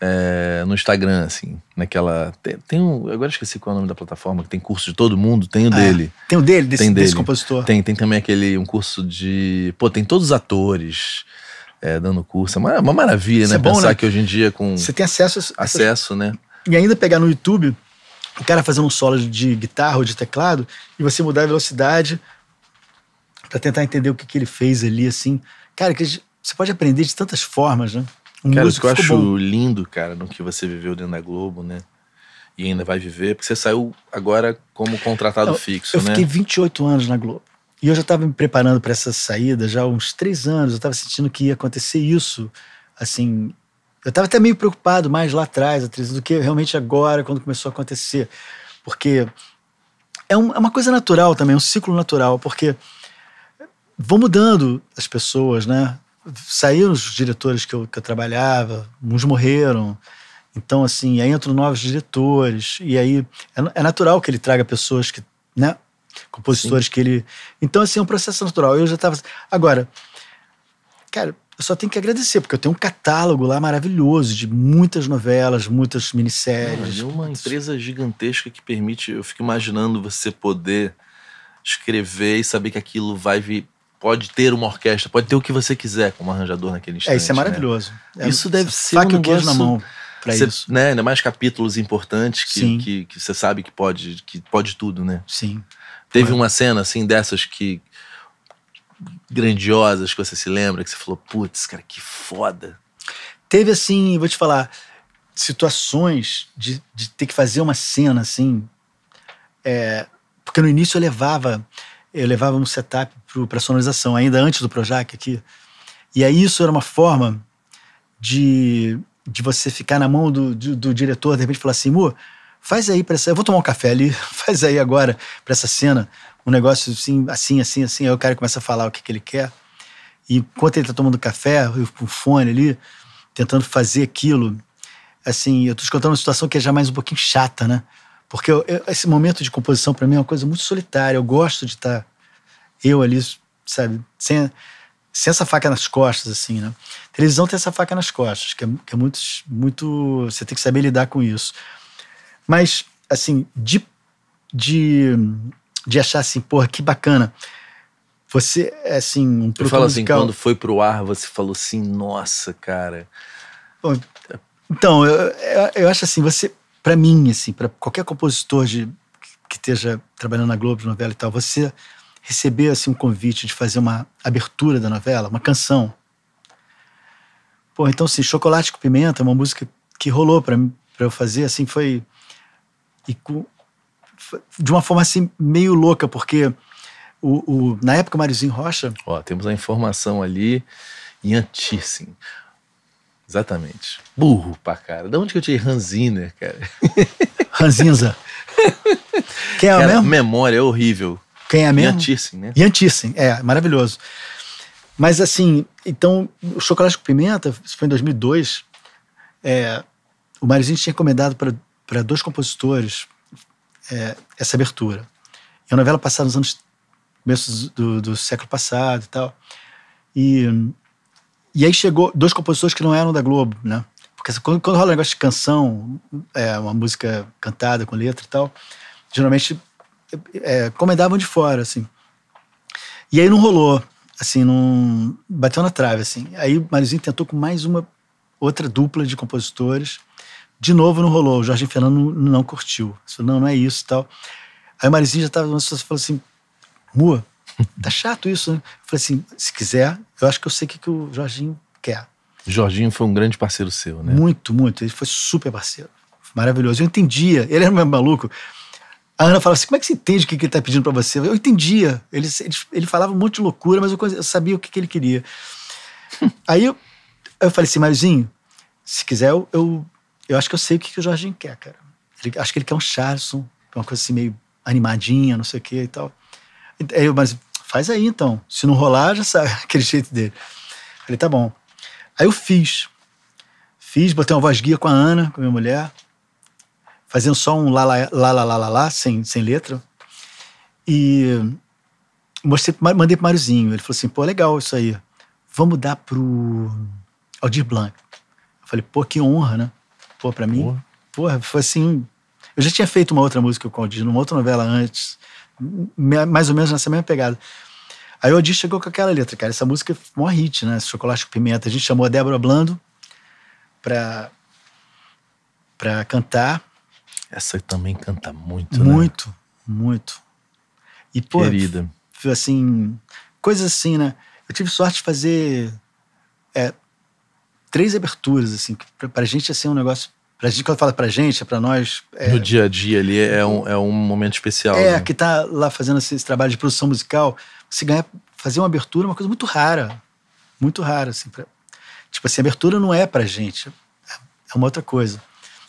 é, no Instagram, assim, naquela. Tem, tem, um. Agora esqueci qual é o nome da plataforma, que tem curso de todo mundo, tem o ah, dele. Tem o dele, desse, tem dele. desse compositor. Tem, tem também aquele um curso de. Pô, tem todos os atores. É, dando curso. É uma, uma maravilha, Isso né? É bom, Pensar né? que hoje em dia com. Você tem acesso. A... Acesso, né? E ainda pegar no YouTube o cara fazendo um solo de guitarra ou de teclado e você mudar a velocidade para tentar entender o que, que ele fez ali, assim. Cara, que você pode aprender de tantas formas, né? Um cara, o que eu acho bom. lindo, cara, no que você viveu dentro da Globo, né? E ainda vai viver, porque você saiu agora como contratado eu, fixo, eu né? Eu fiquei 28 anos na Globo. E eu já estava me preparando para essa saída já há uns três anos. Eu estava sentindo que ia acontecer isso, assim. Eu estava até meio preocupado mais lá atrás, atriz, do que realmente agora, quando começou a acontecer. Porque é, um, é uma coisa natural também, é um ciclo natural, porque vão mudando as pessoas, né? saíram os diretores que eu, que eu trabalhava, uns morreram. Então, assim, aí entram novos diretores. E aí é, é natural que ele traga pessoas que, né? Compositores Sim. que ele. Então, assim, é um processo natural. Eu já estava Agora, cara, eu só tenho que agradecer, porque eu tenho um catálogo lá maravilhoso de muitas novelas, muitas minisséries. Não, é uma empresa gigantesca que permite. Eu fico imaginando você poder escrever e saber que aquilo vai vir pode ter uma orquestra, pode ter o que você quiser como arranjador naquele instante. É, isso é né? maravilhoso. Né? É, isso deve ser faca um negócio, queijo na mão para isso. Né, ainda mais capítulos importantes que, que, que, você sabe que pode, que pode tudo, né? Sim. Teve uma cena, assim, dessas que... Grandiosas que você se lembra, que você falou, putz, cara, que foda. Teve, assim, vou te falar, situações de, de ter que fazer uma cena, assim... É, porque no início eu levava eu levava um setup para a sonorização, ainda antes do Projac aqui. E aí isso era uma forma de, de você ficar na mão do, do, do diretor, de repente falar assim, Mu, faz aí para essa... Eu vou tomar um café ali, faz aí agora para essa cena um negócio assim, assim, assim, assim. Aí o cara começa a falar o que, que ele quer. E enquanto ele está tomando café, com o fone ali, tentando fazer aquilo, assim, eu estou te contando uma situação que é já mais um pouquinho chata, né? Porque eu, eu, esse momento de composição para mim é uma coisa muito solitária. Eu gosto de estar tá eu ali, sabe, sem, sem essa faca nas costas, assim, né? televisão tem essa faca nas costas, que é, que é muito, muito. Você tem que saber lidar com isso. Mas, assim, de, de, de achar assim, porra, que bacana. Você, é, assim, um Eu falo assim, musical. assim, quando foi pro ar, você falou assim, nossa, cara. Bom, então, eu, eu, eu, acho assim, você, para mim, assim, para qualquer compositor de, que esteja trabalhando na Globo, novela e tal, você receber assim um convite de fazer uma abertura da novela, uma canção. Pô, então assim, Chocolate com Pimenta é uma música que rolou para eu fazer, assim, foi e com, de uma forma assim meio louca, porque o, o na época o Máriozinho Rocha, ó, temos a informação ali em antíssimo. Exatamente. Burro pra cara. Da onde que eu tirei Ranziner, cara? Ranzinza. que é cara, mesmo? Memória é horrível. Quem é mesmo? Ian né? Ian é, maravilhoso. Mas assim, então, o Chocolate com Pimenta, isso foi em 2002, é, o Marizinho tinha encomendado para dois compositores é, essa abertura. É uma novela passada nos anos começo do, do, século passado e tal. E, e aí chegou dois compositores que não eram da Globo, né? Porque assim, quando, quando rola um negócio de canção, é, uma música cantada com letra e tal, geralmente é, comendavam de fora, assim. E aí não rolou, assim, não bateu na trave, assim. Aí o Marizinho tentou com mais uma outra dupla de compositores. De novo não rolou, o Jorge Fernando não, não curtiu. Falou, não, não é isso e tal. Aí o Marizinho já estava numa situação, falou assim, Mua, tá chato isso, né? Eu falei assim, se quiser, eu acho que eu sei o que, que o Jorginho quer. Jorginho foi um grande parceiro seu, né? Muito, muito. Ele foi super parceiro. maravilhoso. Eu entendia. Ele era um maluco. A Ana falava assim: como é que você entende o que, que ele está pedindo para você? Eu entendia. Ele, ele, ele, falava um monte de loucura, mas eu, eu sabia o que, que ele queria. Aí eu, eu falei assim: Mariozinho, se quiser, eu, eu, eu, acho que eu sei o que, que o Jorginho quer, cara. Ele, acho que ele quer um Charleston, é uma coisa assim meio animadinha, não sei o que e tal. Aí eu, mas faz aí então. Se não rolar, já sabe aquele jeito dele. Falei: tá bom. Aí eu fiz. Fiz, botei uma voz guia com a Ana, com a minha mulher fazendo só um lá, lá, lá, lá, lá, lá sem, sem letra. E mostrei, mandei pro Máriozinho. Ele falou assim, pô, legal isso aí. Vamos dar pro Aldir Blanc. Eu falei, pô, que honra, né? Pô, pra mim, porra, porra foi assim... Eu já tinha feito uma outra música com o Aldir, numa outra novela antes, mais ou menos nessa mesma pegada. Aí o Aldir chegou com aquela letra, cara. Essa música foi é um hit, né? Chocolate com pimenta. A gente chamou a Débora Blando pra, pra cantar. Essa também canta muito, né? Muito, né? muito. E, pô, Querida. assim, coisas assim, né? Eu tive sorte de fazer é, três aberturas, assim, que pra, pra gente, assim, é um negócio Pra gente, quando fala pra gente, é pra nós. É, no dia a dia ali é um, é um momento especial. É, né? que tá lá fazendo esse, esse, trabalho de produção musical, você ganha. Fazer uma abertura é uma coisa muito rara. Muito rara, assim. Pra, tipo assim, abertura não é pra gente. É, é uma outra coisa.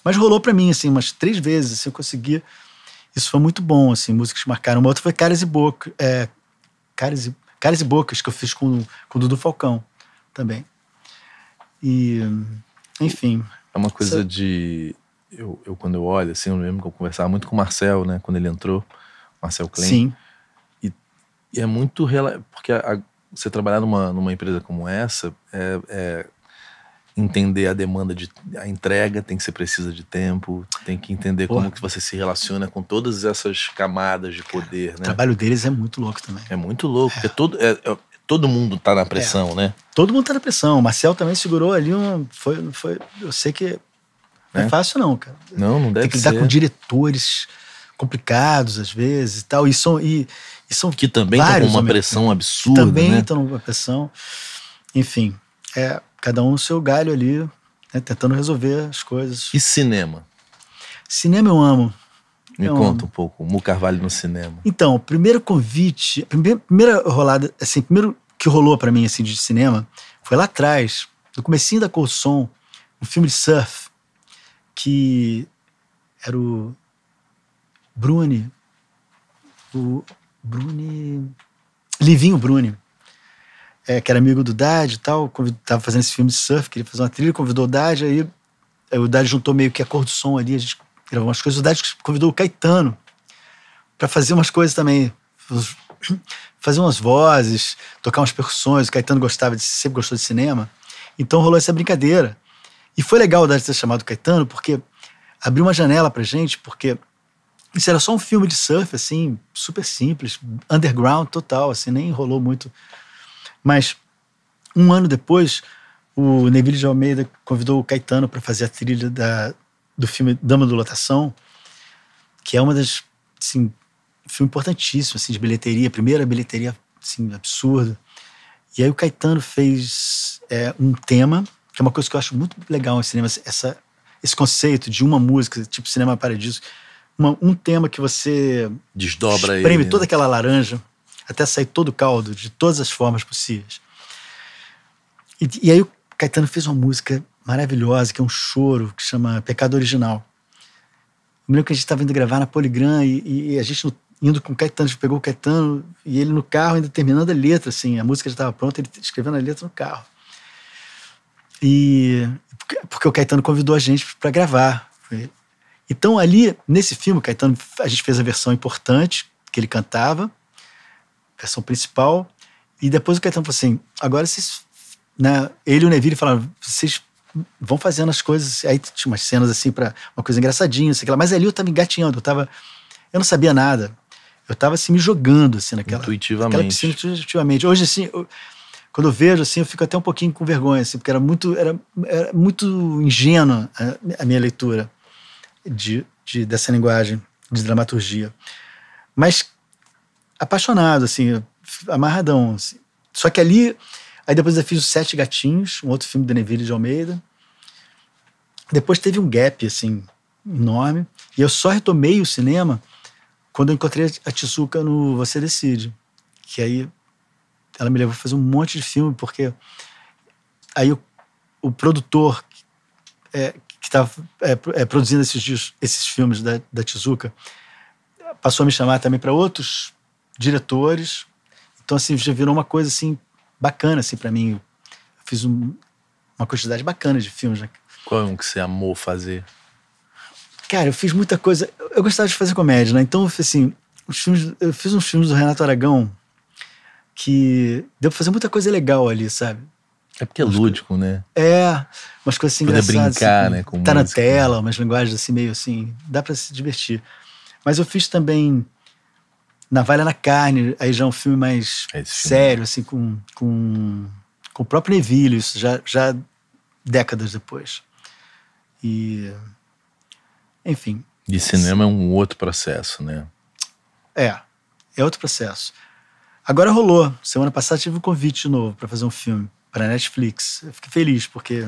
Mas rolou para mim, assim, umas três vezes, assim, eu consegui. Isso foi muito bom, assim, músicas que marcaram. Uma outra foi Caras e Bocas. É, Caras, e, Caras e Bocas, que eu fiz com, com o Dudu Falcão também. E, enfim. É uma coisa de. Eu, eu, quando eu olho, assim, eu lembro que eu conversava muito com o Marcel, né, quando ele entrou, Marcel Klein. Sim. E, e é muito. Porque a, a, você trabalhar numa, numa empresa como essa é, é entender a demanda de a entrega, tem que ser precisa de tempo, tem que entender Porra. como que você se relaciona com todas essas camadas de poder, né? O trabalho deles é muito louco também. É muito louco, é. todo é, é, todo mundo tá na pressão, é. né? Todo mundo tá na pressão. O Marcel também segurou ali um foi foi, eu sei que não é, é? fácil não, cara. Não, não deve Tem que lidar ser. com diretores complicados às vezes e tal, e são e, e são que também estão né? com uma pressão absurda, também né? estão numa pressão. Enfim, é Cada um no seu galho ali, né, tentando resolver as coisas. E cinema? Cinema eu amo. Me eu conta amo. um pouco, Mu Carvalho no cinema. Então, o primeiro convite, primeira, primeira rolada, assim, primeiro que rolou para mim assim de cinema foi lá atrás, no comecinho da Colson, um filme de surf que era o Bruni, o Bruni, Livinho Bruni, é, que era amigo do Dad e tal, estava fazendo esse filme de surf, queria fazer uma trilha, convidou o Dad, aí, aí o Dad juntou meio que a cor do som ali, a gente gravou umas coisas. O Dad convidou o Caetano para fazer umas coisas também, fazer umas vozes, tocar umas percussões. O Caetano gostava de, sempre gostou de cinema. Então rolou essa brincadeira. E foi legal o Dad ter chamado o Caetano, porque abriu uma janela pra gente, porque isso era só um filme de surf, assim, super simples, underground total, assim, nem rolou muito mas um ano depois, o Neville de Almeida convidou o Caetano para fazer a trilha da, do filme Dama do Lotação, que é uma das. Assim, um filme importantíssimo, assim, de bilheteria, primeira bilheteria assim, absurda. E aí o Caetano fez é, um tema, que é uma coisa que eu acho muito legal em cinema, essa, esse conceito de uma música, tipo Cinema Paradiso, uma, um tema que você desdobra espreme ele, né? toda né? aquela laranja até sair todo o caldo, de todas as formas possíveis. E, e aí o Caetano fez uma música maravilhosa, que é um choro, que chama Pecado Original. Eu me que a gente estava indo gravar na Poligram e, e a gente indo com o Caetano, a gente pegou o Caetano e ele no carro ainda terminando a letra, assim, a música já estava pronta, ele escrevendo a letra no carro. E porque o Caetano convidou a gente para gravar. Então ali, nesse filme, o Caetano, a gente fez a versão importante que ele cantava, questão principal. E depois o Caetano falou assim: agora vocês. Né, ele e o Neville falaram: vocês vão fazendo as coisas. Aí tinha umas cenas assim para uma coisa engraçadinha, sei lá. Mas ali eu tava engatinhando, eu tava. Eu não sabia nada. Eu tava assim me jogando assim naquela intuitivamente. Naquela piscina, intuitivamente. Hoje assim, eu, quando eu vejo assim, eu fico até um pouquinho com vergonha assim, porque era muito era, era muito ingênua a, a minha leitura de, de, dessa linguagem de dramaturgia. Mas apaixonado, assim, amarradão. Assim. Só que ali, aí depois eu fiz os Sete Gatinhos, um outro filme do Neville de Almeida. Depois teve um gap, assim, enorme. E eu só retomei o cinema quando eu encontrei a Tizuka no Você Decide. Que aí ela me levou a fazer um monte de filme, porque aí o, o produtor é, que estava é, é, produzindo esses, esses filmes da, da Tizuka passou a me chamar também para outros diretores. Então, assim, já virou uma coisa, assim, bacana, assim, para mim. Eu fiz um, uma quantidade bacana de filmes. Né? Qual é um que você amou fazer? Cara, eu fiz muita coisa. Eu gostava de fazer comédia, né? Então, assim, os filmes, eu fiz uns filmes do Renato Aragão que deu pra fazer muita coisa legal ali, sabe? É porque é lúdico, né? É, umas coisas assim Poder engraçadas. Assim, brincar, assim, né? Com tá música. na tela, umas linguagens assim, meio assim. Dá para se divertir. Mas eu fiz também Navalha na Carne, aí já é um filme mais é filme. sério, assim, com, com, com o próprio Neville, isso já, já décadas depois. E. Enfim. E cinema é um outro processo, né? É, é outro processo. Agora rolou. Semana passada tive um convite de novo para fazer um filme para Netflix. Eu fiquei feliz, porque.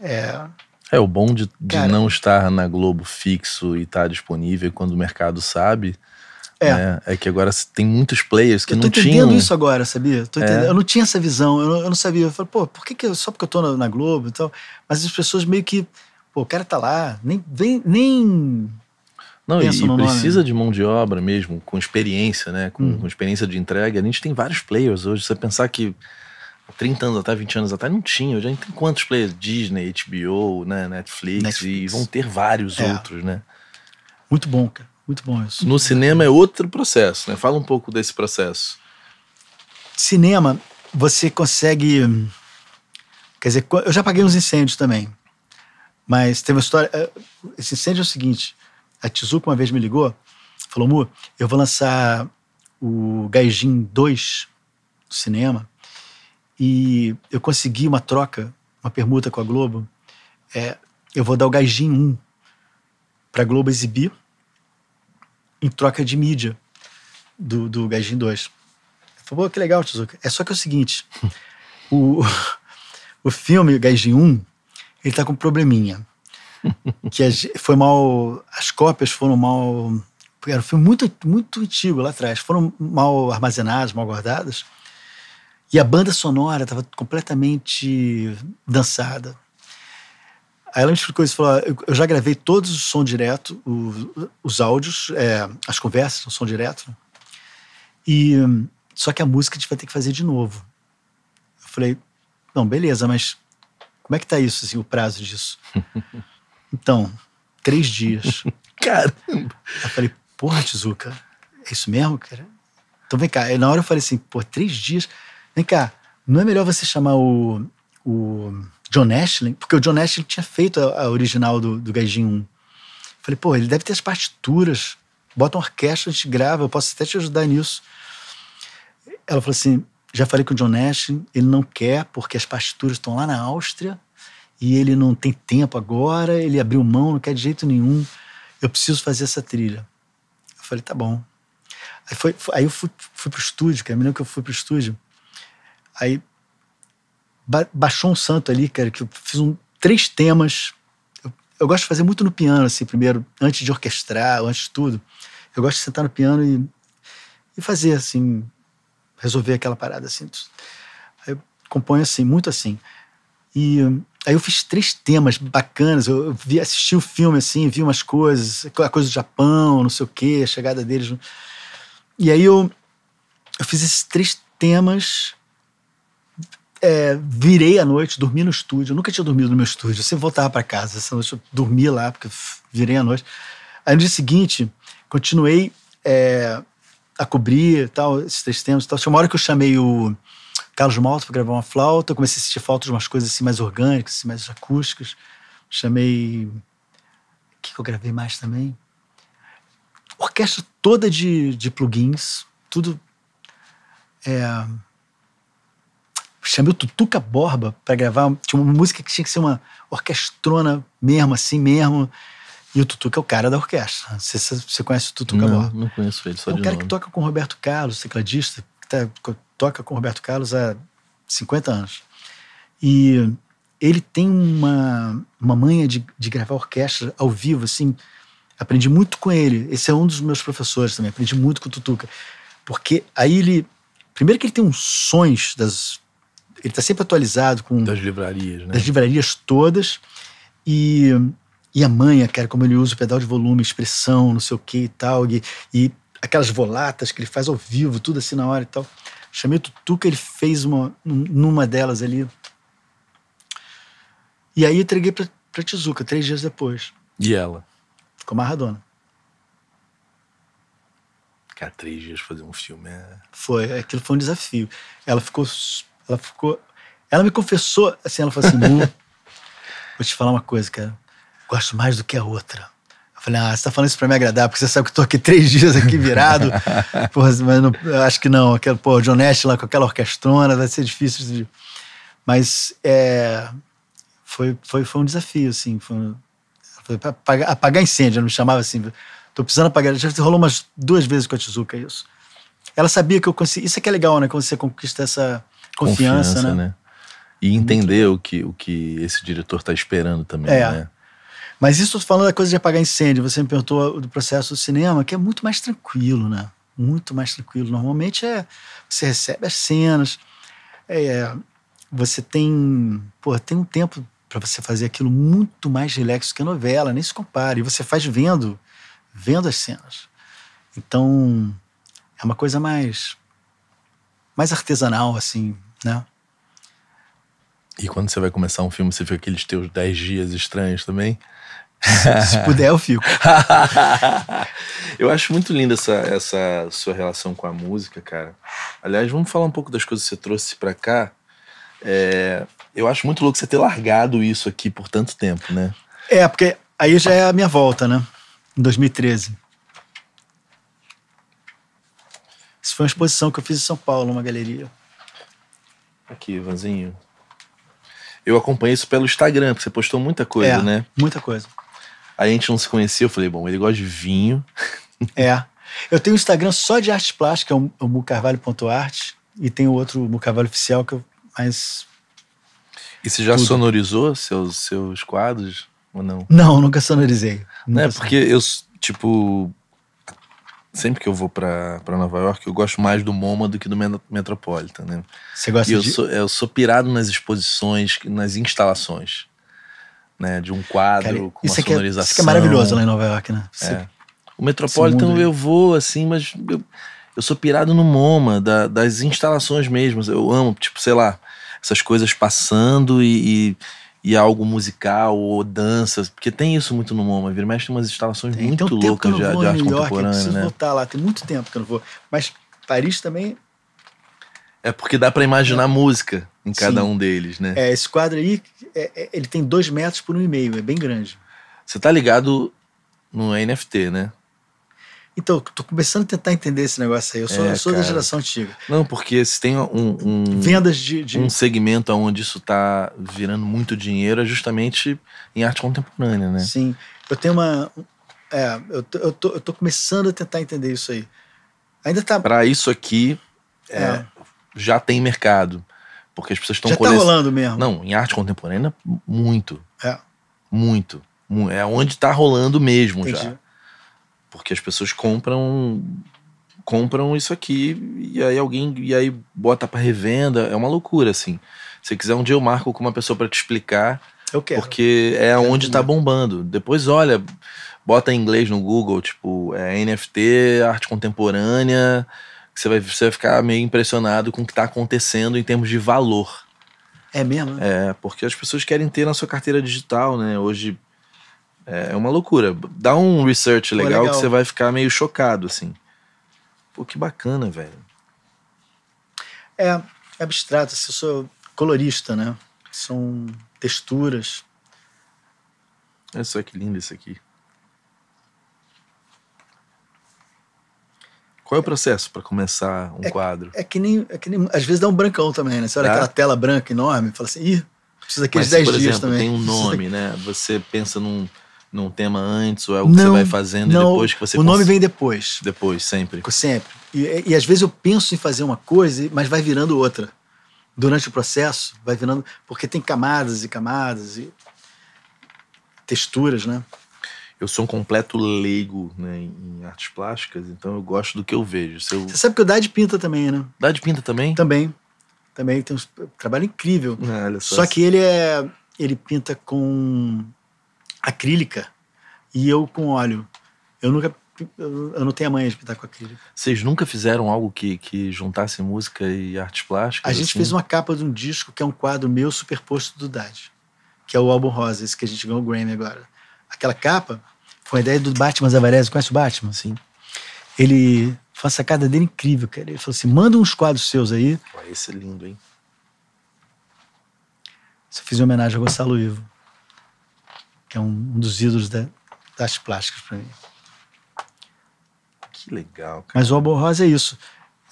É, é o bom de, de Cara, não estar na Globo fixo e estar tá disponível quando o mercado sabe é. Né? É que agora tem muitos players que eu não tinham. Eu entendendo isso agora, sabia? É. Eu não tinha essa visão, eu não, eu não, sabia. Eu falei, pô, por que, que só porque eu tô na, na Globo e tal? Mas as pessoas meio que. Pô, o cara tá lá, nem. nem, nem não, e, no precisa de mão de obra mesmo, com experiência, né? Com, hum. com, experiência de entrega. A gente tem vários players hoje. Você pensar que 30 anos atrás, 20 anos atrás, não tinha. já a gente tem quantos players? Disney, HBO, né? Netflix, Netflix. e vão ter vários é. outros, né? Muito bom, cara. Muito bom isso. No cinema é outro processo, né? Fala um pouco desse processo. Cinema, você consegue. Quer dizer, eu já paguei uns incêndios também. Mas teve uma história. Eh, esse incêndio é o seguinte: a Tizuka uma vez me ligou, falou, Mu, eu vou lançar o Gaijin 2 no cinema. E eu consegui uma troca, uma permuta com a Globo. É, eu vou dar o Gaijin 1 para a Globo exibir em troca de mídia do, do Gaijin 2. Ele falou, que legal, Tizuka. É só que é o seguinte, o, o filme Gaijin 1, ele tá com um probleminha. que foi mal, as cópias foram mal, era um filme muito, muito antigo lá atrás, foram mal armazenadas, mal guardadas. E a banda sonora estava completamente dançada. Aí ela me explicou isso, falou, eu já gravei todos os som direto, os, os áudios, é, as conversas o som direto, né? e só que a música a gente vai ter que fazer de novo. Eu falei, não, beleza, mas como é que tá isso, assim, o prazo disso? então, três dias. Caramba! Eu falei, porra, Tizuka, é isso mesmo, cara? Então vem cá. Aí, na hora eu falei assim, pô, três dias? Vem cá, não é melhor você chamar o, o John Ashley, porque o John Ashley tinha feito a, a original do, do Gaijin 1. Falei, pô, ele deve ter as partituras, bota uma orquestra, a gente grava, eu posso até te ajudar nisso. Ela falou assim, já falei com o John Ashley, ele não quer porque as partituras estão lá na Áustria e ele não tem tempo agora, ele abriu mão, não quer de jeito nenhum, eu preciso fazer essa trilha. Eu falei, tá bom. Aí, foi, aí eu fui, fui pro estúdio, que é a menina que eu fui pro estúdio, aí baixou um santo ali, cara, que eu fiz um, três temas. Eu, eu, gosto de fazer muito no piano, assim, primeiro, antes de orquestrar, antes de tudo. Eu gosto de sentar no piano e, e fazer, assim, resolver aquela parada, assim. Aí eu componho assim, muito assim. E aí eu fiz três temas bacanas. Eu, eu vi, assisti o um filme, assim, vi umas coisas, a coisa do Japão, não sei o quê, a chegada deles. E aí eu, eu fiz esses três temas é, virei à noite, dormi no estúdio. Eu nunca tinha dormido no meu estúdio. Eu sempre voltava para casa. Essa noite eu dormi lá, porque virei à noite. Aí no dia seguinte, continuei é, a cobrir tal, esses três temas. Tal. Tinha uma hora que eu chamei o Carlos Malta para gravar uma flauta. Eu comecei a sentir falta de umas coisas assim, mais orgânicas, assim, mais acústicas. Chamei. O que, que eu gravei mais também? Orquestra toda de, de plugins, tudo. É, chamei o Tutuca Borba para gravar. Tinha uma música que tinha que ser uma orquestrona mesmo, assim mesmo. E o Tutuca é o cara da orquestra. Você, conhece o Tutuca não, Borba? Não conheço ele, só é de o cara nome. que toca com o Roberto Carlos, tecladista, que tá, toca com o Roberto Carlos há 50 anos. E ele tem uma, uma manha de, de gravar orquestra ao vivo, assim. Aprendi muito com ele. Esse é um dos meus professores também. Aprendi muito com o Tutuca. Porque aí ele. Primeiro que ele tem uns sons das ele está sempre atualizado com das livrarias, né? Das livrarias todas e e a manha, cara, como ele usa o pedal de volume, expressão, não sei o que e tal, e, e aquelas volatas que ele faz ao vivo, tudo assim na hora e tal. Chamei o Tutu que ele fez uma numa delas ali. E aí entreguei pra, pra Tizuka três dias depois. E ela? Ficou marradona. Cara, três dias fazer um filme é. Foi, aquilo foi um desafio. Ela ficou ela ficou. Ela me confessou, assim, ela falou assim: vou te falar uma coisa, cara. Gosto mais do que a outra. Eu falei, ah, você tá falando isso pra me agradar, porque você sabe que eu tô aqui três dias aqui virado. porra, mas não, acho que não. Aquela, pô, John Nash lá com aquela orquestrona, vai ser difícil. De... Mas é, foi, foi, foi um desafio, assim. Foi, um, foi apagar, apagar, incêndio, ela me chamava assim. Tô precisando apagar. Já rolou umas duas vezes com a Tizuka é isso. Ela sabia que eu consegui. Isso é que é legal, né? Quando você conquista essa confiança, confiança né? né? E entender o que, o que esse diretor está esperando também, é. né? Mas isso falando da coisa de apagar incêndio, você me perguntou do processo do cinema, que é muito mais tranquilo, né? Muito mais tranquilo. Normalmente é você recebe as cenas, é, é você tem, pô, tem um tempo para você fazer aquilo muito mais relaxo que a novela, nem se compare. E você faz vendo, vendo as cenas. Então é uma coisa mais mais artesanal assim, né? E quando você vai começar um filme, você fica aqueles teus 10 dias estranhos também? Se, se puder, eu fico. eu acho muito linda essa, essa sua relação com a música, cara. Aliás, vamos falar um pouco das coisas que você trouxe pra cá. É, eu acho muito louco você ter largado isso aqui por tanto tempo, né? É, porque aí já é a minha volta, né? Em 2013. Isso foi uma exposição que eu fiz em São Paulo, numa galeria. Aqui, Ivanzinho. Eu acompanhei isso pelo Instagram, porque você postou muita coisa, é, né? Muita coisa. Aí a gente não se conhecia, eu falei, bom, ele gosta de vinho. É. Eu tenho um Instagram só de é é arte plástica, o mucarvalho.arte, e tem o outro Mucarvalho Oficial, que eu mais. E você já Tudo. sonorizou seus, seus quadros ou não? Não, nunca sonorizei. Né, nunca não é porque eu, tipo, sempre que eu vou para Nova York, eu gosto mais do MoMA do que do Metropolitan, né? Você gosta e eu de... Sou, eu sou pirado nas exposições, nas instalações, né? De um quadro Cara, com uma sonorização. É, isso que é maravilhoso lá em Nova York, né? Você, é. O Metropolitan eu vou, assim, mas... Eu, eu sou pirado no MoMA, da, das instalações mesmo. Eu amo, tipo, sei lá, essas coisas passando e, e e algo musical ou danças, porque tem isso muito no MoMA, vira mexe tem umas instalações tem, muito tem um loucas de, de arte contemporânea. Eu preciso né? voltar lá, tem muito tempo que eu não vou. Mas Paris também. É porque dá para imaginar é. música em cada Sim. um deles, né? É, esse quadro aí, é, é, ele tem dois metros por um e meio, é bem grande. Você tá ligado no NFT, né? Então, tô começando a tentar entender esse negócio aí. Eu sou, é, eu sou da geração antiga. Não, porque se tem um, um vendas de, de, um segmento onde isso tá virando muito dinheiro é justamente em arte contemporânea, né? Sim, eu tenho uma, é, eu eu tô, eu tô começando a tentar entender isso aí. Ainda tá. Para isso aqui é, é. já tem mercado, porque as pessoas estão. Já está tá rolando mesmo. Não, em arte contemporânea muito. É. Muito. É onde tá rolando mesmo Entendi. já. Porque as pessoas compram compram isso aqui e aí alguém e aí bota para revenda, é uma loucura assim. Se quiser um dia eu marco com uma pessoa para te explicar, eu quero. porque é eu onde tá bombando. Depois olha, bota em inglês no Google, tipo, é NFT, arte contemporânea, você vai, você vai ficar meio impressionado com o que está acontecendo em termos de valor. É mesmo? É, porque as pessoas querem ter na sua carteira digital, né? Hoje é, é uma loucura. Dá um research legal, legal. que você vai ficar meio chocado, assim. Pô, que bacana, velho. É, é abstrato. Assim, eu sou colorista, né? São texturas. Olha só que lindo isso aqui. Qual é o processo para começar um é, quadro? É que, nem, é que nem. Às vezes dá um brancão também, né? Você olha aquela tela branca enorme e fala assim, ih, precisa daqueles Mas, 10 dias exemplo, também. Tem um nome, né? Você pensa num, num tema antes ou é algo que você vai fazendo não, depois que você O cons... nome vem depois. Depois, sempre. Sempre. E, e às vezes eu penso em fazer uma coisa, mas vai virando outra. Durante o processo, vai virando. Porque tem camadas e camadas e texturas, né? Eu sou um completo leigo né, em artes plásticas, então eu gosto do que eu vejo. Eu... Você sabe que o Dade pinta também, né? Dade pinta também? Também. Também tem um trabalho incrível. Ah, só, só que ele é. Ele pinta com acrílica e eu com óleo. Eu nunca. Eu não tenho a manha de pintar com acrílica. Vocês nunca fizeram algo que, que juntasse música e artes plásticas? A gente assim? fez uma capa de um disco que é um quadro meu superposto do Dade, que é o álbum Rosa, esse que a gente ganhou o Grammy agora. Aquela capa foi a ideia do Batman Zavarese. Conhece o Batman? Sim. Ele foi uma sacada dele incrível, cara. Ele falou assim: manda uns quadros seus aí. Esse é lindo, hein? eu fiz em homenagem ao Gonçalo Ivo que é um, um dos ídolos da, das plásticas para mim. Que legal, cara. Mas o álbum rosa é isso.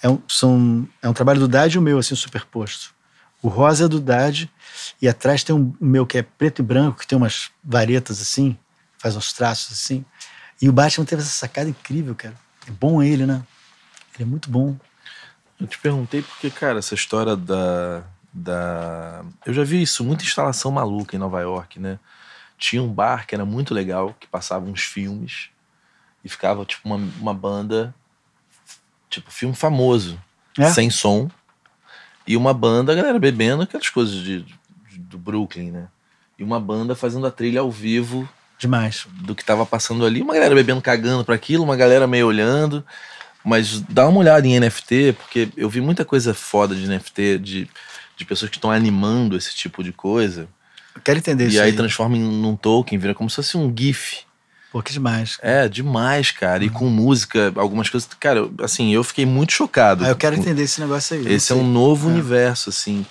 É um, são, é um trabalho do Dad e o meu, assim, superposto. O rosa é do Dad e atrás tem um meu que é preto e branco, que tem umas varetas assim, faz uns traços assim. E o Batman teve essa sacada incrível, cara. É bom ele, né? Ele é muito bom. Eu te perguntei porque, cara, essa história da, da. Eu já vi isso, muita instalação maluca em Nova York, né? tinha um bar que era muito legal, que passava uns filmes e ficava tipo uma, uma banda, tipo filme famoso, é? sem som, e uma banda, a galera bebendo aquelas coisas de, de, do Brooklyn, né? E uma banda fazendo a trilha ao vivo. Demais. Do que tava passando ali. Uma galera bebendo, cagando para aquilo, uma galera meio olhando. Mas dá uma olhada em NFT, porque eu vi muita coisa foda de NFT, de, de pessoas que estão animando esse tipo de coisa eu quero entender e isso. E aí, aí, transforma em, num token, vira como se fosse um GIF. Pô, que demais. Cara. É, demais, cara. Uhum. E com música, algumas coisas. Cara, assim, eu fiquei muito chocado. Ah, eu quero entender esse negócio aí. Esse é um novo é. universo, assim.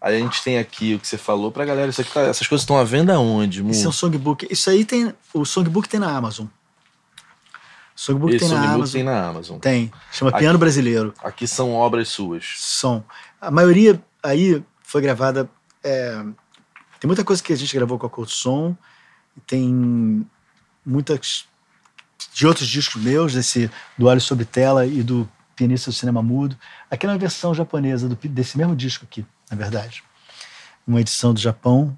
Aí a gente tem aqui o que você falou pra galera. Isso aqui tá, essas coisas estão à venda onde, Isso é um songbook. Isso aí tem. O songbook tem na Amazon. O songbook, Esse tem, songbook na Amazon. tem na Amazon. Tem. Chama aqui, Piano Brasileiro. Aqui são obras suas. São. A maioria aí foi gravada. É, tem muita coisa que a gente gravou com a do Som, tem muitas de outros discos meus, desse do Olho sobre Tela e do Pianista do Cinema Mudo. Aqui versão japonesa do, desse mesmo disco aqui, na verdade. Uma edição do Japão.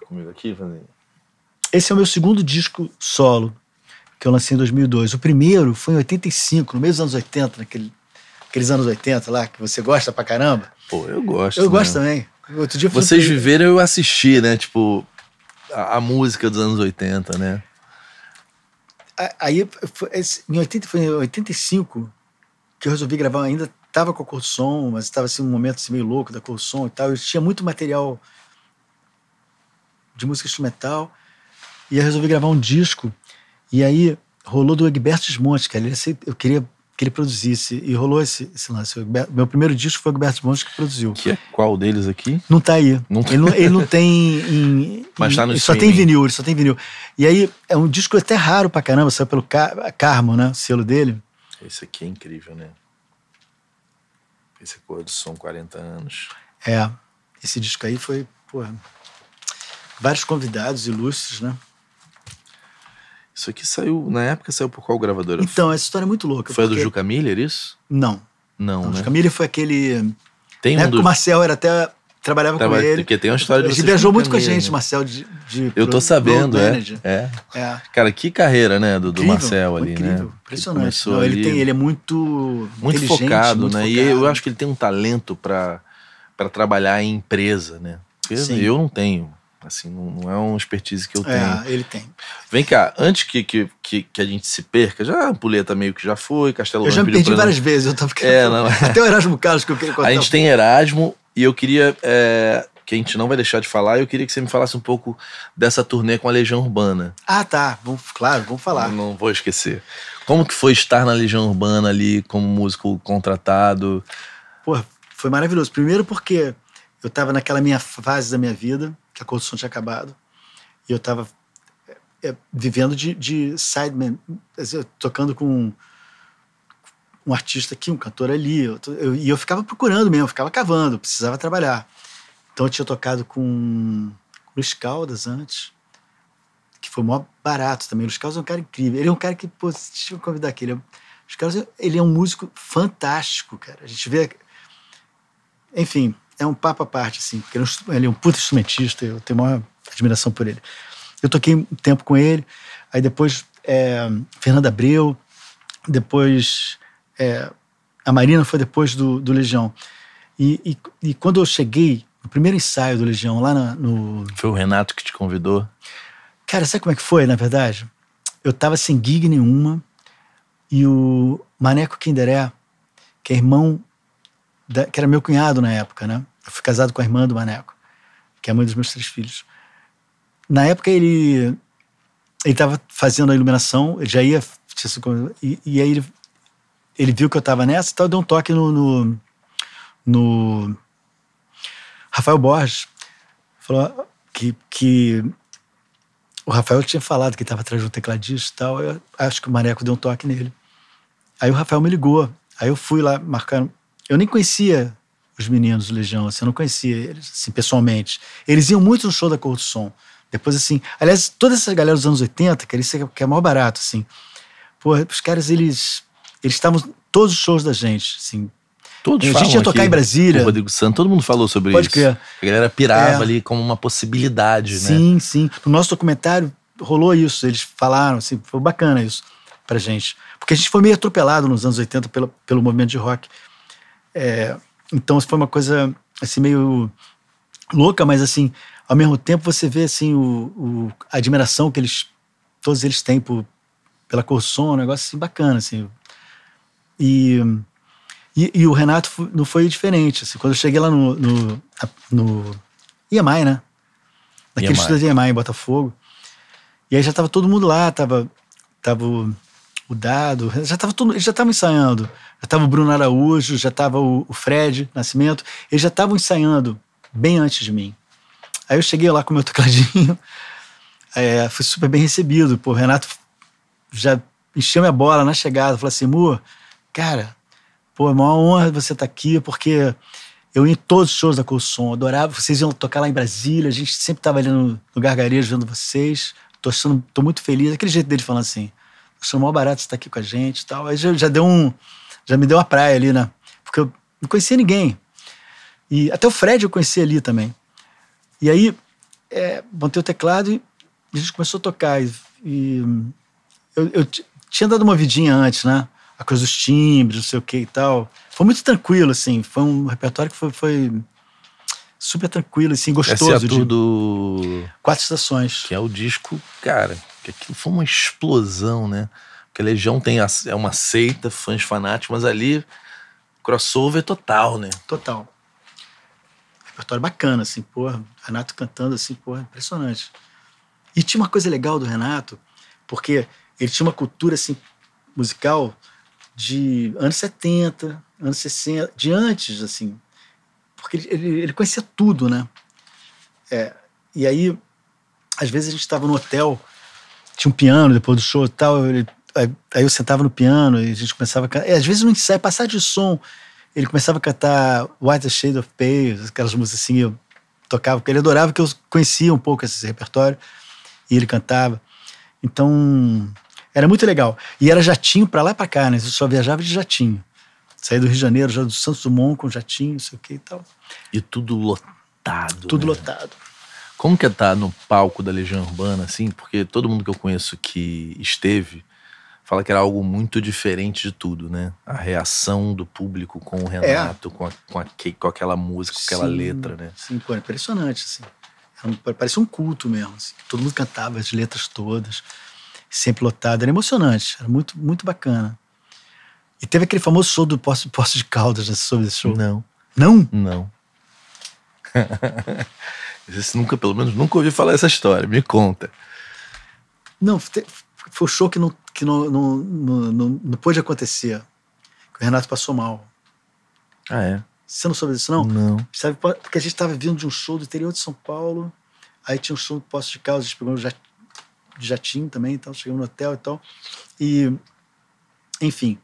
Tá comigo aqui, Vanessa? Esse é o meu segundo disco solo, que eu lancei em 2002. O primeiro foi em 85, no meio dos anos 80, naquele, naqueles anos 80 lá, que você gosta pra caramba. Pô, eu gosto. Eu né? gosto também. Outro dia Vocês fui... viveram eu assisti, né? Tipo, a, a música dos anos 80, né? Aí, foi, em 80, foi em 85 que eu resolvi gravar ainda. Tava com a cor do som, mas estava assim, um momento assim, meio louco da cor do som e tal. Eu tinha muito material de música instrumental. E eu resolvi gravar um disco. E aí rolou do Egberto Desmonte, cara. Eu queria que ele produzisse. E rolou esse, esse lance. Meu primeiro disco foi o Gilberto Bons que produziu. Que é qual deles aqui? Não tá aí. Não tá. Ele, não, ele não tem. Em, Mas tá no Ele só tem vinil, ele só tem vinil. E aí é um disco até raro pra caramba, saiu pelo Car Carmo, né? O selo dele. Esse aqui é incrível, né? Esse cor do som 40 anos. É. Esse disco aí foi, pô. Vários convidados ilustres, né? Isso aqui saiu, na época saiu por qual gravadora? Então, essa história é muito louca. Foi porque... a do Juca Miller, isso? Não. Não, não né? Juca Miller foi aquele... Tem na um época do... o Marcel era até... Trabalhava com ele. Porque tem uma história de Ele viajou muito com a gente, Marcel, de, de Eu tô pro, sabendo, é, é, é. Cara, que carreira, né, do, do Marcel ali, né? incrível, né? Impressionante. Não, ele, tem, ele é muito. Muito focado, muito né? Focado. E eu acho que ele tem um talento para trabalhar em empresa, né? Eu não tenho. Assim, não, não é uma expertise que eu tenho. É, ele tem. Vem cá, antes que, que, que, que a gente se perca, já Ampuleta meio que já foi, Castelo Eu já me perdi várias vezes, eu tava querendo. É, não, é. Até o Erasmo Carlos que eu queria contar. A gente tem Erasmo e eu queria. É, que a gente não vai deixar de falar, eu queria que você me falasse um pouco dessa turnê com a Legião Urbana. Ah, tá. Vamos, claro, vamos falar. não vou esquecer. Como que foi estar na Legião Urbana ali, como músico contratado? Pô, foi maravilhoso. Primeiro porque eu estava naquela minha fase da minha vida que a construção tinha acabado. E eu estava é, eh, vivendo de, de sideman, tocando com um artista aqui, um cantor ali. Eu, eu, e eu ficava procurando mesmo, ficava cavando, precisava trabalhar. Então eu tinha tocado com Luiz Caldas antes, que foi mó barato também. Luiz Caldas é um cara incrível. Ele é um cara que, pô, deixa eu convidar aqui. Ele é, Luiz Caldas, ele é um músico fantástico, cara. A gente vê. Enfim, é um papo à parte, assim, porque é ele é um puta instrumentista, eu tenho maior admiração por ele. Eu toquei um tempo com ele, aí depois é, Fernanda Abreu, depois é, a Marina foi depois do, do Legião. E, e, e, quando eu cheguei no primeiro ensaio do Legião, lá na, no. Foi o Renato que te convidou? Cara, sabe como é que foi, na verdade? Eu tava sem gig nenhuma e o Maneco Kinderé, que é irmão da, que era meu cunhado na época, né? Eu fui casado com a irmã do Maneco, que é a mãe dos meus três filhos. Na época ele ele estava fazendo a iluminação, ele já ia e, e aí ele, ele viu que eu estava nessa, então deu um toque no, no, no Rafael Borges, falou que, que o Rafael tinha falado que estava atrás de um tecladista e tal. Eu acho que o Maneco deu um toque nele. Aí o Rafael me ligou. Aí eu fui lá marcar eu nem conhecia os meninos do Legião, assim, eu não conhecia eles assim, pessoalmente. Eles iam muito no show da Couto Som. Depois, assim, aliás, toda essa galera dos anos 80, cara, é isso é, que é maior barato, assim. Pô, os caras, eles eles estavam todos os shows da gente, assim. Todos a gente ia tocar aqui, em Brasília. O Rodrigo Santos, todo mundo falou sobre Pode isso. Crer. A galera pirava é. ali como uma possibilidade, sim, né? Sim, sim. No nosso documentário rolou isso, eles falaram, assim, foi bacana isso pra gente. Porque a gente foi meio atropelado nos anos 80 pelo, pelo movimento de rock. É, então foi uma coisa assim meio louca, mas assim ao mesmo tempo você vê assim o, o a admiração que eles todos eles têm por, pela Corson, um negócio assim, bacana assim. E, e, e o Renato não foi diferente. Assim, quando eu cheguei lá no, no, no IMAI, né? Naquele estúdio de IMAI em Botafogo. E aí já tava todo mundo lá, tava, tava o Dado, já estava tudo, eles já estavam ensaiando. Já estava o Bruno Araújo, já estava o, o Fred Nascimento, eles já estavam ensaiando bem antes de mim. Aí eu cheguei lá com o meu tecladinho, é, fui super bem recebido. Pô, o Renato já encheu minha bola na chegada, falou assim: Mu, cara, pô, é uma honra você estar tá aqui, porque eu ia em todos os shows da Colson, adorava, vocês iam tocar lá em Brasília, a gente sempre estava ali no, no Gargarejo vendo vocês, tô, achando, tô muito feliz. Aquele jeito dele falando assim achando mó barato estar tá aqui com a gente e tal. Aí já, já, deu um. Já me deu uma praia ali, né? Porque eu não conhecia ninguém. E até o Fred eu conheci ali também. E aí, é, o teclado e a gente começou a tocar. E, e eu, eu tinha dado uma vidinha antes, né? A coisa dos timbres, não sei o que e tal. Foi muito tranquilo, assim. Foi um repertório que foi, foi super tranquilo, assim, é gostoso. Essa é a de... do... Quatro Estações. Que é o disco, cara, que aquilo foi uma explosão, né? Porque a Legião tem a, é uma seita, fãs fanáticos, mas ali crossover total, né? Total. Repertório bacana, assim, porra. Renato cantando, assim, porra, impressionante. E tinha uma coisa legal do Renato, porque ele tinha uma cultura, assim, musical de anos 70, anos 60, de antes, assim. Porque ele, ele, conhecia tudo, né? É, e aí, às vezes a gente estava no hotel tinha um piano depois do show e tal. Ele, aí, aí, eu sentava no piano e a gente começava a cantar. E é, às vezes não ensaio, é passar de som, ele começava a cantar White Shade of Pale, aquelas músicas assim, eu tocava, porque ele adorava, que eu conhecia um pouco esse repertório, e ele cantava. Então, era muito legal. E era jatinho para lá e pra cá, né? Eu só viajava de jatinho. Saí do Rio de Janeiro, já do Santos Dumont com jatinho, não sei o que e tal. E tudo lotado. Tudo né? lotado. Como que é estar tá no palco da Legião Urbana, assim? Porque todo mundo que eu conheço que esteve fala que era algo muito diferente de tudo, né? A reação do público com o é. Renato, é. com, a, com, a, com, aquela música, com aquela sim, letra, né? Sim, foi é impressionante, assim. É um, parecia um culto mesmo, assim. Todo mundo cantava as letras todas, sempre lotado. Era emocionante, era muito, muito bacana. E teve aquele famoso show do Poço, Poço de Caldas, né? sobre esse show? Não. Não? Não. Você nunca, pelo menos, nunca ouvi falar essa história. Me conta. Não, foi um show que não, que não, não, não, não, pôde acontecer. Que o Renato passou mal. Ah, é? Você não soube disso, não? Não. Sabe, porque a gente estava vindo de um show do interior de São Paulo. Aí tinha um show do Poço de Caldas, a gente pegou de jatinho, jatinho também, então chegamos no hotel e tal. E, enfim,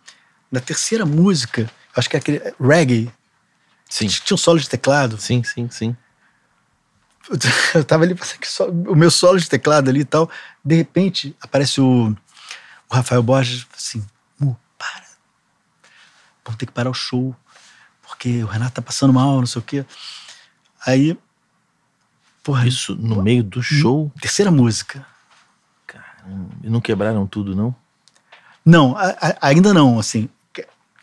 na terceira música, acho que é aquele reggae. Sim. Tinha um solo de teclado. Sim, sim, sim. eu tava ali só o meu solo de teclado ali e tal. De repente, aparece o, o Rafael Borges assim: Mu, para. Vamos ter que parar o show, porque o Renato tá passando mal, não sei o quê. Aí. Porra, Isso no pô, meio do hum, show? Terceira música. Caramba, e não quebraram tudo, não? Não, a, a, ainda não, assim.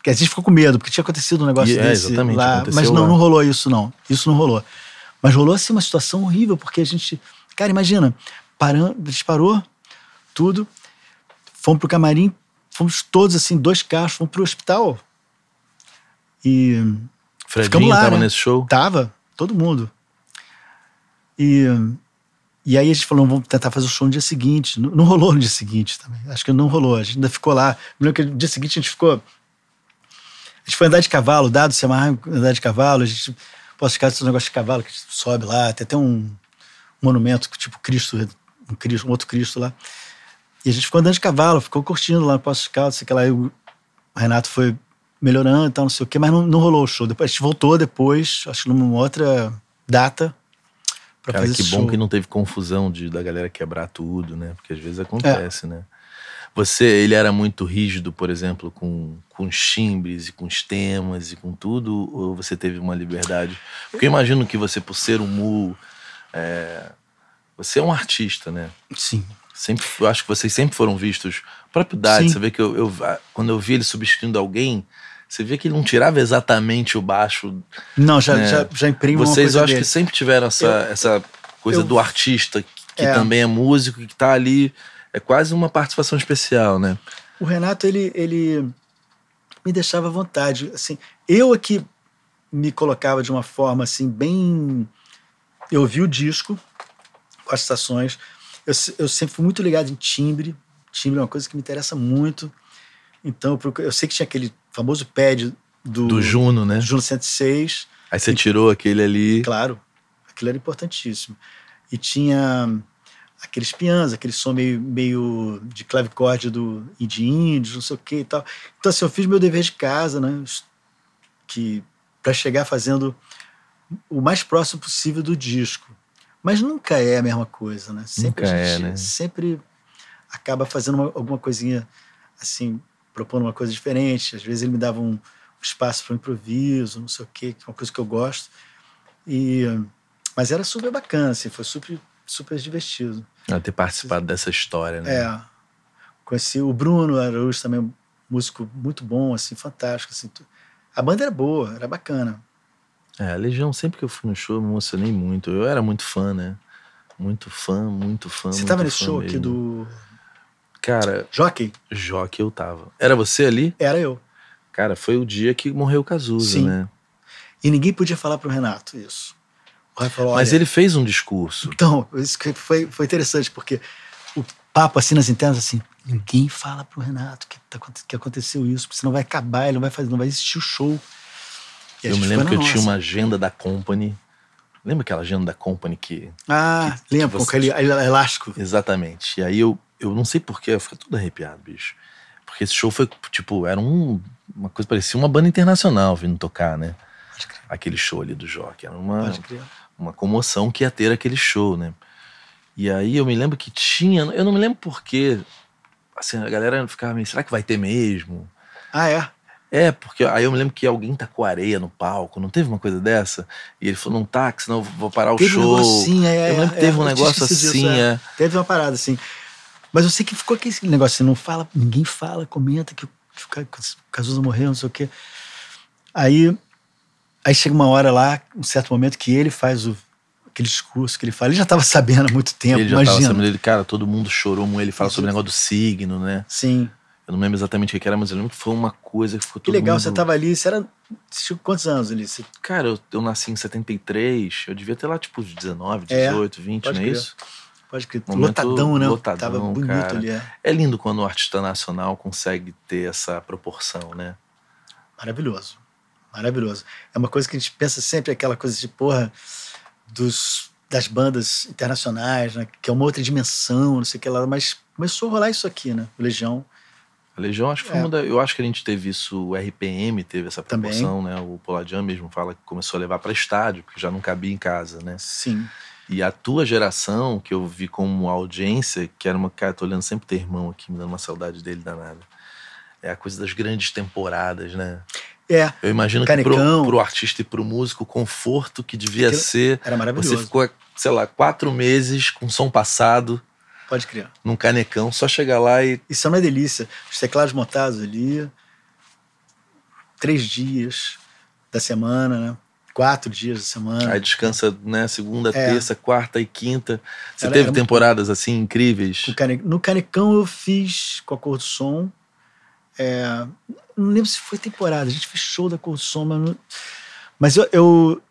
Que a gente ficou com medo, porque tinha acontecido um negócio e, é, desse é, exatamente, lá. Mas não, lá. não rolou isso, não. Isso não rolou. Mas rolou assim uma situação horrível, porque a gente. Cara, imagina, parando, disparou tudo, fomos pro camarim, fomos todos assim, dois carros, fomos pro hospital. E. Fredinho lá, tava né? nesse show? Tava, todo mundo. E. E aí a gente falou, vamos tentar fazer o show no dia seguinte. Não, não, rolou no dia seguinte também. Acho que não rolou. A gente ainda ficou lá. lembro que no dia seguinte a gente ficou. A gente foi andar de cavalo, dado se amarrar, andar de cavalo. A gente Poços de esse negócio de cavalo que tipo, sobe lá, tem até um monumento, tipo Cristo, um, Cristo, um outro Cristo lá. E a gente ficou andando de cavalo, ficou curtindo lá no Poços de Caldas, sei que lá, o Renato foi melhorando e tal, não sei o quê, mas não, não rolou o show. Depois, a gente voltou depois, acho que numa outra data, pra Cara, fazer que bom show. que não teve confusão de, da galera quebrar tudo, né? Porque às vezes é. acontece, é. né? Você, ele era muito rígido, por exemplo, com, com os timbres e com os temas e com tudo, ou você teve uma liberdade? Porque eu imagino que você, por ser um mu, é, você é um artista, né? Sim. Sempre, eu acho que vocês sempre foram vistos. O você vê que eu, eu, quando eu vi ele substituindo alguém, você vê que ele não tirava exatamente o baixo. Não, já, né? já, já imprime Vocês, eu acho dele. que sempre tiveram essa, eu, essa coisa eu, do artista que, que é. também é músico e que está ali é quase uma participação especial, né? O Renato, ele, ele me deixava à vontade. Assim, eu aqui é me colocava de uma forma assim, bem. Eu ouvi o disco, as estações. Eu, eu sempre fui muito ligado em timbre. Timbre é uma coisa que me interessa muito. Então, eu, eu sei que tinha aquele famoso pad do, do Juno, né? Juno 106. Aí você e, tirou aquele ali. Claro, aquilo era importantíssimo. E tinha aqueles pianos, aquele som meio, meio de clavicórdia do, e de índios, não sei o que e tal. Então, assim, eu fiz meu dever de casa, né? Que, para chegar fazendo o mais próximo possível do disco. Mas nunca é a mesma coisa, né? Sempre nunca a é, gente é, né? sempre acaba fazendo uma, alguma coisinha assim, propondo uma coisa diferente. Às vezes ele me dava um, um espaço para um improviso, não sei o quê, que é uma coisa que eu gosto. E mas era super bacana, assim, foi super super divertido. Eu ter participado dessa história, né? É. Conheci o Bruno Araújo também, músico muito bom, assim, fantástico. Assim. A banda era boa, era bacana. É, a Legião, sempre que eu fui no show, me emocionei muito. Eu era muito fã, né? Muito fã, muito fã. Você muito tava nesse show mesmo. aqui do. Cara. Jockey? Jockey eu tava. Era você ali? Era eu. Cara, foi o dia que morreu o Cazuza, Sim. né? E ninguém podia falar pro Renato isso. Falou, Mas ele fez um discurso. Então, isso foi, foi interessante, porque o papo, assim, nas internas, assim, ninguém fala pro Renato que, tá, que aconteceu isso, porque senão vai acabar, ele não vai fazer, não vai existir o show. E eu me lembro que eu nossa. tinha uma agenda da Company. Lembra aquela agenda da Company que. Ah, que, lembro, que você... com aquele elástico. Exatamente. E aí eu, eu não sei porquê, eu fico todo arrepiado, bicho. Porque esse show foi, tipo, era um, uma coisa, parecia uma banda internacional vindo tocar, né? Aquele show ali do Jock. Era uma, uma comoção que ia ter aquele show, né? E aí eu me lembro que tinha, eu não me lembro porquê, assim, a galera ficava meio, será que vai ter mesmo? Ah, é? É, porque aí eu me lembro que alguém tá com areia no palco, não teve uma coisa dessa? E ele falou, não tá, que senão eu vou parar o teve show. É, é, um é, assim, é, eu lembro é, que teve é, um negócio assim, disso, é. Teve uma parada assim. Mas eu sei que ficou aquele negócio, você não fala, ninguém fala, comenta que o Cazuza morreu, não sei o quê. Aí Aí chega uma hora lá, um certo momento, que ele faz o, aquele discurso que ele fala. Ele já estava sabendo há muito tempo, ele já imagina. sabendo, ele, cara, todo mundo chorou, ele fala sobre o negócio do signo, né? Sim. Eu não lembro exatamente o que era, mas eu lembro que foi uma coisa que ficou todo Que legal, mundo... você estava ali, você era... Quantos anos ali? Você... Cara, eu, eu, nasci em 73, eu devia ter lá tipo 19, 18, é, 20, não é isso? Pode crer. Momento lotadão, né? Lotadão, Tava bonito cara. ali, é. É lindo quando o artista nacional consegue ter essa proporção, né? Maravilhoso maravilhoso. É uma coisa que a gente pensa sempre, aquela coisa de porra dos, das bandas internacionais, né? que é uma outra dimensão, não sei o que lá, mas começou a rolar isso aqui, né? O Legião. A Legião, acho que é. foi uma da, Eu acho que a gente teve isso, o RPM teve essa proporção, Também. né? O Poladian mesmo fala que começou a levar para estádio, porque já não cabia em casa, né? Sim. E a tua geração, que eu vi como audiência, que era uma. Cara, tô olhando sempre teu irmão aqui, me dando uma saudade dele danada. É a coisa das grandes temporadas, né? É. Eu imagino Canecão. que pro, pro artista e pro músico, o conforto que devia Aquilo ser. Era maravilhoso. Você ficou, sei lá, quatro meses com som passado. Pode criar. Num canecão, só chegar lá e. Isso é uma delícia. Os teclados montados ali. Três dias da semana, né? Quatro dias da semana. Aí descansa, né? Segunda, é. terça, quarta e quinta. Você era, teve era temporadas muito... assim incríveis? No, no canecão eu fiz com a cor do som é, não lembro se foi temporada, a gente fez show da Consoma. mas eu. eu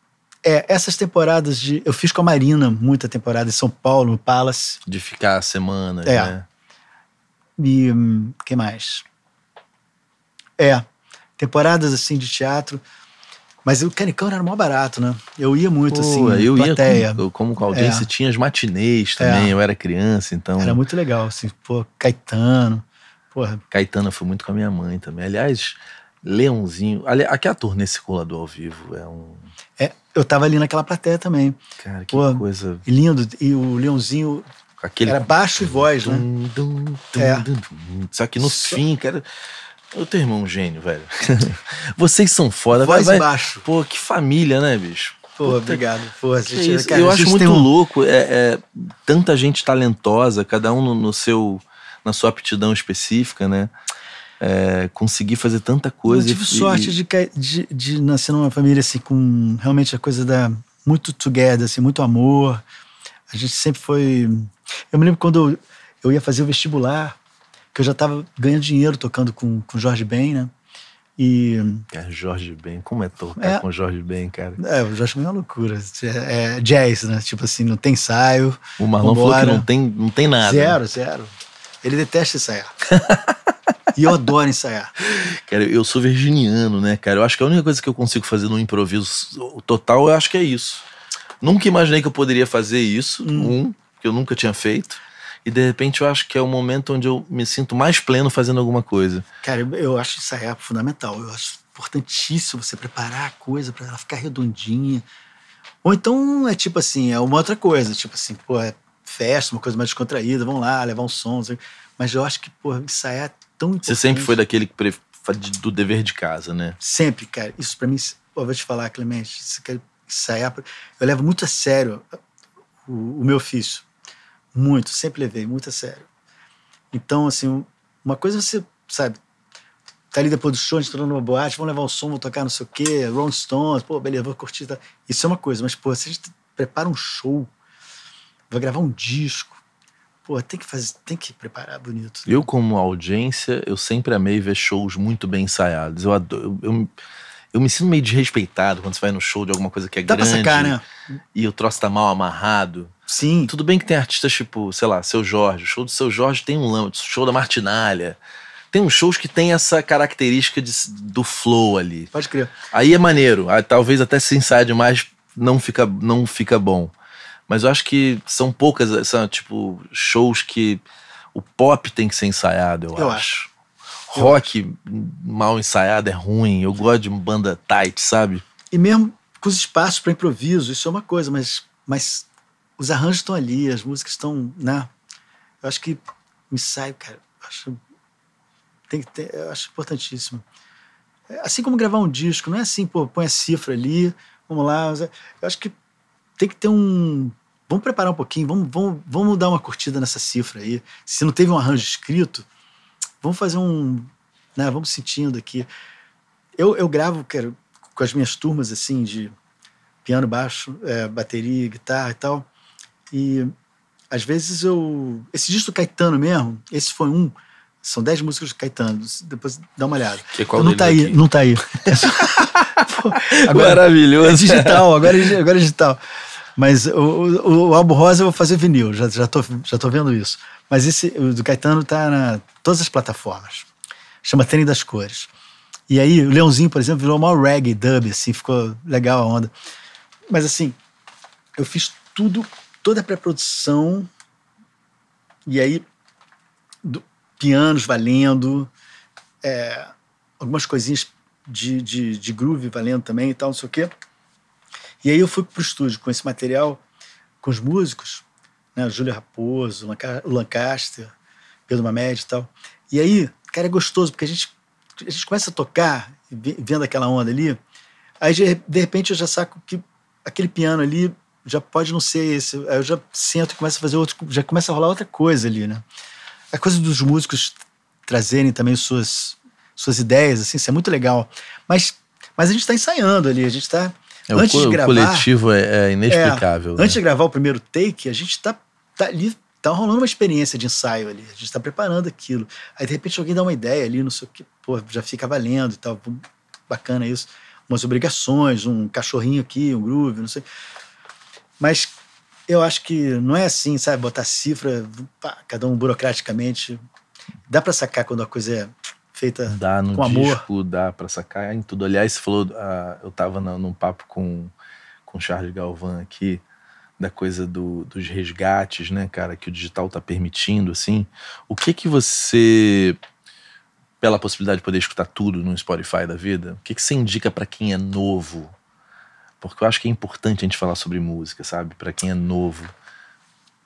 é, essas temporadas de. Eu fiz com a Marina muita temporada em São Paulo, no Palace. De ficar semanas, é. né? E. Hum, que mais? É. Temporadas assim de teatro. Mas o Canicão era mó barato, né? Eu ia muito, Pô, assim, eu plateia. Ia como, como com audiência, é. tinha as matinês é. também, é. eu era criança, então... Era muito legal, assim, pô, Caetano. Porra. Caetano, foi muito com a minha mãe também. Aliás, Leãozinho. Ali, aqui é a turnê circulador ao vivo é um. É, eu tava ali naquela plateia também. Cara, que coisa. E lindo. E o Leãozinho. Aquele... Era baixo e voz, né? Dum, dum, dum, é. Só que no Só... fim, cara. O teu irmão é um gênio, velho. Vocês são foda, Voz vai, vai... baixo. Pô, que família, né, bicho? Pô, obrigado. Pô, eu acho muito um... louco. É, é, tanta gente talentosa, cada um no, no seu na sua aptidão específica, né? É, conseguir fazer tanta coisa. Eu tive e, sorte e... De, de, de, nascer numa família assim, com realmente a coisa da muito together, assim, muito amor. A gente sempre foi. Eu me lembro quando eu, ia fazer o vestibular, que eu já estava ganhando dinheiro tocando com, com Jorge Ben, né? E. É, Jorge Ben, como é tocar é, com Jorge Ben, cara? É, o Jorge Ben é uma loucura. É, é jazz, né? Tipo assim, não tem ensaio. O Marlon falou que não tem, não tem nada. Zero, né? zero. Ele detesta ensaiar. e eu adoro ensaiar. Cara, eu sou virginiano, né, cara? Eu acho que a única coisa que eu consigo fazer num improviso total, eu acho que é isso. Nunca imaginei que eu poderia fazer isso, hum. um, que eu nunca tinha feito. E de repente eu acho que é o momento onde eu me sinto mais pleno fazendo alguma coisa. Cara, eu acho ensaiar fundamental. Eu acho importantíssimo você preparar a coisa para ela ficar redondinha. Ou então é tipo assim, é uma outra coisa, tipo assim, pô, é festa, uma coisa mais descontraída, vamos lá, levar um som. Mas eu acho que, pô, ensaiar é tão importante. Você sempre foi daquele que pre... do dever de casa, né? Sempre, cara. Isso para mim, pô, vou te falar, Clemente, você quer ensaiar. Eu levo muito a sério o, o meu ofício. Muito, sempre levei, muito a sério. Então, assim, uma coisa é você, sabe, tá ali depois do show, a gente tá numa boate, vamos levar o som, vamos tocar não sei o quê, Rolling Stones, pô, beleza, vou curtir. Tá? Isso é uma coisa, mas, pô, se a gente prepara um show vai gravar um disco. Pô, tem que fazer, tem que preparar bonito. Né? Eu, como audiência, eu sempre amei ver shows muito bem ensaiados. Eu, adoro, eu, eu, eu, me sinto meio desrespeitado quando você vai no show de alguma coisa que é Dá grande. Pra sacar, né? E o troço tá mal amarrado. Sim. Tudo bem que tem artistas tipo, sei lá, Seu Jorge. O show do Seu Jorge tem um lance, show da Martinalha tem uns shows que tem essa característica de, do flow ali. Pode crer. Aí é maneiro. Aí, ah, talvez até se ensaiar demais não fica, não fica bom. Mas eu acho que são poucas, são tipo shows que o pop tem que ser ensaiado, eu, eu acho. acho. Rock eu mal ensaiado é ruim. Eu gosto de banda tight, sabe? E mesmo com os espaços para improviso, isso é uma coisa, mas, mas os arranjos estão ali, as músicas estão, né? Eu acho que ensaio, cara, eu acho, tem que ter, eu acho importantíssimo. É, assim como gravar um disco, não é assim, pô, põe a cifra ali, vamos lá. É, eu acho que tem que ter um, vamos preparar um pouquinho, vamos, vamos, vamos dar uma curtida nessa cifra aí. Se não teve um arranjo escrito, vamos fazer um. Né, vamos sentindo aqui. Eu, eu gravo com as minhas turmas assim de piano, baixo, é, bateria, guitarra e tal. E às vezes eu. Esse disco Caetano mesmo, esse foi um. São dez músicas do Caetano, depois dá uma olhada. Que qual tá não tá aí, não tá aí. Maravilhoso. É digital, agora, é, agora é digital. Mas o, o, o álbum rosa eu vou fazer vinil, já, já, tô, já tô vendo isso. Mas esse o do Caetano tá na todas as plataformas. Chama Tênis das Cores. E aí o Leãozinho, por exemplo, virou uma reggae dub, assim, ficou legal a onda. Mas assim, eu fiz tudo, toda a pré-produção, e aí do, pianos valendo, é, algumas coisinhas de, de, de groove valendo também e tal, não sei o quê. E aí eu fui pro estúdio com esse material, com os músicos, né? Júlio Raposo, o Lancaster, Pedro Mamed e tal. E aí, cara, é gostoso, porque a gente, a gente começa a tocar, vendo aquela onda ali, aí de repente eu já saco que aquele piano ali já pode não ser esse. Aí eu já sento e começo a fazer outro, já começa a rolar outra coisa ali, né? A coisa dos músicos trazerem também suas, suas ideias, assim, isso é muito legal. Mas, mas a gente está ensaiando ali, a gente está é, antes o, de gravar, o coletivo é, é, é inexplicável. Né? Antes de gravar o primeiro take, a gente está tá ali tá rolando uma experiência de ensaio ali, a gente tá preparando aquilo. Aí de repente alguém dá uma ideia ali, não sei o que, pô, já fica valendo e tal, bacana isso. Umas obrigações, um cachorrinho aqui, um groove, não sei. Mas eu acho que não é assim, sabe, botar cifra, pá, cada um burocraticamente. Dá para sacar quando a coisa é feita dá no com disco, amor. Dá para sacar em tudo. Aliás, você falou, ah, eu tava num papo com com Charles Galvan aqui da coisa do, dos resgates, né, cara, que o digital está permitindo, assim. O que que você pela possibilidade de poder escutar tudo no Spotify da vida, o que, que você indica para quem é novo? Porque eu acho que é importante a gente falar sobre música, sabe? Para quem é novo.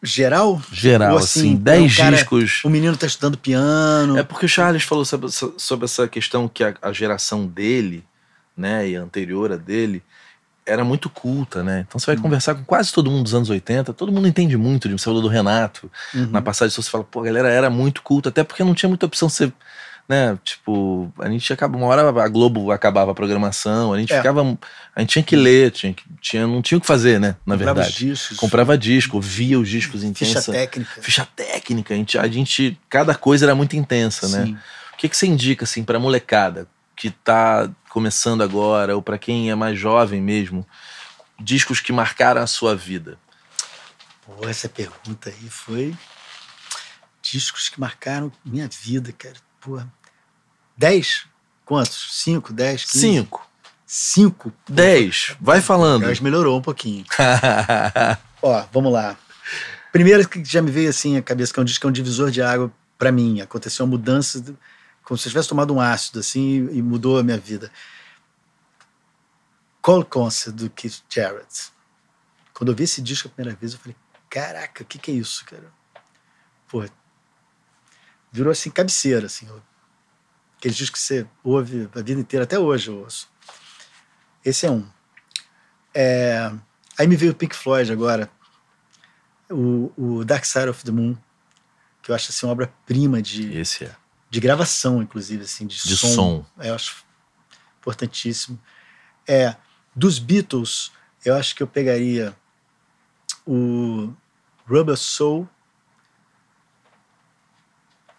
Geral? Geral, assim, é dez discos. O menino tá estudando piano. É porque o Charles falou sobre, sobre essa questão que a, a, geração dele, né, e a anterior a dele, era muito culta, né? Então você vai uhum. conversar com quase todo mundo dos anos 80, todo mundo entende muito de você falou do Renato. Uhum. Na passagem você fala, pô, a galera era muito culta, até porque não tinha muita opção. Você né? Tipo, a gente acabava uma hora a Globo acabava a programação, a gente é. ficava. A gente tinha que ler, tinha, tinha, não tinha o que fazer, né? Na Comprava verdade. Discos, Comprava disco, via os discos intensa. Ficha técnica. Ficha técnica. A gente, a gente cada coisa era muito intensa, né. Sim. né? O que, que você indica, assim, para molecada que tá começando agora, ou para quem é mais jovem mesmo, discos que marcaram a sua vida? Pô, essa pergunta aí foi. Discos que marcaram minha vida, cara Porra. Tipo, dez? Quantos? Cinco, dez, quinze? Cinco. Cinco? Dez. Vai falando. Mas melhorou um pouquinho. Ó, vamos lá. Primeiro que já me veio assim a cabeça, que é um disco que é um divisor de água para mim. Aconteceu uma mudança, como se eu tivesse tomado um ácido, assim, e mudou a minha vida. Cole do Keith Jarrett. Quando eu vi esse disco a primeira vez, eu falei, caraca, o que, que é isso, cara? Porra, virou assim cabeceira, assim. Aqueles discos que você ouve a vida inteira, até hoje eu ouço. Esse é um. É, aí me veio o Pink Floyd agora, o, o, Dark Side of the Moon, que eu acho assim uma obra-prima de, é. de gravação, inclusive, assim, de, de som. som. É, eu acho importantíssimo. É, dos Beatles, eu acho que eu pegaria o Rubber Soul,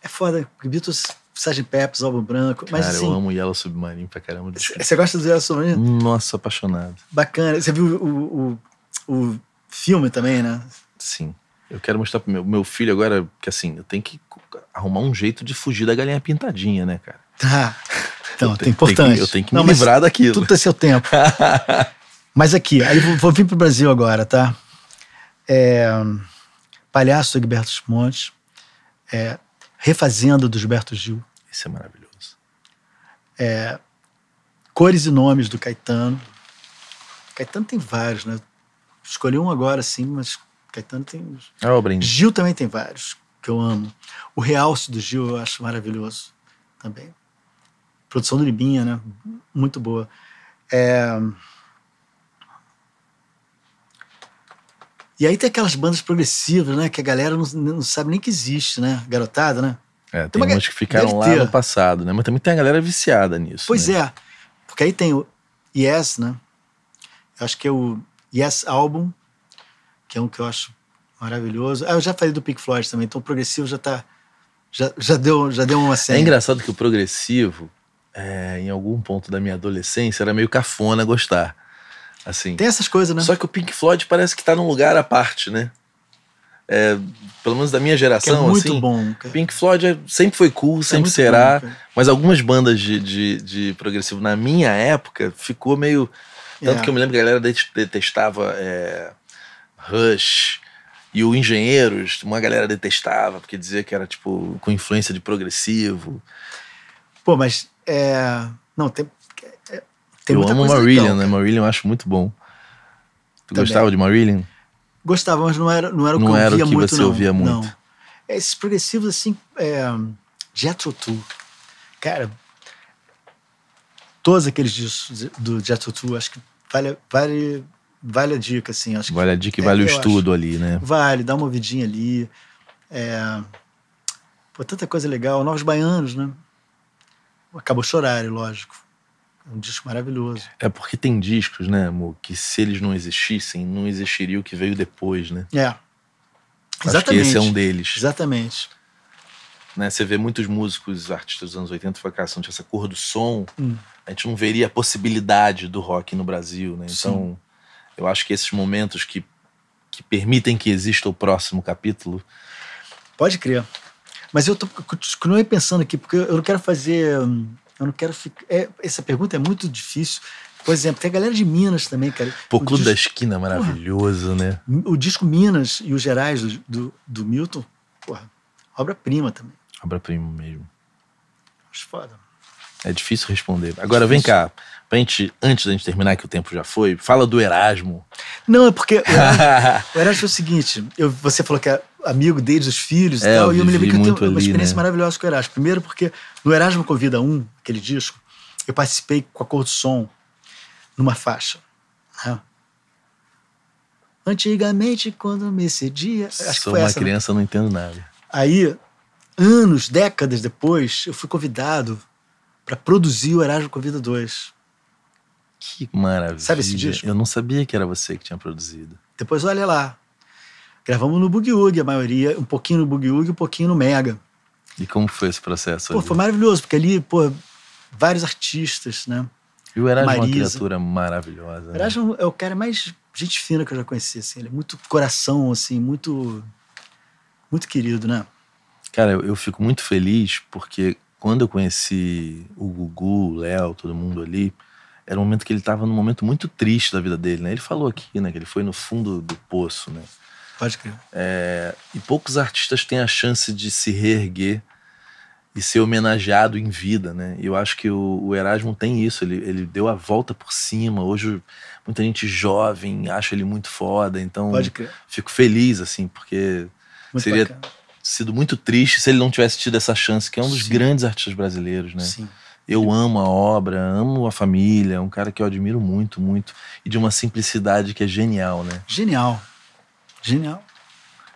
é foda, Beatles, Sgt. Pepper's, álbum branco. Cara, mas, assim, eu amo Yellow Submarine pra caramba. Você gosta do Yellow Submarine? Nossa, apaixonado. Bacana. Você viu o, o, o filme também, né? Sim. Eu quero mostrar pro meu, meu filho agora que, assim, eu tenho que arrumar um jeito de fugir da galinha pintadinha, né, cara? Tá. Então, tem importância. Eu tenho que me livrar daquilo. Tudo tem seu tempo. mas aqui, aí vou, vou vir pro Brasil agora, tá? É, Palhaço Egberto Montes. É, Refazenda do Gilberto Gil. Isso é maravilhoso. É, Cores e Nomes do Caetano. Caetano tem vários, né? Escolhi um agora, sim, mas Caetano tem. É o brinde. Gil também tem vários, que eu amo. O realce do Gil eu acho maravilhoso também. Produção do Libinha, né? Muito boa. É. E aí tem aquelas bandas progressivas, né? Que a galera não, não sabe nem que existe, né? Garotada, né? É, tem, tem uma... umas que ficaram lá no passado, né? Mas também tem a galera viciada nisso. Pois né? é. Porque aí tem o Yes, né? acho que é o Yes Album, que é um que eu acho maravilhoso. Ah, eu já falei do Pink Floyd também, então o progressivo já tá. Já, já, deu, já deu uma cena. É engraçado que o progressivo, é, em algum ponto da minha adolescência, era meio cafona gostar. Assim. Tem essas coisas, né? Só que o Pink Floyd parece que tá num lugar à parte, né? É, pelo menos da minha geração, que é muito assim, bom. Cara. Pink Floyd é, sempre foi cool, é sempre é será. Bom, mas algumas bandas de, de, de, progressivo na minha época ficou meio. Tanto é. que eu me lembro que a galera detestava Rush, e o Engenheiros, uma galera detestava, porque dizia que era, tipo, com influência de progressivo. Pô, mas. É... Não, tem, tem eu amo Marillion, legal, né? Marillion eu acho muito bom. Tu Também. gostava de Marillion? Gostava, mas não era, não era o que não eu ouvia muito, Não era o que muito, você não. ouvia muito. Não. Esses progressivos, assim, é, Jethro Tull. Cara, todos aqueles discos do Jethro Tull, acho que vale, vale, vale a dica, assim. Acho vale a dica e é, vale o estudo ali, né? Vale, dá uma ouvidinha ali. É, pô, tanta coisa legal. Novos Baianos, né? Acabou chorar, lógico. Um disco maravilhoso. É porque tem discos, né, amor, que se eles não existissem, não existiria o que veio depois, né? É. Exatamente. Acho que esse é um deles. Exatamente. Né, você vê muitos músicos, artistas dos anos 80, foi cara, se não tivesse essa cor do som, hum. a gente não veria a possibilidade do rock no Brasil, né? Então, Sim. eu acho que esses momentos que, que permitem que exista o próximo capítulo... Pode crer. Mas eu tô, continuei pensando aqui, porque eu não quero fazer... Hum eu não quero ficar. É, essa pergunta é muito difícil. Por exemplo, tem a galera de Minas também, cara. Pô, Clube disco... da Esquina maravilhoso, porra, né? O disco Minas e os Gerais do, do, do Milton, porra, obra-prima também. Obra-prima mesmo. Mas foda. É difícil responder. Agora, difícil. vem cá. Pra gente, antes da gente terminar, que o tempo já foi, fala do Erasmo. Não, é porque o Erasmo, o Erasmo é o seguinte: eu, você falou que é amigo deles, os filhos é, e tal, eu e eu me lembrei que eu tenho ali, uma experiência né? maravilhosa com o Erasmo. Primeiro, porque no Erasmo Convida 1, aquele disco, eu participei com a cor do som numa faixa. Né? Antigamente, quando me cedia. Acho Sou que foi uma essa, né? criança, né? não entendo nada. Aí, anos, décadas depois, eu fui convidado para produzir o Erasmo Convida 2. Que maravilha. Sabe esse disco? Eu não sabia que era você que tinha produzido. Depois olha lá. Gravamos no Boogie Woogie, a maioria, um pouquinho no Boogie Woogie, um pouquinho no Mega. E como foi esse processo? Pô, ali? foi maravilhoso, porque ali, pô, vários artistas, né? E o Erasmo Marisa. é uma criatura maravilhosa. O né? Erasmo né? é o cara mais gente fina que eu já conheci, assim. Ele é muito coração, assim, muito. Muito querido, né? Cara, eu, eu fico muito feliz porque quando eu conheci o Gugu, o Léo, todo mundo ali, era um momento que ele estava num momento muito triste da vida dele, né? Ele falou aqui, né, que ele foi no fundo do poço, né? Pode crer. É, e poucos artistas têm a chance de se reerguer e ser homenageado em vida, né? E eu acho que o, o, Erasmo tem isso, ele, ele deu a volta por cima. Hoje muita gente jovem acha ele muito foda, então Pode crer. fico feliz assim, porque muito seria bacana. sido muito triste se ele não tivesse tido essa chance, que é um dos Sim. grandes artistas brasileiros, né? Sim. Eu amo a obra, amo a família, é um cara que eu admiro muito, muito. E de uma simplicidade que é genial, né? Genial. Genial.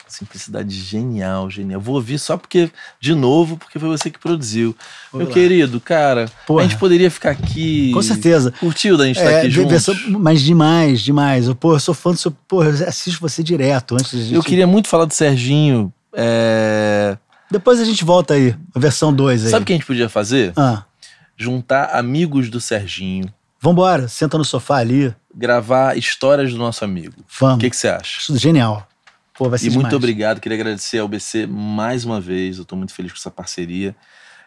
Simplicidade genial, genial. Vou ouvir só porque, de novo, porque foi você que produziu. Vou Meu lá. querido, cara, Porra. a gente poderia ficar aqui. Com certeza. Curtiu da gente estar é, tá aqui junto? Mas demais, demais. Eu, pô, eu sou fã do seu. Pô, eu assisto você direto antes de. Gente... Eu queria muito falar do Serginho. É... Depois a gente volta aí, a versão 2 aí. Sabe o que a gente podia fazer? Ah juntar amigos do Serginho. Vambora, senta no sofá ali. Gravar histórias do nosso amigo. Vamos. O que, você acha? Isso é genial. Pô, vai ser E demais. muito obrigado. Queria agradecer ao BC mais uma vez. Eu estou muito feliz com essa parceria.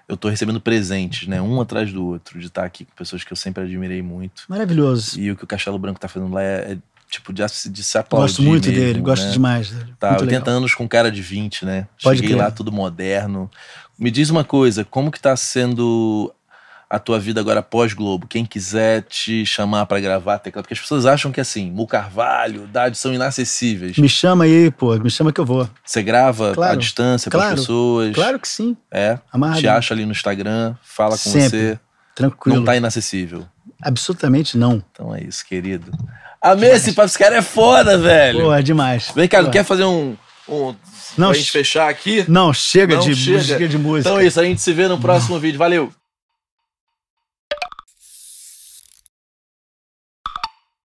Eu estou recebendo presentes, né? Um atrás do outro, de estar aqui com pessoas que eu sempre admirei muito. Maravilhoso. E o que o Castelo Branco está fazendo lá é, é tipo, de, de se aplaudir. Gosto muito mesmo, dele, né? gosto demais dele. Tá, muito 80 legal. anos com cara de 20, né? Pode Cheguei lá tudo moderno. Me diz uma coisa, como que tá sendo a tua vida agora pós-Globo. Quem quiser te chamar para gravar, teclado, porque as pessoas acham que assim, Mu Carvalho, Dade são inacessíveis. Me chama aí, pô, me chama que eu vou. Você grava claro. à distância claro. para as pessoas? Claro que sim. É. Amarrado. Te acha ali no Instagram, fala com Sempre. você. Tranquilo. Não tá inacessível. Absolutamente não. Então é isso, querido. Amei esse papo, esse cara é foda, velho. Pô, é demais. Vem cá, quer fazer um, um não, pra gente fechar aqui? Não, chega, não de, chega. chega de música. Então é isso, a gente se vê no próximo não. vídeo. Valeu!